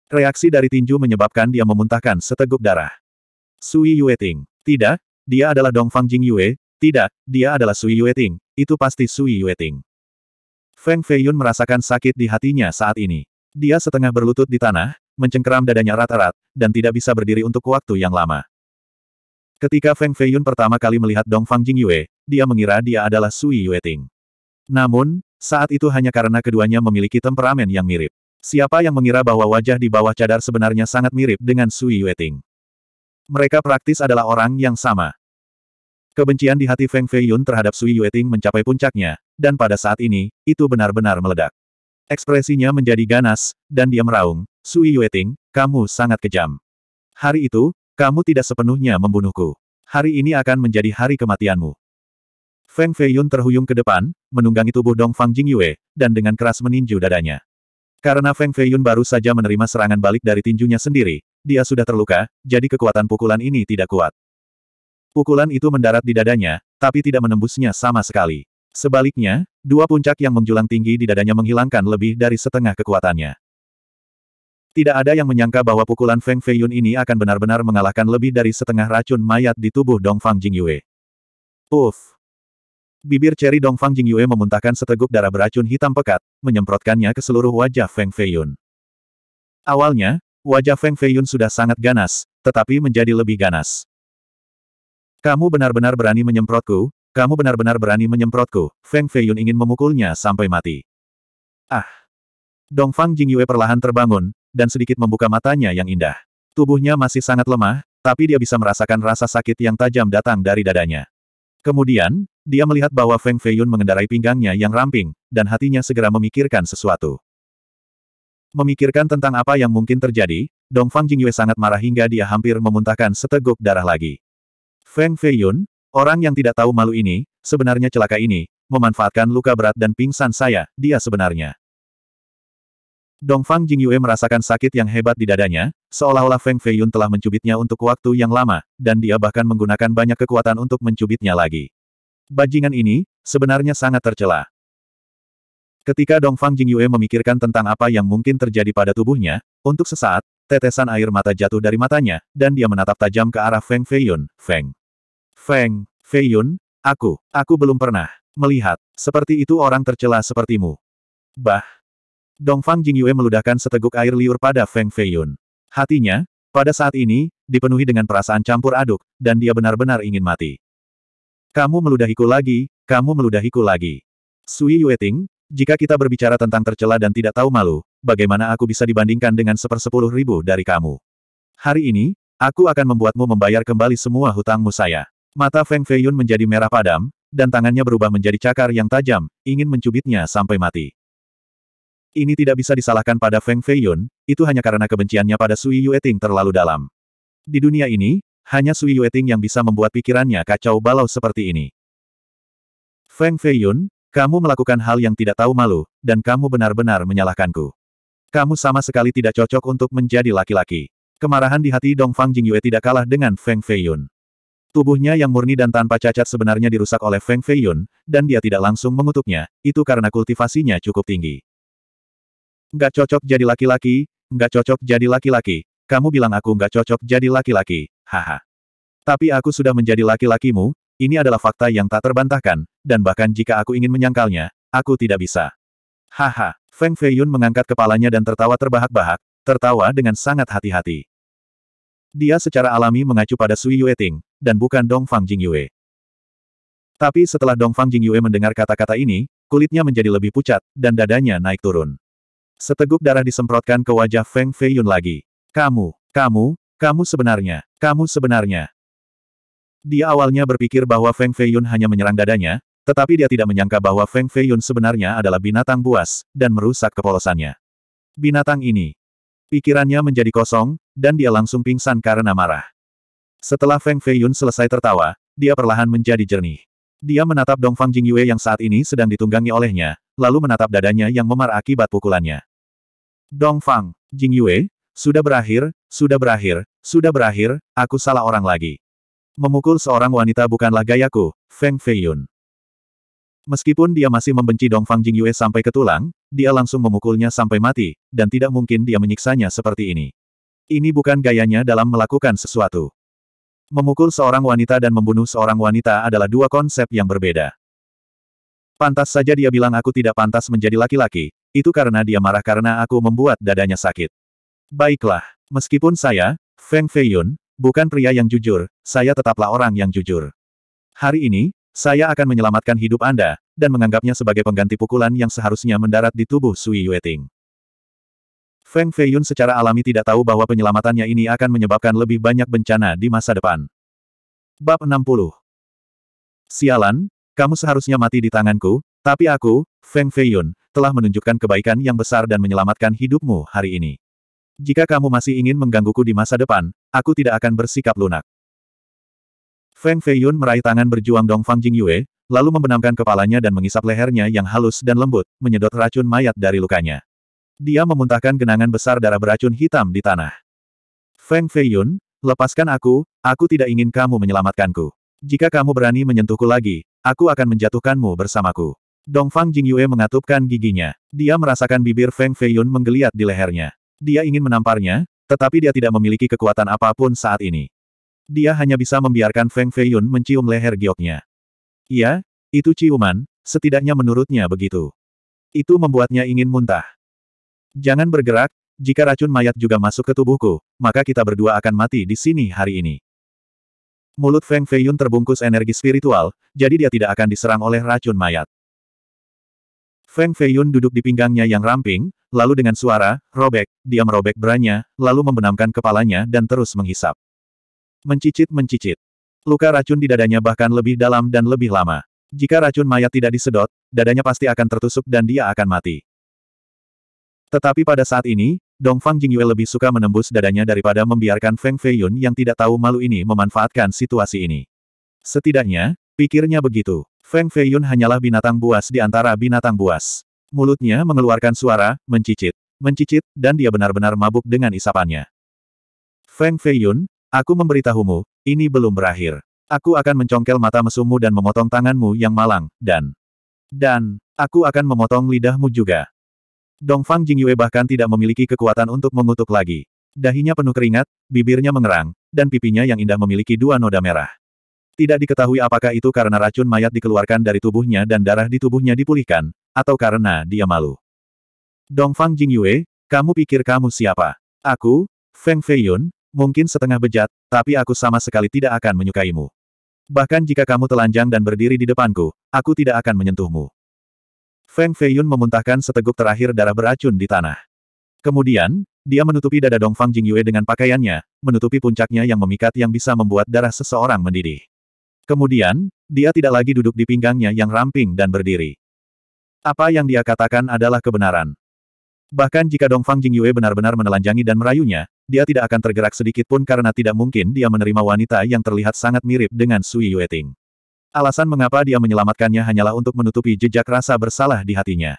Reaksi dari tinju menyebabkan dia memuntahkan seteguk darah. Sui Yue Ting. Tidak, dia adalah Dong Fang Jing Yue. Tidak, dia adalah Sui Yue Ting. Itu pasti Sui Yue Ting. Feng Feiyun merasakan sakit di hatinya saat ini. Dia setengah berlutut di tanah, mencengkeram dadanya rat-rat, dan tidak bisa berdiri untuk waktu yang lama. Ketika Feng Feiyun pertama kali melihat Dong Fang Jing Yue, dia mengira dia adalah Sui Yue Ting. Namun, saat itu hanya karena keduanya memiliki temperamen yang mirip. Siapa yang mengira bahwa wajah di bawah cadar sebenarnya sangat mirip dengan Sui Yue Ting? Mereka praktis adalah orang yang sama. Kebencian di hati Feng Feiyun terhadap Sui Yueting mencapai puncaknya, dan pada saat ini, itu benar-benar meledak. Ekspresinya menjadi ganas, dan dia meraung, Sui Yueting, kamu sangat kejam. Hari itu, kamu tidak sepenuhnya membunuhku. Hari ini akan menjadi hari kematianmu. Feng Feiyun terhuyung ke depan, menunggangi tubuh Dong Fang Jingyue, dan dengan keras meninju dadanya. Karena Feng Feiyun baru saja menerima serangan balik dari tinjunya sendiri, dia sudah terluka, jadi kekuatan pukulan ini tidak kuat. Pukulan itu mendarat di dadanya, tapi tidak menembusnya sama sekali. Sebaliknya, dua puncak yang menjulang tinggi di dadanya menghilangkan lebih dari setengah kekuatannya. Tidak ada yang menyangka bahwa pukulan Feng Feiyun ini akan benar-benar mengalahkan lebih dari setengah racun mayat di tubuh Dong Fang Jing Yue. Uff! Bibir ceri Dong Fang Jing Yue memuntahkan seteguk darah beracun hitam pekat, menyemprotkannya ke seluruh wajah Feng Feiyun. Awalnya, wajah Feng Feiyun sudah sangat ganas, tetapi menjadi lebih ganas. Kamu benar-benar berani menyemprotku, kamu benar-benar berani menyemprotku. Feng Feiyun ingin memukulnya sampai mati. Ah! Dongfang Jingyue perlahan terbangun, dan sedikit membuka matanya yang indah. Tubuhnya masih sangat lemah, tapi dia bisa merasakan rasa sakit yang tajam datang dari dadanya. Kemudian, dia melihat bahwa Feng Feiyun mengendarai pinggangnya yang ramping, dan hatinya segera memikirkan sesuatu. Memikirkan tentang apa yang mungkin terjadi, Dongfang Jingyue sangat marah hingga dia hampir memuntahkan seteguk darah lagi. Feng Feiyun, orang yang tidak tahu malu ini, sebenarnya celaka ini, memanfaatkan luka berat dan pingsan saya, dia sebenarnya. Dongfang Jingyue merasakan sakit yang hebat di dadanya, seolah-olah Feng Feiyun telah mencubitnya untuk waktu yang lama, dan dia bahkan menggunakan banyak kekuatan untuk mencubitnya lagi. Bajingan ini, sebenarnya sangat tercela. Ketika Dongfang Jingyue memikirkan tentang apa yang mungkin terjadi pada tubuhnya, untuk sesaat, tetesan air mata jatuh dari matanya, dan dia menatap tajam ke arah Feng Feiyun, Feng. Feng, Fei Yun, aku, aku belum pernah melihat seperti itu orang tercela sepertimu. Bah. Dongfang Jingyue meludahkan seteguk air liur pada Feng Fei Yun. Hatinya, pada saat ini, dipenuhi dengan perasaan campur aduk, dan dia benar-benar ingin mati. Kamu meludahiku lagi, kamu meludahiku lagi. Sui Yueting, jika kita berbicara tentang tercela dan tidak tahu malu, bagaimana aku bisa dibandingkan dengan sepersepuluh ribu dari kamu? Hari ini, aku akan membuatmu membayar kembali semua hutangmu saya. Mata Feng Feiyun menjadi merah padam, dan tangannya berubah menjadi cakar yang tajam, ingin mencubitnya sampai mati. Ini tidak bisa disalahkan pada Feng Feiyun, itu hanya karena kebenciannya pada Sui Yueting terlalu dalam. Di dunia ini, hanya Sui Yueting yang bisa membuat pikirannya kacau balau seperti ini. Feng Feiyun, kamu melakukan hal yang tidak tahu malu, dan kamu benar-benar menyalahkanku. Kamu sama sekali tidak cocok untuk menjadi laki-laki. Kemarahan di hati Dong Jing Jingyue tidak kalah dengan Feng Feiyun. Tubuhnya yang murni dan tanpa cacat sebenarnya dirusak oleh Feng Feiyun, dan dia tidak langsung mengutuknya, itu karena kultivasinya cukup tinggi. Gak cocok jadi laki-laki, gak cocok jadi laki-laki. Kamu bilang aku gak cocok jadi laki-laki, haha. Tapi aku sudah menjadi laki-lakimu, ini adalah fakta yang tak terbantahkan, dan bahkan jika aku ingin menyangkalnya, aku tidak bisa. Haha, Feng Feiyun mengangkat kepalanya dan tertawa terbahak-bahak, tertawa dengan sangat hati-hati. Dia secara alami mengacu pada Sui Yueting, dan bukan Dong Fang Jingyue. Tapi setelah Dong Fang Jingyue mendengar kata-kata ini, kulitnya menjadi lebih pucat, dan dadanya naik turun. Seteguk darah disemprotkan ke wajah Feng Fei Yun lagi. Kamu, kamu, kamu sebenarnya, kamu sebenarnya. Dia awalnya berpikir bahwa Feng Fei Yun hanya menyerang dadanya, tetapi dia tidak menyangka bahwa Feng Fei Yun sebenarnya adalah binatang buas, dan merusak kepolosannya. Binatang ini. Pikirannya menjadi kosong, dan dia langsung pingsan karena marah. Setelah Feng Feiyun selesai tertawa, dia perlahan menjadi jernih. Dia menatap Dongfang Jingyue yang saat ini sedang ditunggangi olehnya, lalu menatap dadanya yang memar akibat pukulannya. Dongfang, Jingyue, sudah berakhir, sudah berakhir, sudah berakhir, aku salah orang lagi. Memukul seorang wanita bukanlah gayaku, Feng Feiyun. Meskipun dia masih membenci Dongfang Jingyue sampai ke tulang, dia langsung memukulnya sampai mati, dan tidak mungkin dia menyiksanya seperti ini. Ini bukan gayanya dalam melakukan sesuatu. Memukul seorang wanita dan membunuh seorang wanita adalah dua konsep yang berbeda. Pantas saja dia bilang aku tidak pantas menjadi laki-laki, itu karena dia marah karena aku membuat dadanya sakit. Baiklah, meskipun saya, Feng Feiyun, bukan pria yang jujur, saya tetaplah orang yang jujur. Hari ini, saya akan menyelamatkan hidup Anda, dan menganggapnya sebagai pengganti pukulan yang seharusnya mendarat di tubuh Sui Yueting. Feng Feiyun secara alami tidak tahu bahwa penyelamatannya ini akan menyebabkan lebih banyak bencana di masa depan. Bab 60 Sialan, kamu seharusnya mati di tanganku, tapi aku, Feng Feiyun, telah menunjukkan kebaikan yang besar dan menyelamatkan hidupmu hari ini. Jika kamu masih ingin menggangguku di masa depan, aku tidak akan bersikap lunak. Feng Feiyun meraih tangan berjuang Dong Dongfang Yue, lalu membenamkan kepalanya dan mengisap lehernya yang halus dan lembut, menyedot racun mayat dari lukanya. Dia memuntahkan genangan besar darah beracun hitam di tanah. Feng Feiyun, lepaskan aku, aku tidak ingin kamu menyelamatkanku. Jika kamu berani menyentuhku lagi, aku akan menjatuhkanmu bersamaku. Dongfang Jingyue mengatupkan giginya. Dia merasakan bibir Feng Feiyun menggeliat di lehernya. Dia ingin menamparnya, tetapi dia tidak memiliki kekuatan apapun saat ini. Dia hanya bisa membiarkan Feng Feiyun mencium leher gioknya. Iya, itu ciuman, setidaknya menurutnya begitu. Itu membuatnya ingin muntah. Jangan bergerak, jika racun mayat juga masuk ke tubuhku, maka kita berdua akan mati di sini hari ini. Mulut Feng Feiyun terbungkus energi spiritual, jadi dia tidak akan diserang oleh racun mayat. Feng Feiyun duduk di pinggangnya yang ramping, lalu dengan suara, robek, dia merobek beranya, lalu membenamkan kepalanya dan terus menghisap. Mencicit-mencicit. Luka racun di dadanya bahkan lebih dalam dan lebih lama. Jika racun mayat tidak disedot, dadanya pasti akan tertusuk dan dia akan mati. Tetapi pada saat ini, Dongfang Jingyue lebih suka menembus dadanya daripada membiarkan Feng Feiyun yang tidak tahu malu ini memanfaatkan situasi ini. Setidaknya, pikirnya begitu. Feng Feiyun hanyalah binatang buas di antara binatang buas. Mulutnya mengeluarkan suara, mencicit, mencicit, dan dia benar-benar mabuk dengan isapannya. Feng Feiyun, aku memberitahumu, ini belum berakhir. Aku akan mencongkel mata mesumu dan memotong tanganmu yang malang, dan... Dan, aku akan memotong lidahmu juga. Dongfang Jingyue bahkan tidak memiliki kekuatan untuk mengutuk lagi. Dahinya penuh keringat, bibirnya mengerang, dan pipinya yang indah memiliki dua noda merah. Tidak diketahui apakah itu karena racun mayat dikeluarkan dari tubuhnya dan darah di tubuhnya dipulihkan, atau karena dia malu. Dongfang Jingyue, kamu pikir kamu siapa? Aku, Feng Feiyun, mungkin setengah bejat, tapi aku sama sekali tidak akan menyukaimu. Bahkan jika kamu telanjang dan berdiri di depanku, aku tidak akan menyentuhmu. Feng Feiyun memuntahkan seteguk terakhir darah beracun di tanah. Kemudian, dia menutupi dada Dongfang Jingyue dengan pakaiannya, menutupi puncaknya yang memikat yang bisa membuat darah seseorang mendidih. Kemudian, dia tidak lagi duduk di pinggangnya yang ramping dan berdiri. Apa yang dia katakan adalah kebenaran. Bahkan jika Dongfang Jingyue benar-benar menelanjangi dan merayunya, dia tidak akan tergerak sedikit pun karena tidak mungkin dia menerima wanita yang terlihat sangat mirip dengan Sui Yueting. Alasan mengapa dia menyelamatkannya hanyalah untuk menutupi jejak rasa bersalah di hatinya.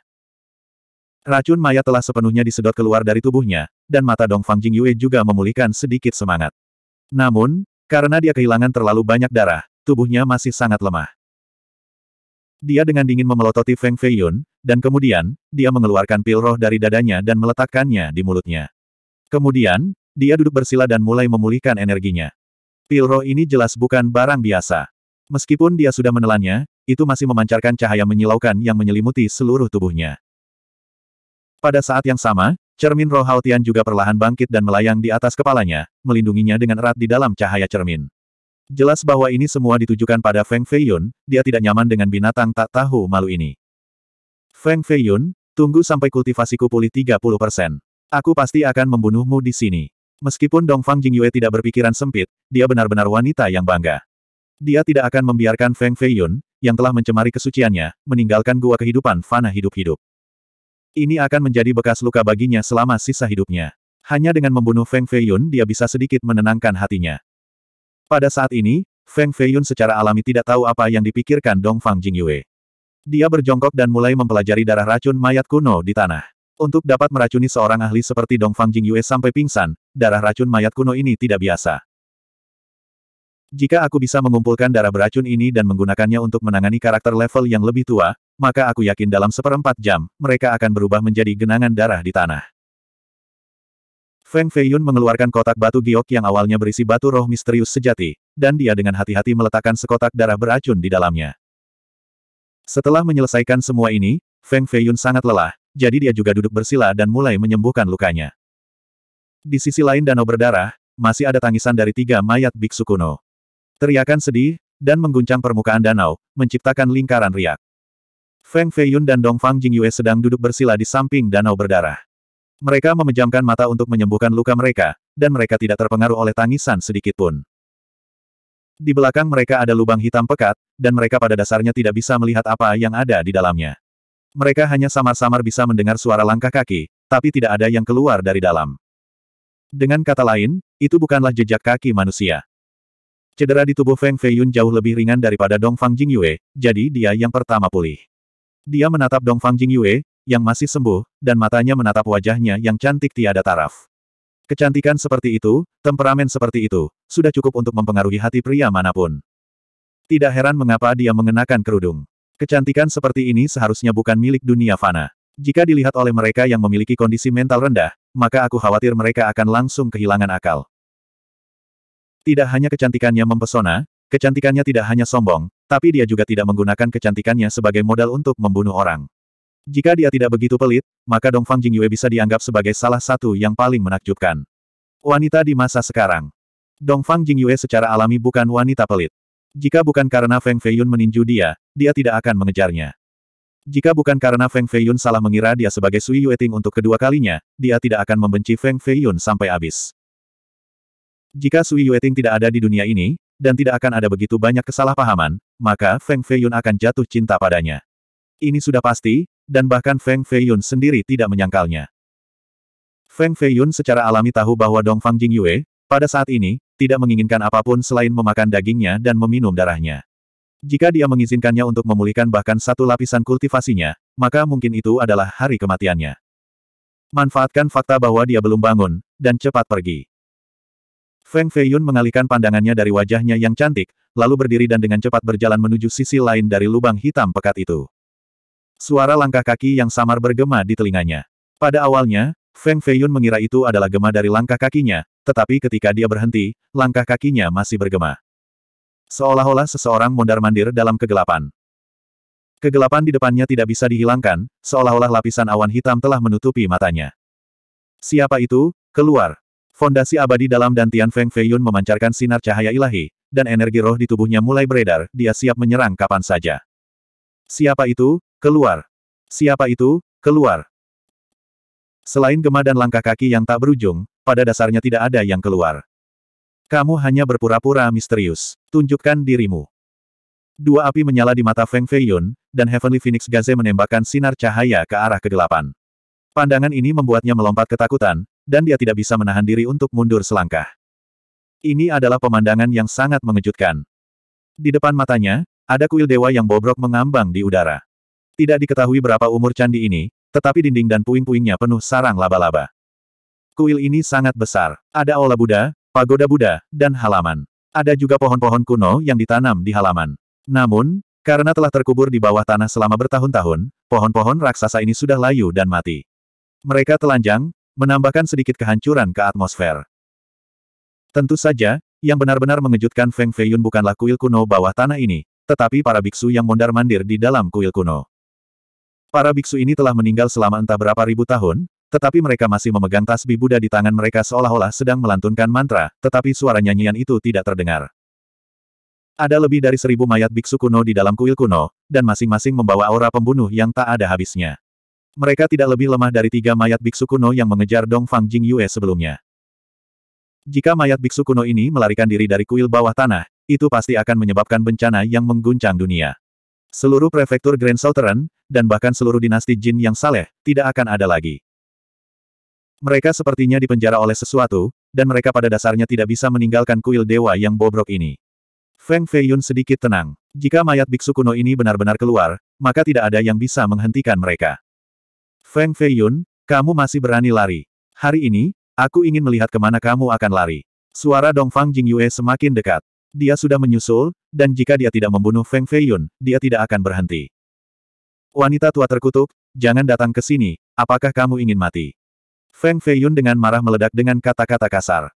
Racun maya telah sepenuhnya disedot keluar dari tubuhnya, dan mata Dongfang Jingyue juga memulihkan sedikit semangat. Namun, karena dia kehilangan terlalu banyak darah, tubuhnya masih sangat lemah. Dia dengan dingin memelototi Feng Feiyun, dan kemudian, dia mengeluarkan pil roh dari dadanya dan meletakkannya di mulutnya. Kemudian, dia duduk bersila dan mulai memulihkan energinya. Pil roh ini jelas bukan barang biasa. Meskipun dia sudah menelannya, itu masih memancarkan cahaya menyilaukan yang menyelimuti seluruh tubuhnya. Pada saat yang sama, cermin roh Haotian juga perlahan bangkit dan melayang di atas kepalanya, melindunginya dengan erat di dalam cahaya cermin. Jelas bahwa ini semua ditujukan pada Feng Feiyun, dia tidak nyaman dengan binatang tak tahu malu ini. Feng Feiyun, tunggu sampai kultivasiku pulih 30%. Aku pasti akan membunuhmu di sini. Meskipun Dongfang Jingyue tidak berpikiran sempit, dia benar-benar wanita yang bangga. Dia tidak akan membiarkan Feng Feiyun, yang telah mencemari kesuciannya, meninggalkan gua kehidupan fana hidup-hidup. Ini akan menjadi bekas luka baginya selama sisa hidupnya. Hanya dengan membunuh Feng Feiyun dia bisa sedikit menenangkan hatinya. Pada saat ini, Feng Feiyun secara alami tidak tahu apa yang dipikirkan Dong Fang Jing Yue. Dia berjongkok dan mulai mempelajari darah racun mayat kuno di tanah. Untuk dapat meracuni seorang ahli seperti Dong Fang Jing Yue sampai pingsan, darah racun mayat kuno ini tidak biasa. Jika aku bisa mengumpulkan darah beracun ini dan menggunakannya untuk menangani karakter level yang lebih tua, maka aku yakin dalam seperempat jam, mereka akan berubah menjadi genangan darah di tanah. Feng Feiyun mengeluarkan kotak batu giok yang awalnya berisi batu roh misterius sejati, dan dia dengan hati-hati meletakkan sekotak darah beracun di dalamnya. Setelah menyelesaikan semua ini, Feng Feiyun sangat lelah, jadi dia juga duduk bersila dan mulai menyembuhkan lukanya. Di sisi lain danau berdarah, masih ada tangisan dari tiga mayat biksu kuno. Teriakan sedih, dan mengguncang permukaan danau, menciptakan lingkaran riak. Feng Feiyun dan Dong Fang Jingyue sedang duduk bersila di samping danau berdarah. Mereka memejamkan mata untuk menyembuhkan luka mereka, dan mereka tidak terpengaruh oleh tangisan sedikitpun. Di belakang mereka ada lubang hitam pekat, dan mereka pada dasarnya tidak bisa melihat apa yang ada di dalamnya. Mereka hanya samar-samar bisa mendengar suara langkah kaki, tapi tidak ada yang keluar dari dalam. Dengan kata lain, itu bukanlah jejak kaki manusia. Cedera di tubuh Feng Feiyun jauh lebih ringan daripada Dong Fang Jingyue, jadi dia yang pertama pulih. Dia menatap Dong Fang Jingyue, yang masih sembuh, dan matanya menatap wajahnya yang cantik tiada taraf. Kecantikan seperti itu, temperamen seperti itu, sudah cukup untuk mempengaruhi hati pria manapun. Tidak heran mengapa dia mengenakan kerudung. Kecantikan seperti ini seharusnya bukan milik dunia fana. Jika dilihat oleh mereka yang memiliki kondisi mental rendah, maka aku khawatir mereka akan langsung kehilangan akal. Tidak hanya kecantikannya mempesona, kecantikannya tidak hanya sombong, tapi dia juga tidak menggunakan kecantikannya sebagai modal untuk membunuh orang. Jika dia tidak begitu pelit, maka Dongfang Jingyue bisa dianggap sebagai salah satu yang paling menakjubkan. Wanita di masa sekarang. Dongfang Jingyue secara alami bukan wanita pelit. Jika bukan karena Feng Feiyun meninju dia, dia tidak akan mengejarnya. Jika bukan karena Feng Feiyun salah mengira dia sebagai Sui Yueting untuk kedua kalinya, dia tidak akan membenci Feng Feiyun sampai habis. Jika Sui Yueting tidak ada di dunia ini, dan tidak akan ada begitu banyak kesalahpahaman, maka Feng Feiyun akan jatuh cinta padanya. Ini sudah pasti, dan bahkan Feng Feiyun sendiri tidak menyangkalnya. Feng Feiyun secara alami tahu bahwa Dong Fang Jing Yue, pada saat ini, tidak menginginkan apapun selain memakan dagingnya dan meminum darahnya. Jika dia mengizinkannya untuk memulihkan bahkan satu lapisan kultivasinya, maka mungkin itu adalah hari kematiannya. Manfaatkan fakta bahwa dia belum bangun, dan cepat pergi. Feng Feiyun mengalihkan pandangannya dari wajahnya yang cantik, lalu berdiri dan dengan cepat berjalan menuju sisi lain dari lubang hitam pekat itu. Suara langkah kaki yang samar bergema di telinganya. Pada awalnya, Feng Feiyun mengira itu adalah gema dari langkah kakinya, tetapi ketika dia berhenti, langkah kakinya masih bergema. Seolah-olah seseorang mondar-mandir dalam kegelapan. Kegelapan di depannya tidak bisa dihilangkan, seolah-olah lapisan awan hitam telah menutupi matanya. Siapa itu? Keluar! Fondasi abadi dalam dan Tian Feng Feiyun memancarkan sinar cahaya ilahi, dan energi roh di tubuhnya mulai beredar, dia siap menyerang kapan saja. Siapa itu? Keluar! Siapa itu? Keluar! Selain gema dan langkah kaki yang tak berujung, pada dasarnya tidak ada yang keluar. Kamu hanya berpura-pura misterius. Tunjukkan dirimu. Dua api menyala di mata Feng Feiyun, dan Heavenly Phoenix Gaze menembakkan sinar cahaya ke arah kegelapan. Pandangan ini membuatnya melompat ketakutan, dan dia tidak bisa menahan diri untuk mundur selangkah. Ini adalah pemandangan yang sangat mengejutkan. Di depan matanya, ada kuil dewa yang bobrok mengambang di udara. Tidak diketahui berapa umur candi ini, tetapi dinding dan puing-puingnya penuh sarang laba-laba. Kuil ini sangat besar. Ada aula Buddha, pagoda Buddha, dan halaman. Ada juga pohon-pohon kuno yang ditanam di halaman. Namun, karena telah terkubur di bawah tanah selama bertahun-tahun, pohon-pohon raksasa ini sudah layu dan mati. Mereka telanjang, menambahkan sedikit kehancuran ke atmosfer. Tentu saja, yang benar-benar mengejutkan Feng Feiyun bukanlah kuil kuno bawah tanah ini, tetapi para biksu yang mondar-mandir di dalam kuil kuno. Para biksu ini telah meninggal selama entah berapa ribu tahun, tetapi mereka masih memegang tasbih Buddha di tangan mereka seolah-olah sedang melantunkan mantra, tetapi suara nyanyian itu tidak terdengar. Ada lebih dari seribu mayat biksu kuno di dalam kuil kuno, dan masing-masing membawa aura pembunuh yang tak ada habisnya. Mereka tidak lebih lemah dari tiga mayat biksu kuno yang mengejar Dong Fang Jing Yue sebelumnya. Jika mayat biksu kuno ini melarikan diri dari kuil bawah tanah, itu pasti akan menyebabkan bencana yang mengguncang dunia. Seluruh prefektur Grand Southern, dan bahkan seluruh dinasti Jin yang saleh, tidak akan ada lagi. Mereka sepertinya dipenjara oleh sesuatu, dan mereka pada dasarnya tidak bisa meninggalkan kuil dewa yang bobrok ini. Feng Feiyun sedikit tenang. Jika mayat biksu kuno ini benar-benar keluar, maka tidak ada yang bisa menghentikan mereka. Feng Feiyun, kamu masih berani lari. Hari ini, aku ingin melihat kemana kamu akan lari. Suara Dongfang Jingyue semakin dekat. Dia sudah menyusul, dan jika dia tidak membunuh Feng Feiyun, dia tidak akan berhenti. Wanita tua terkutuk, jangan datang ke sini, apakah kamu ingin mati? Feng Feiyun dengan marah meledak dengan kata-kata kasar.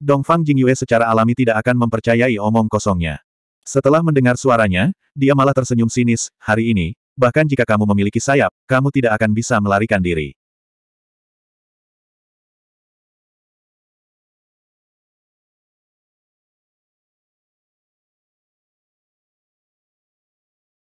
Dongfang Jingyue secara alami tidak akan mempercayai omong kosongnya. Setelah mendengar suaranya, dia malah tersenyum sinis, hari ini, Bahkan jika kamu memiliki sayap, kamu tidak akan bisa melarikan diri.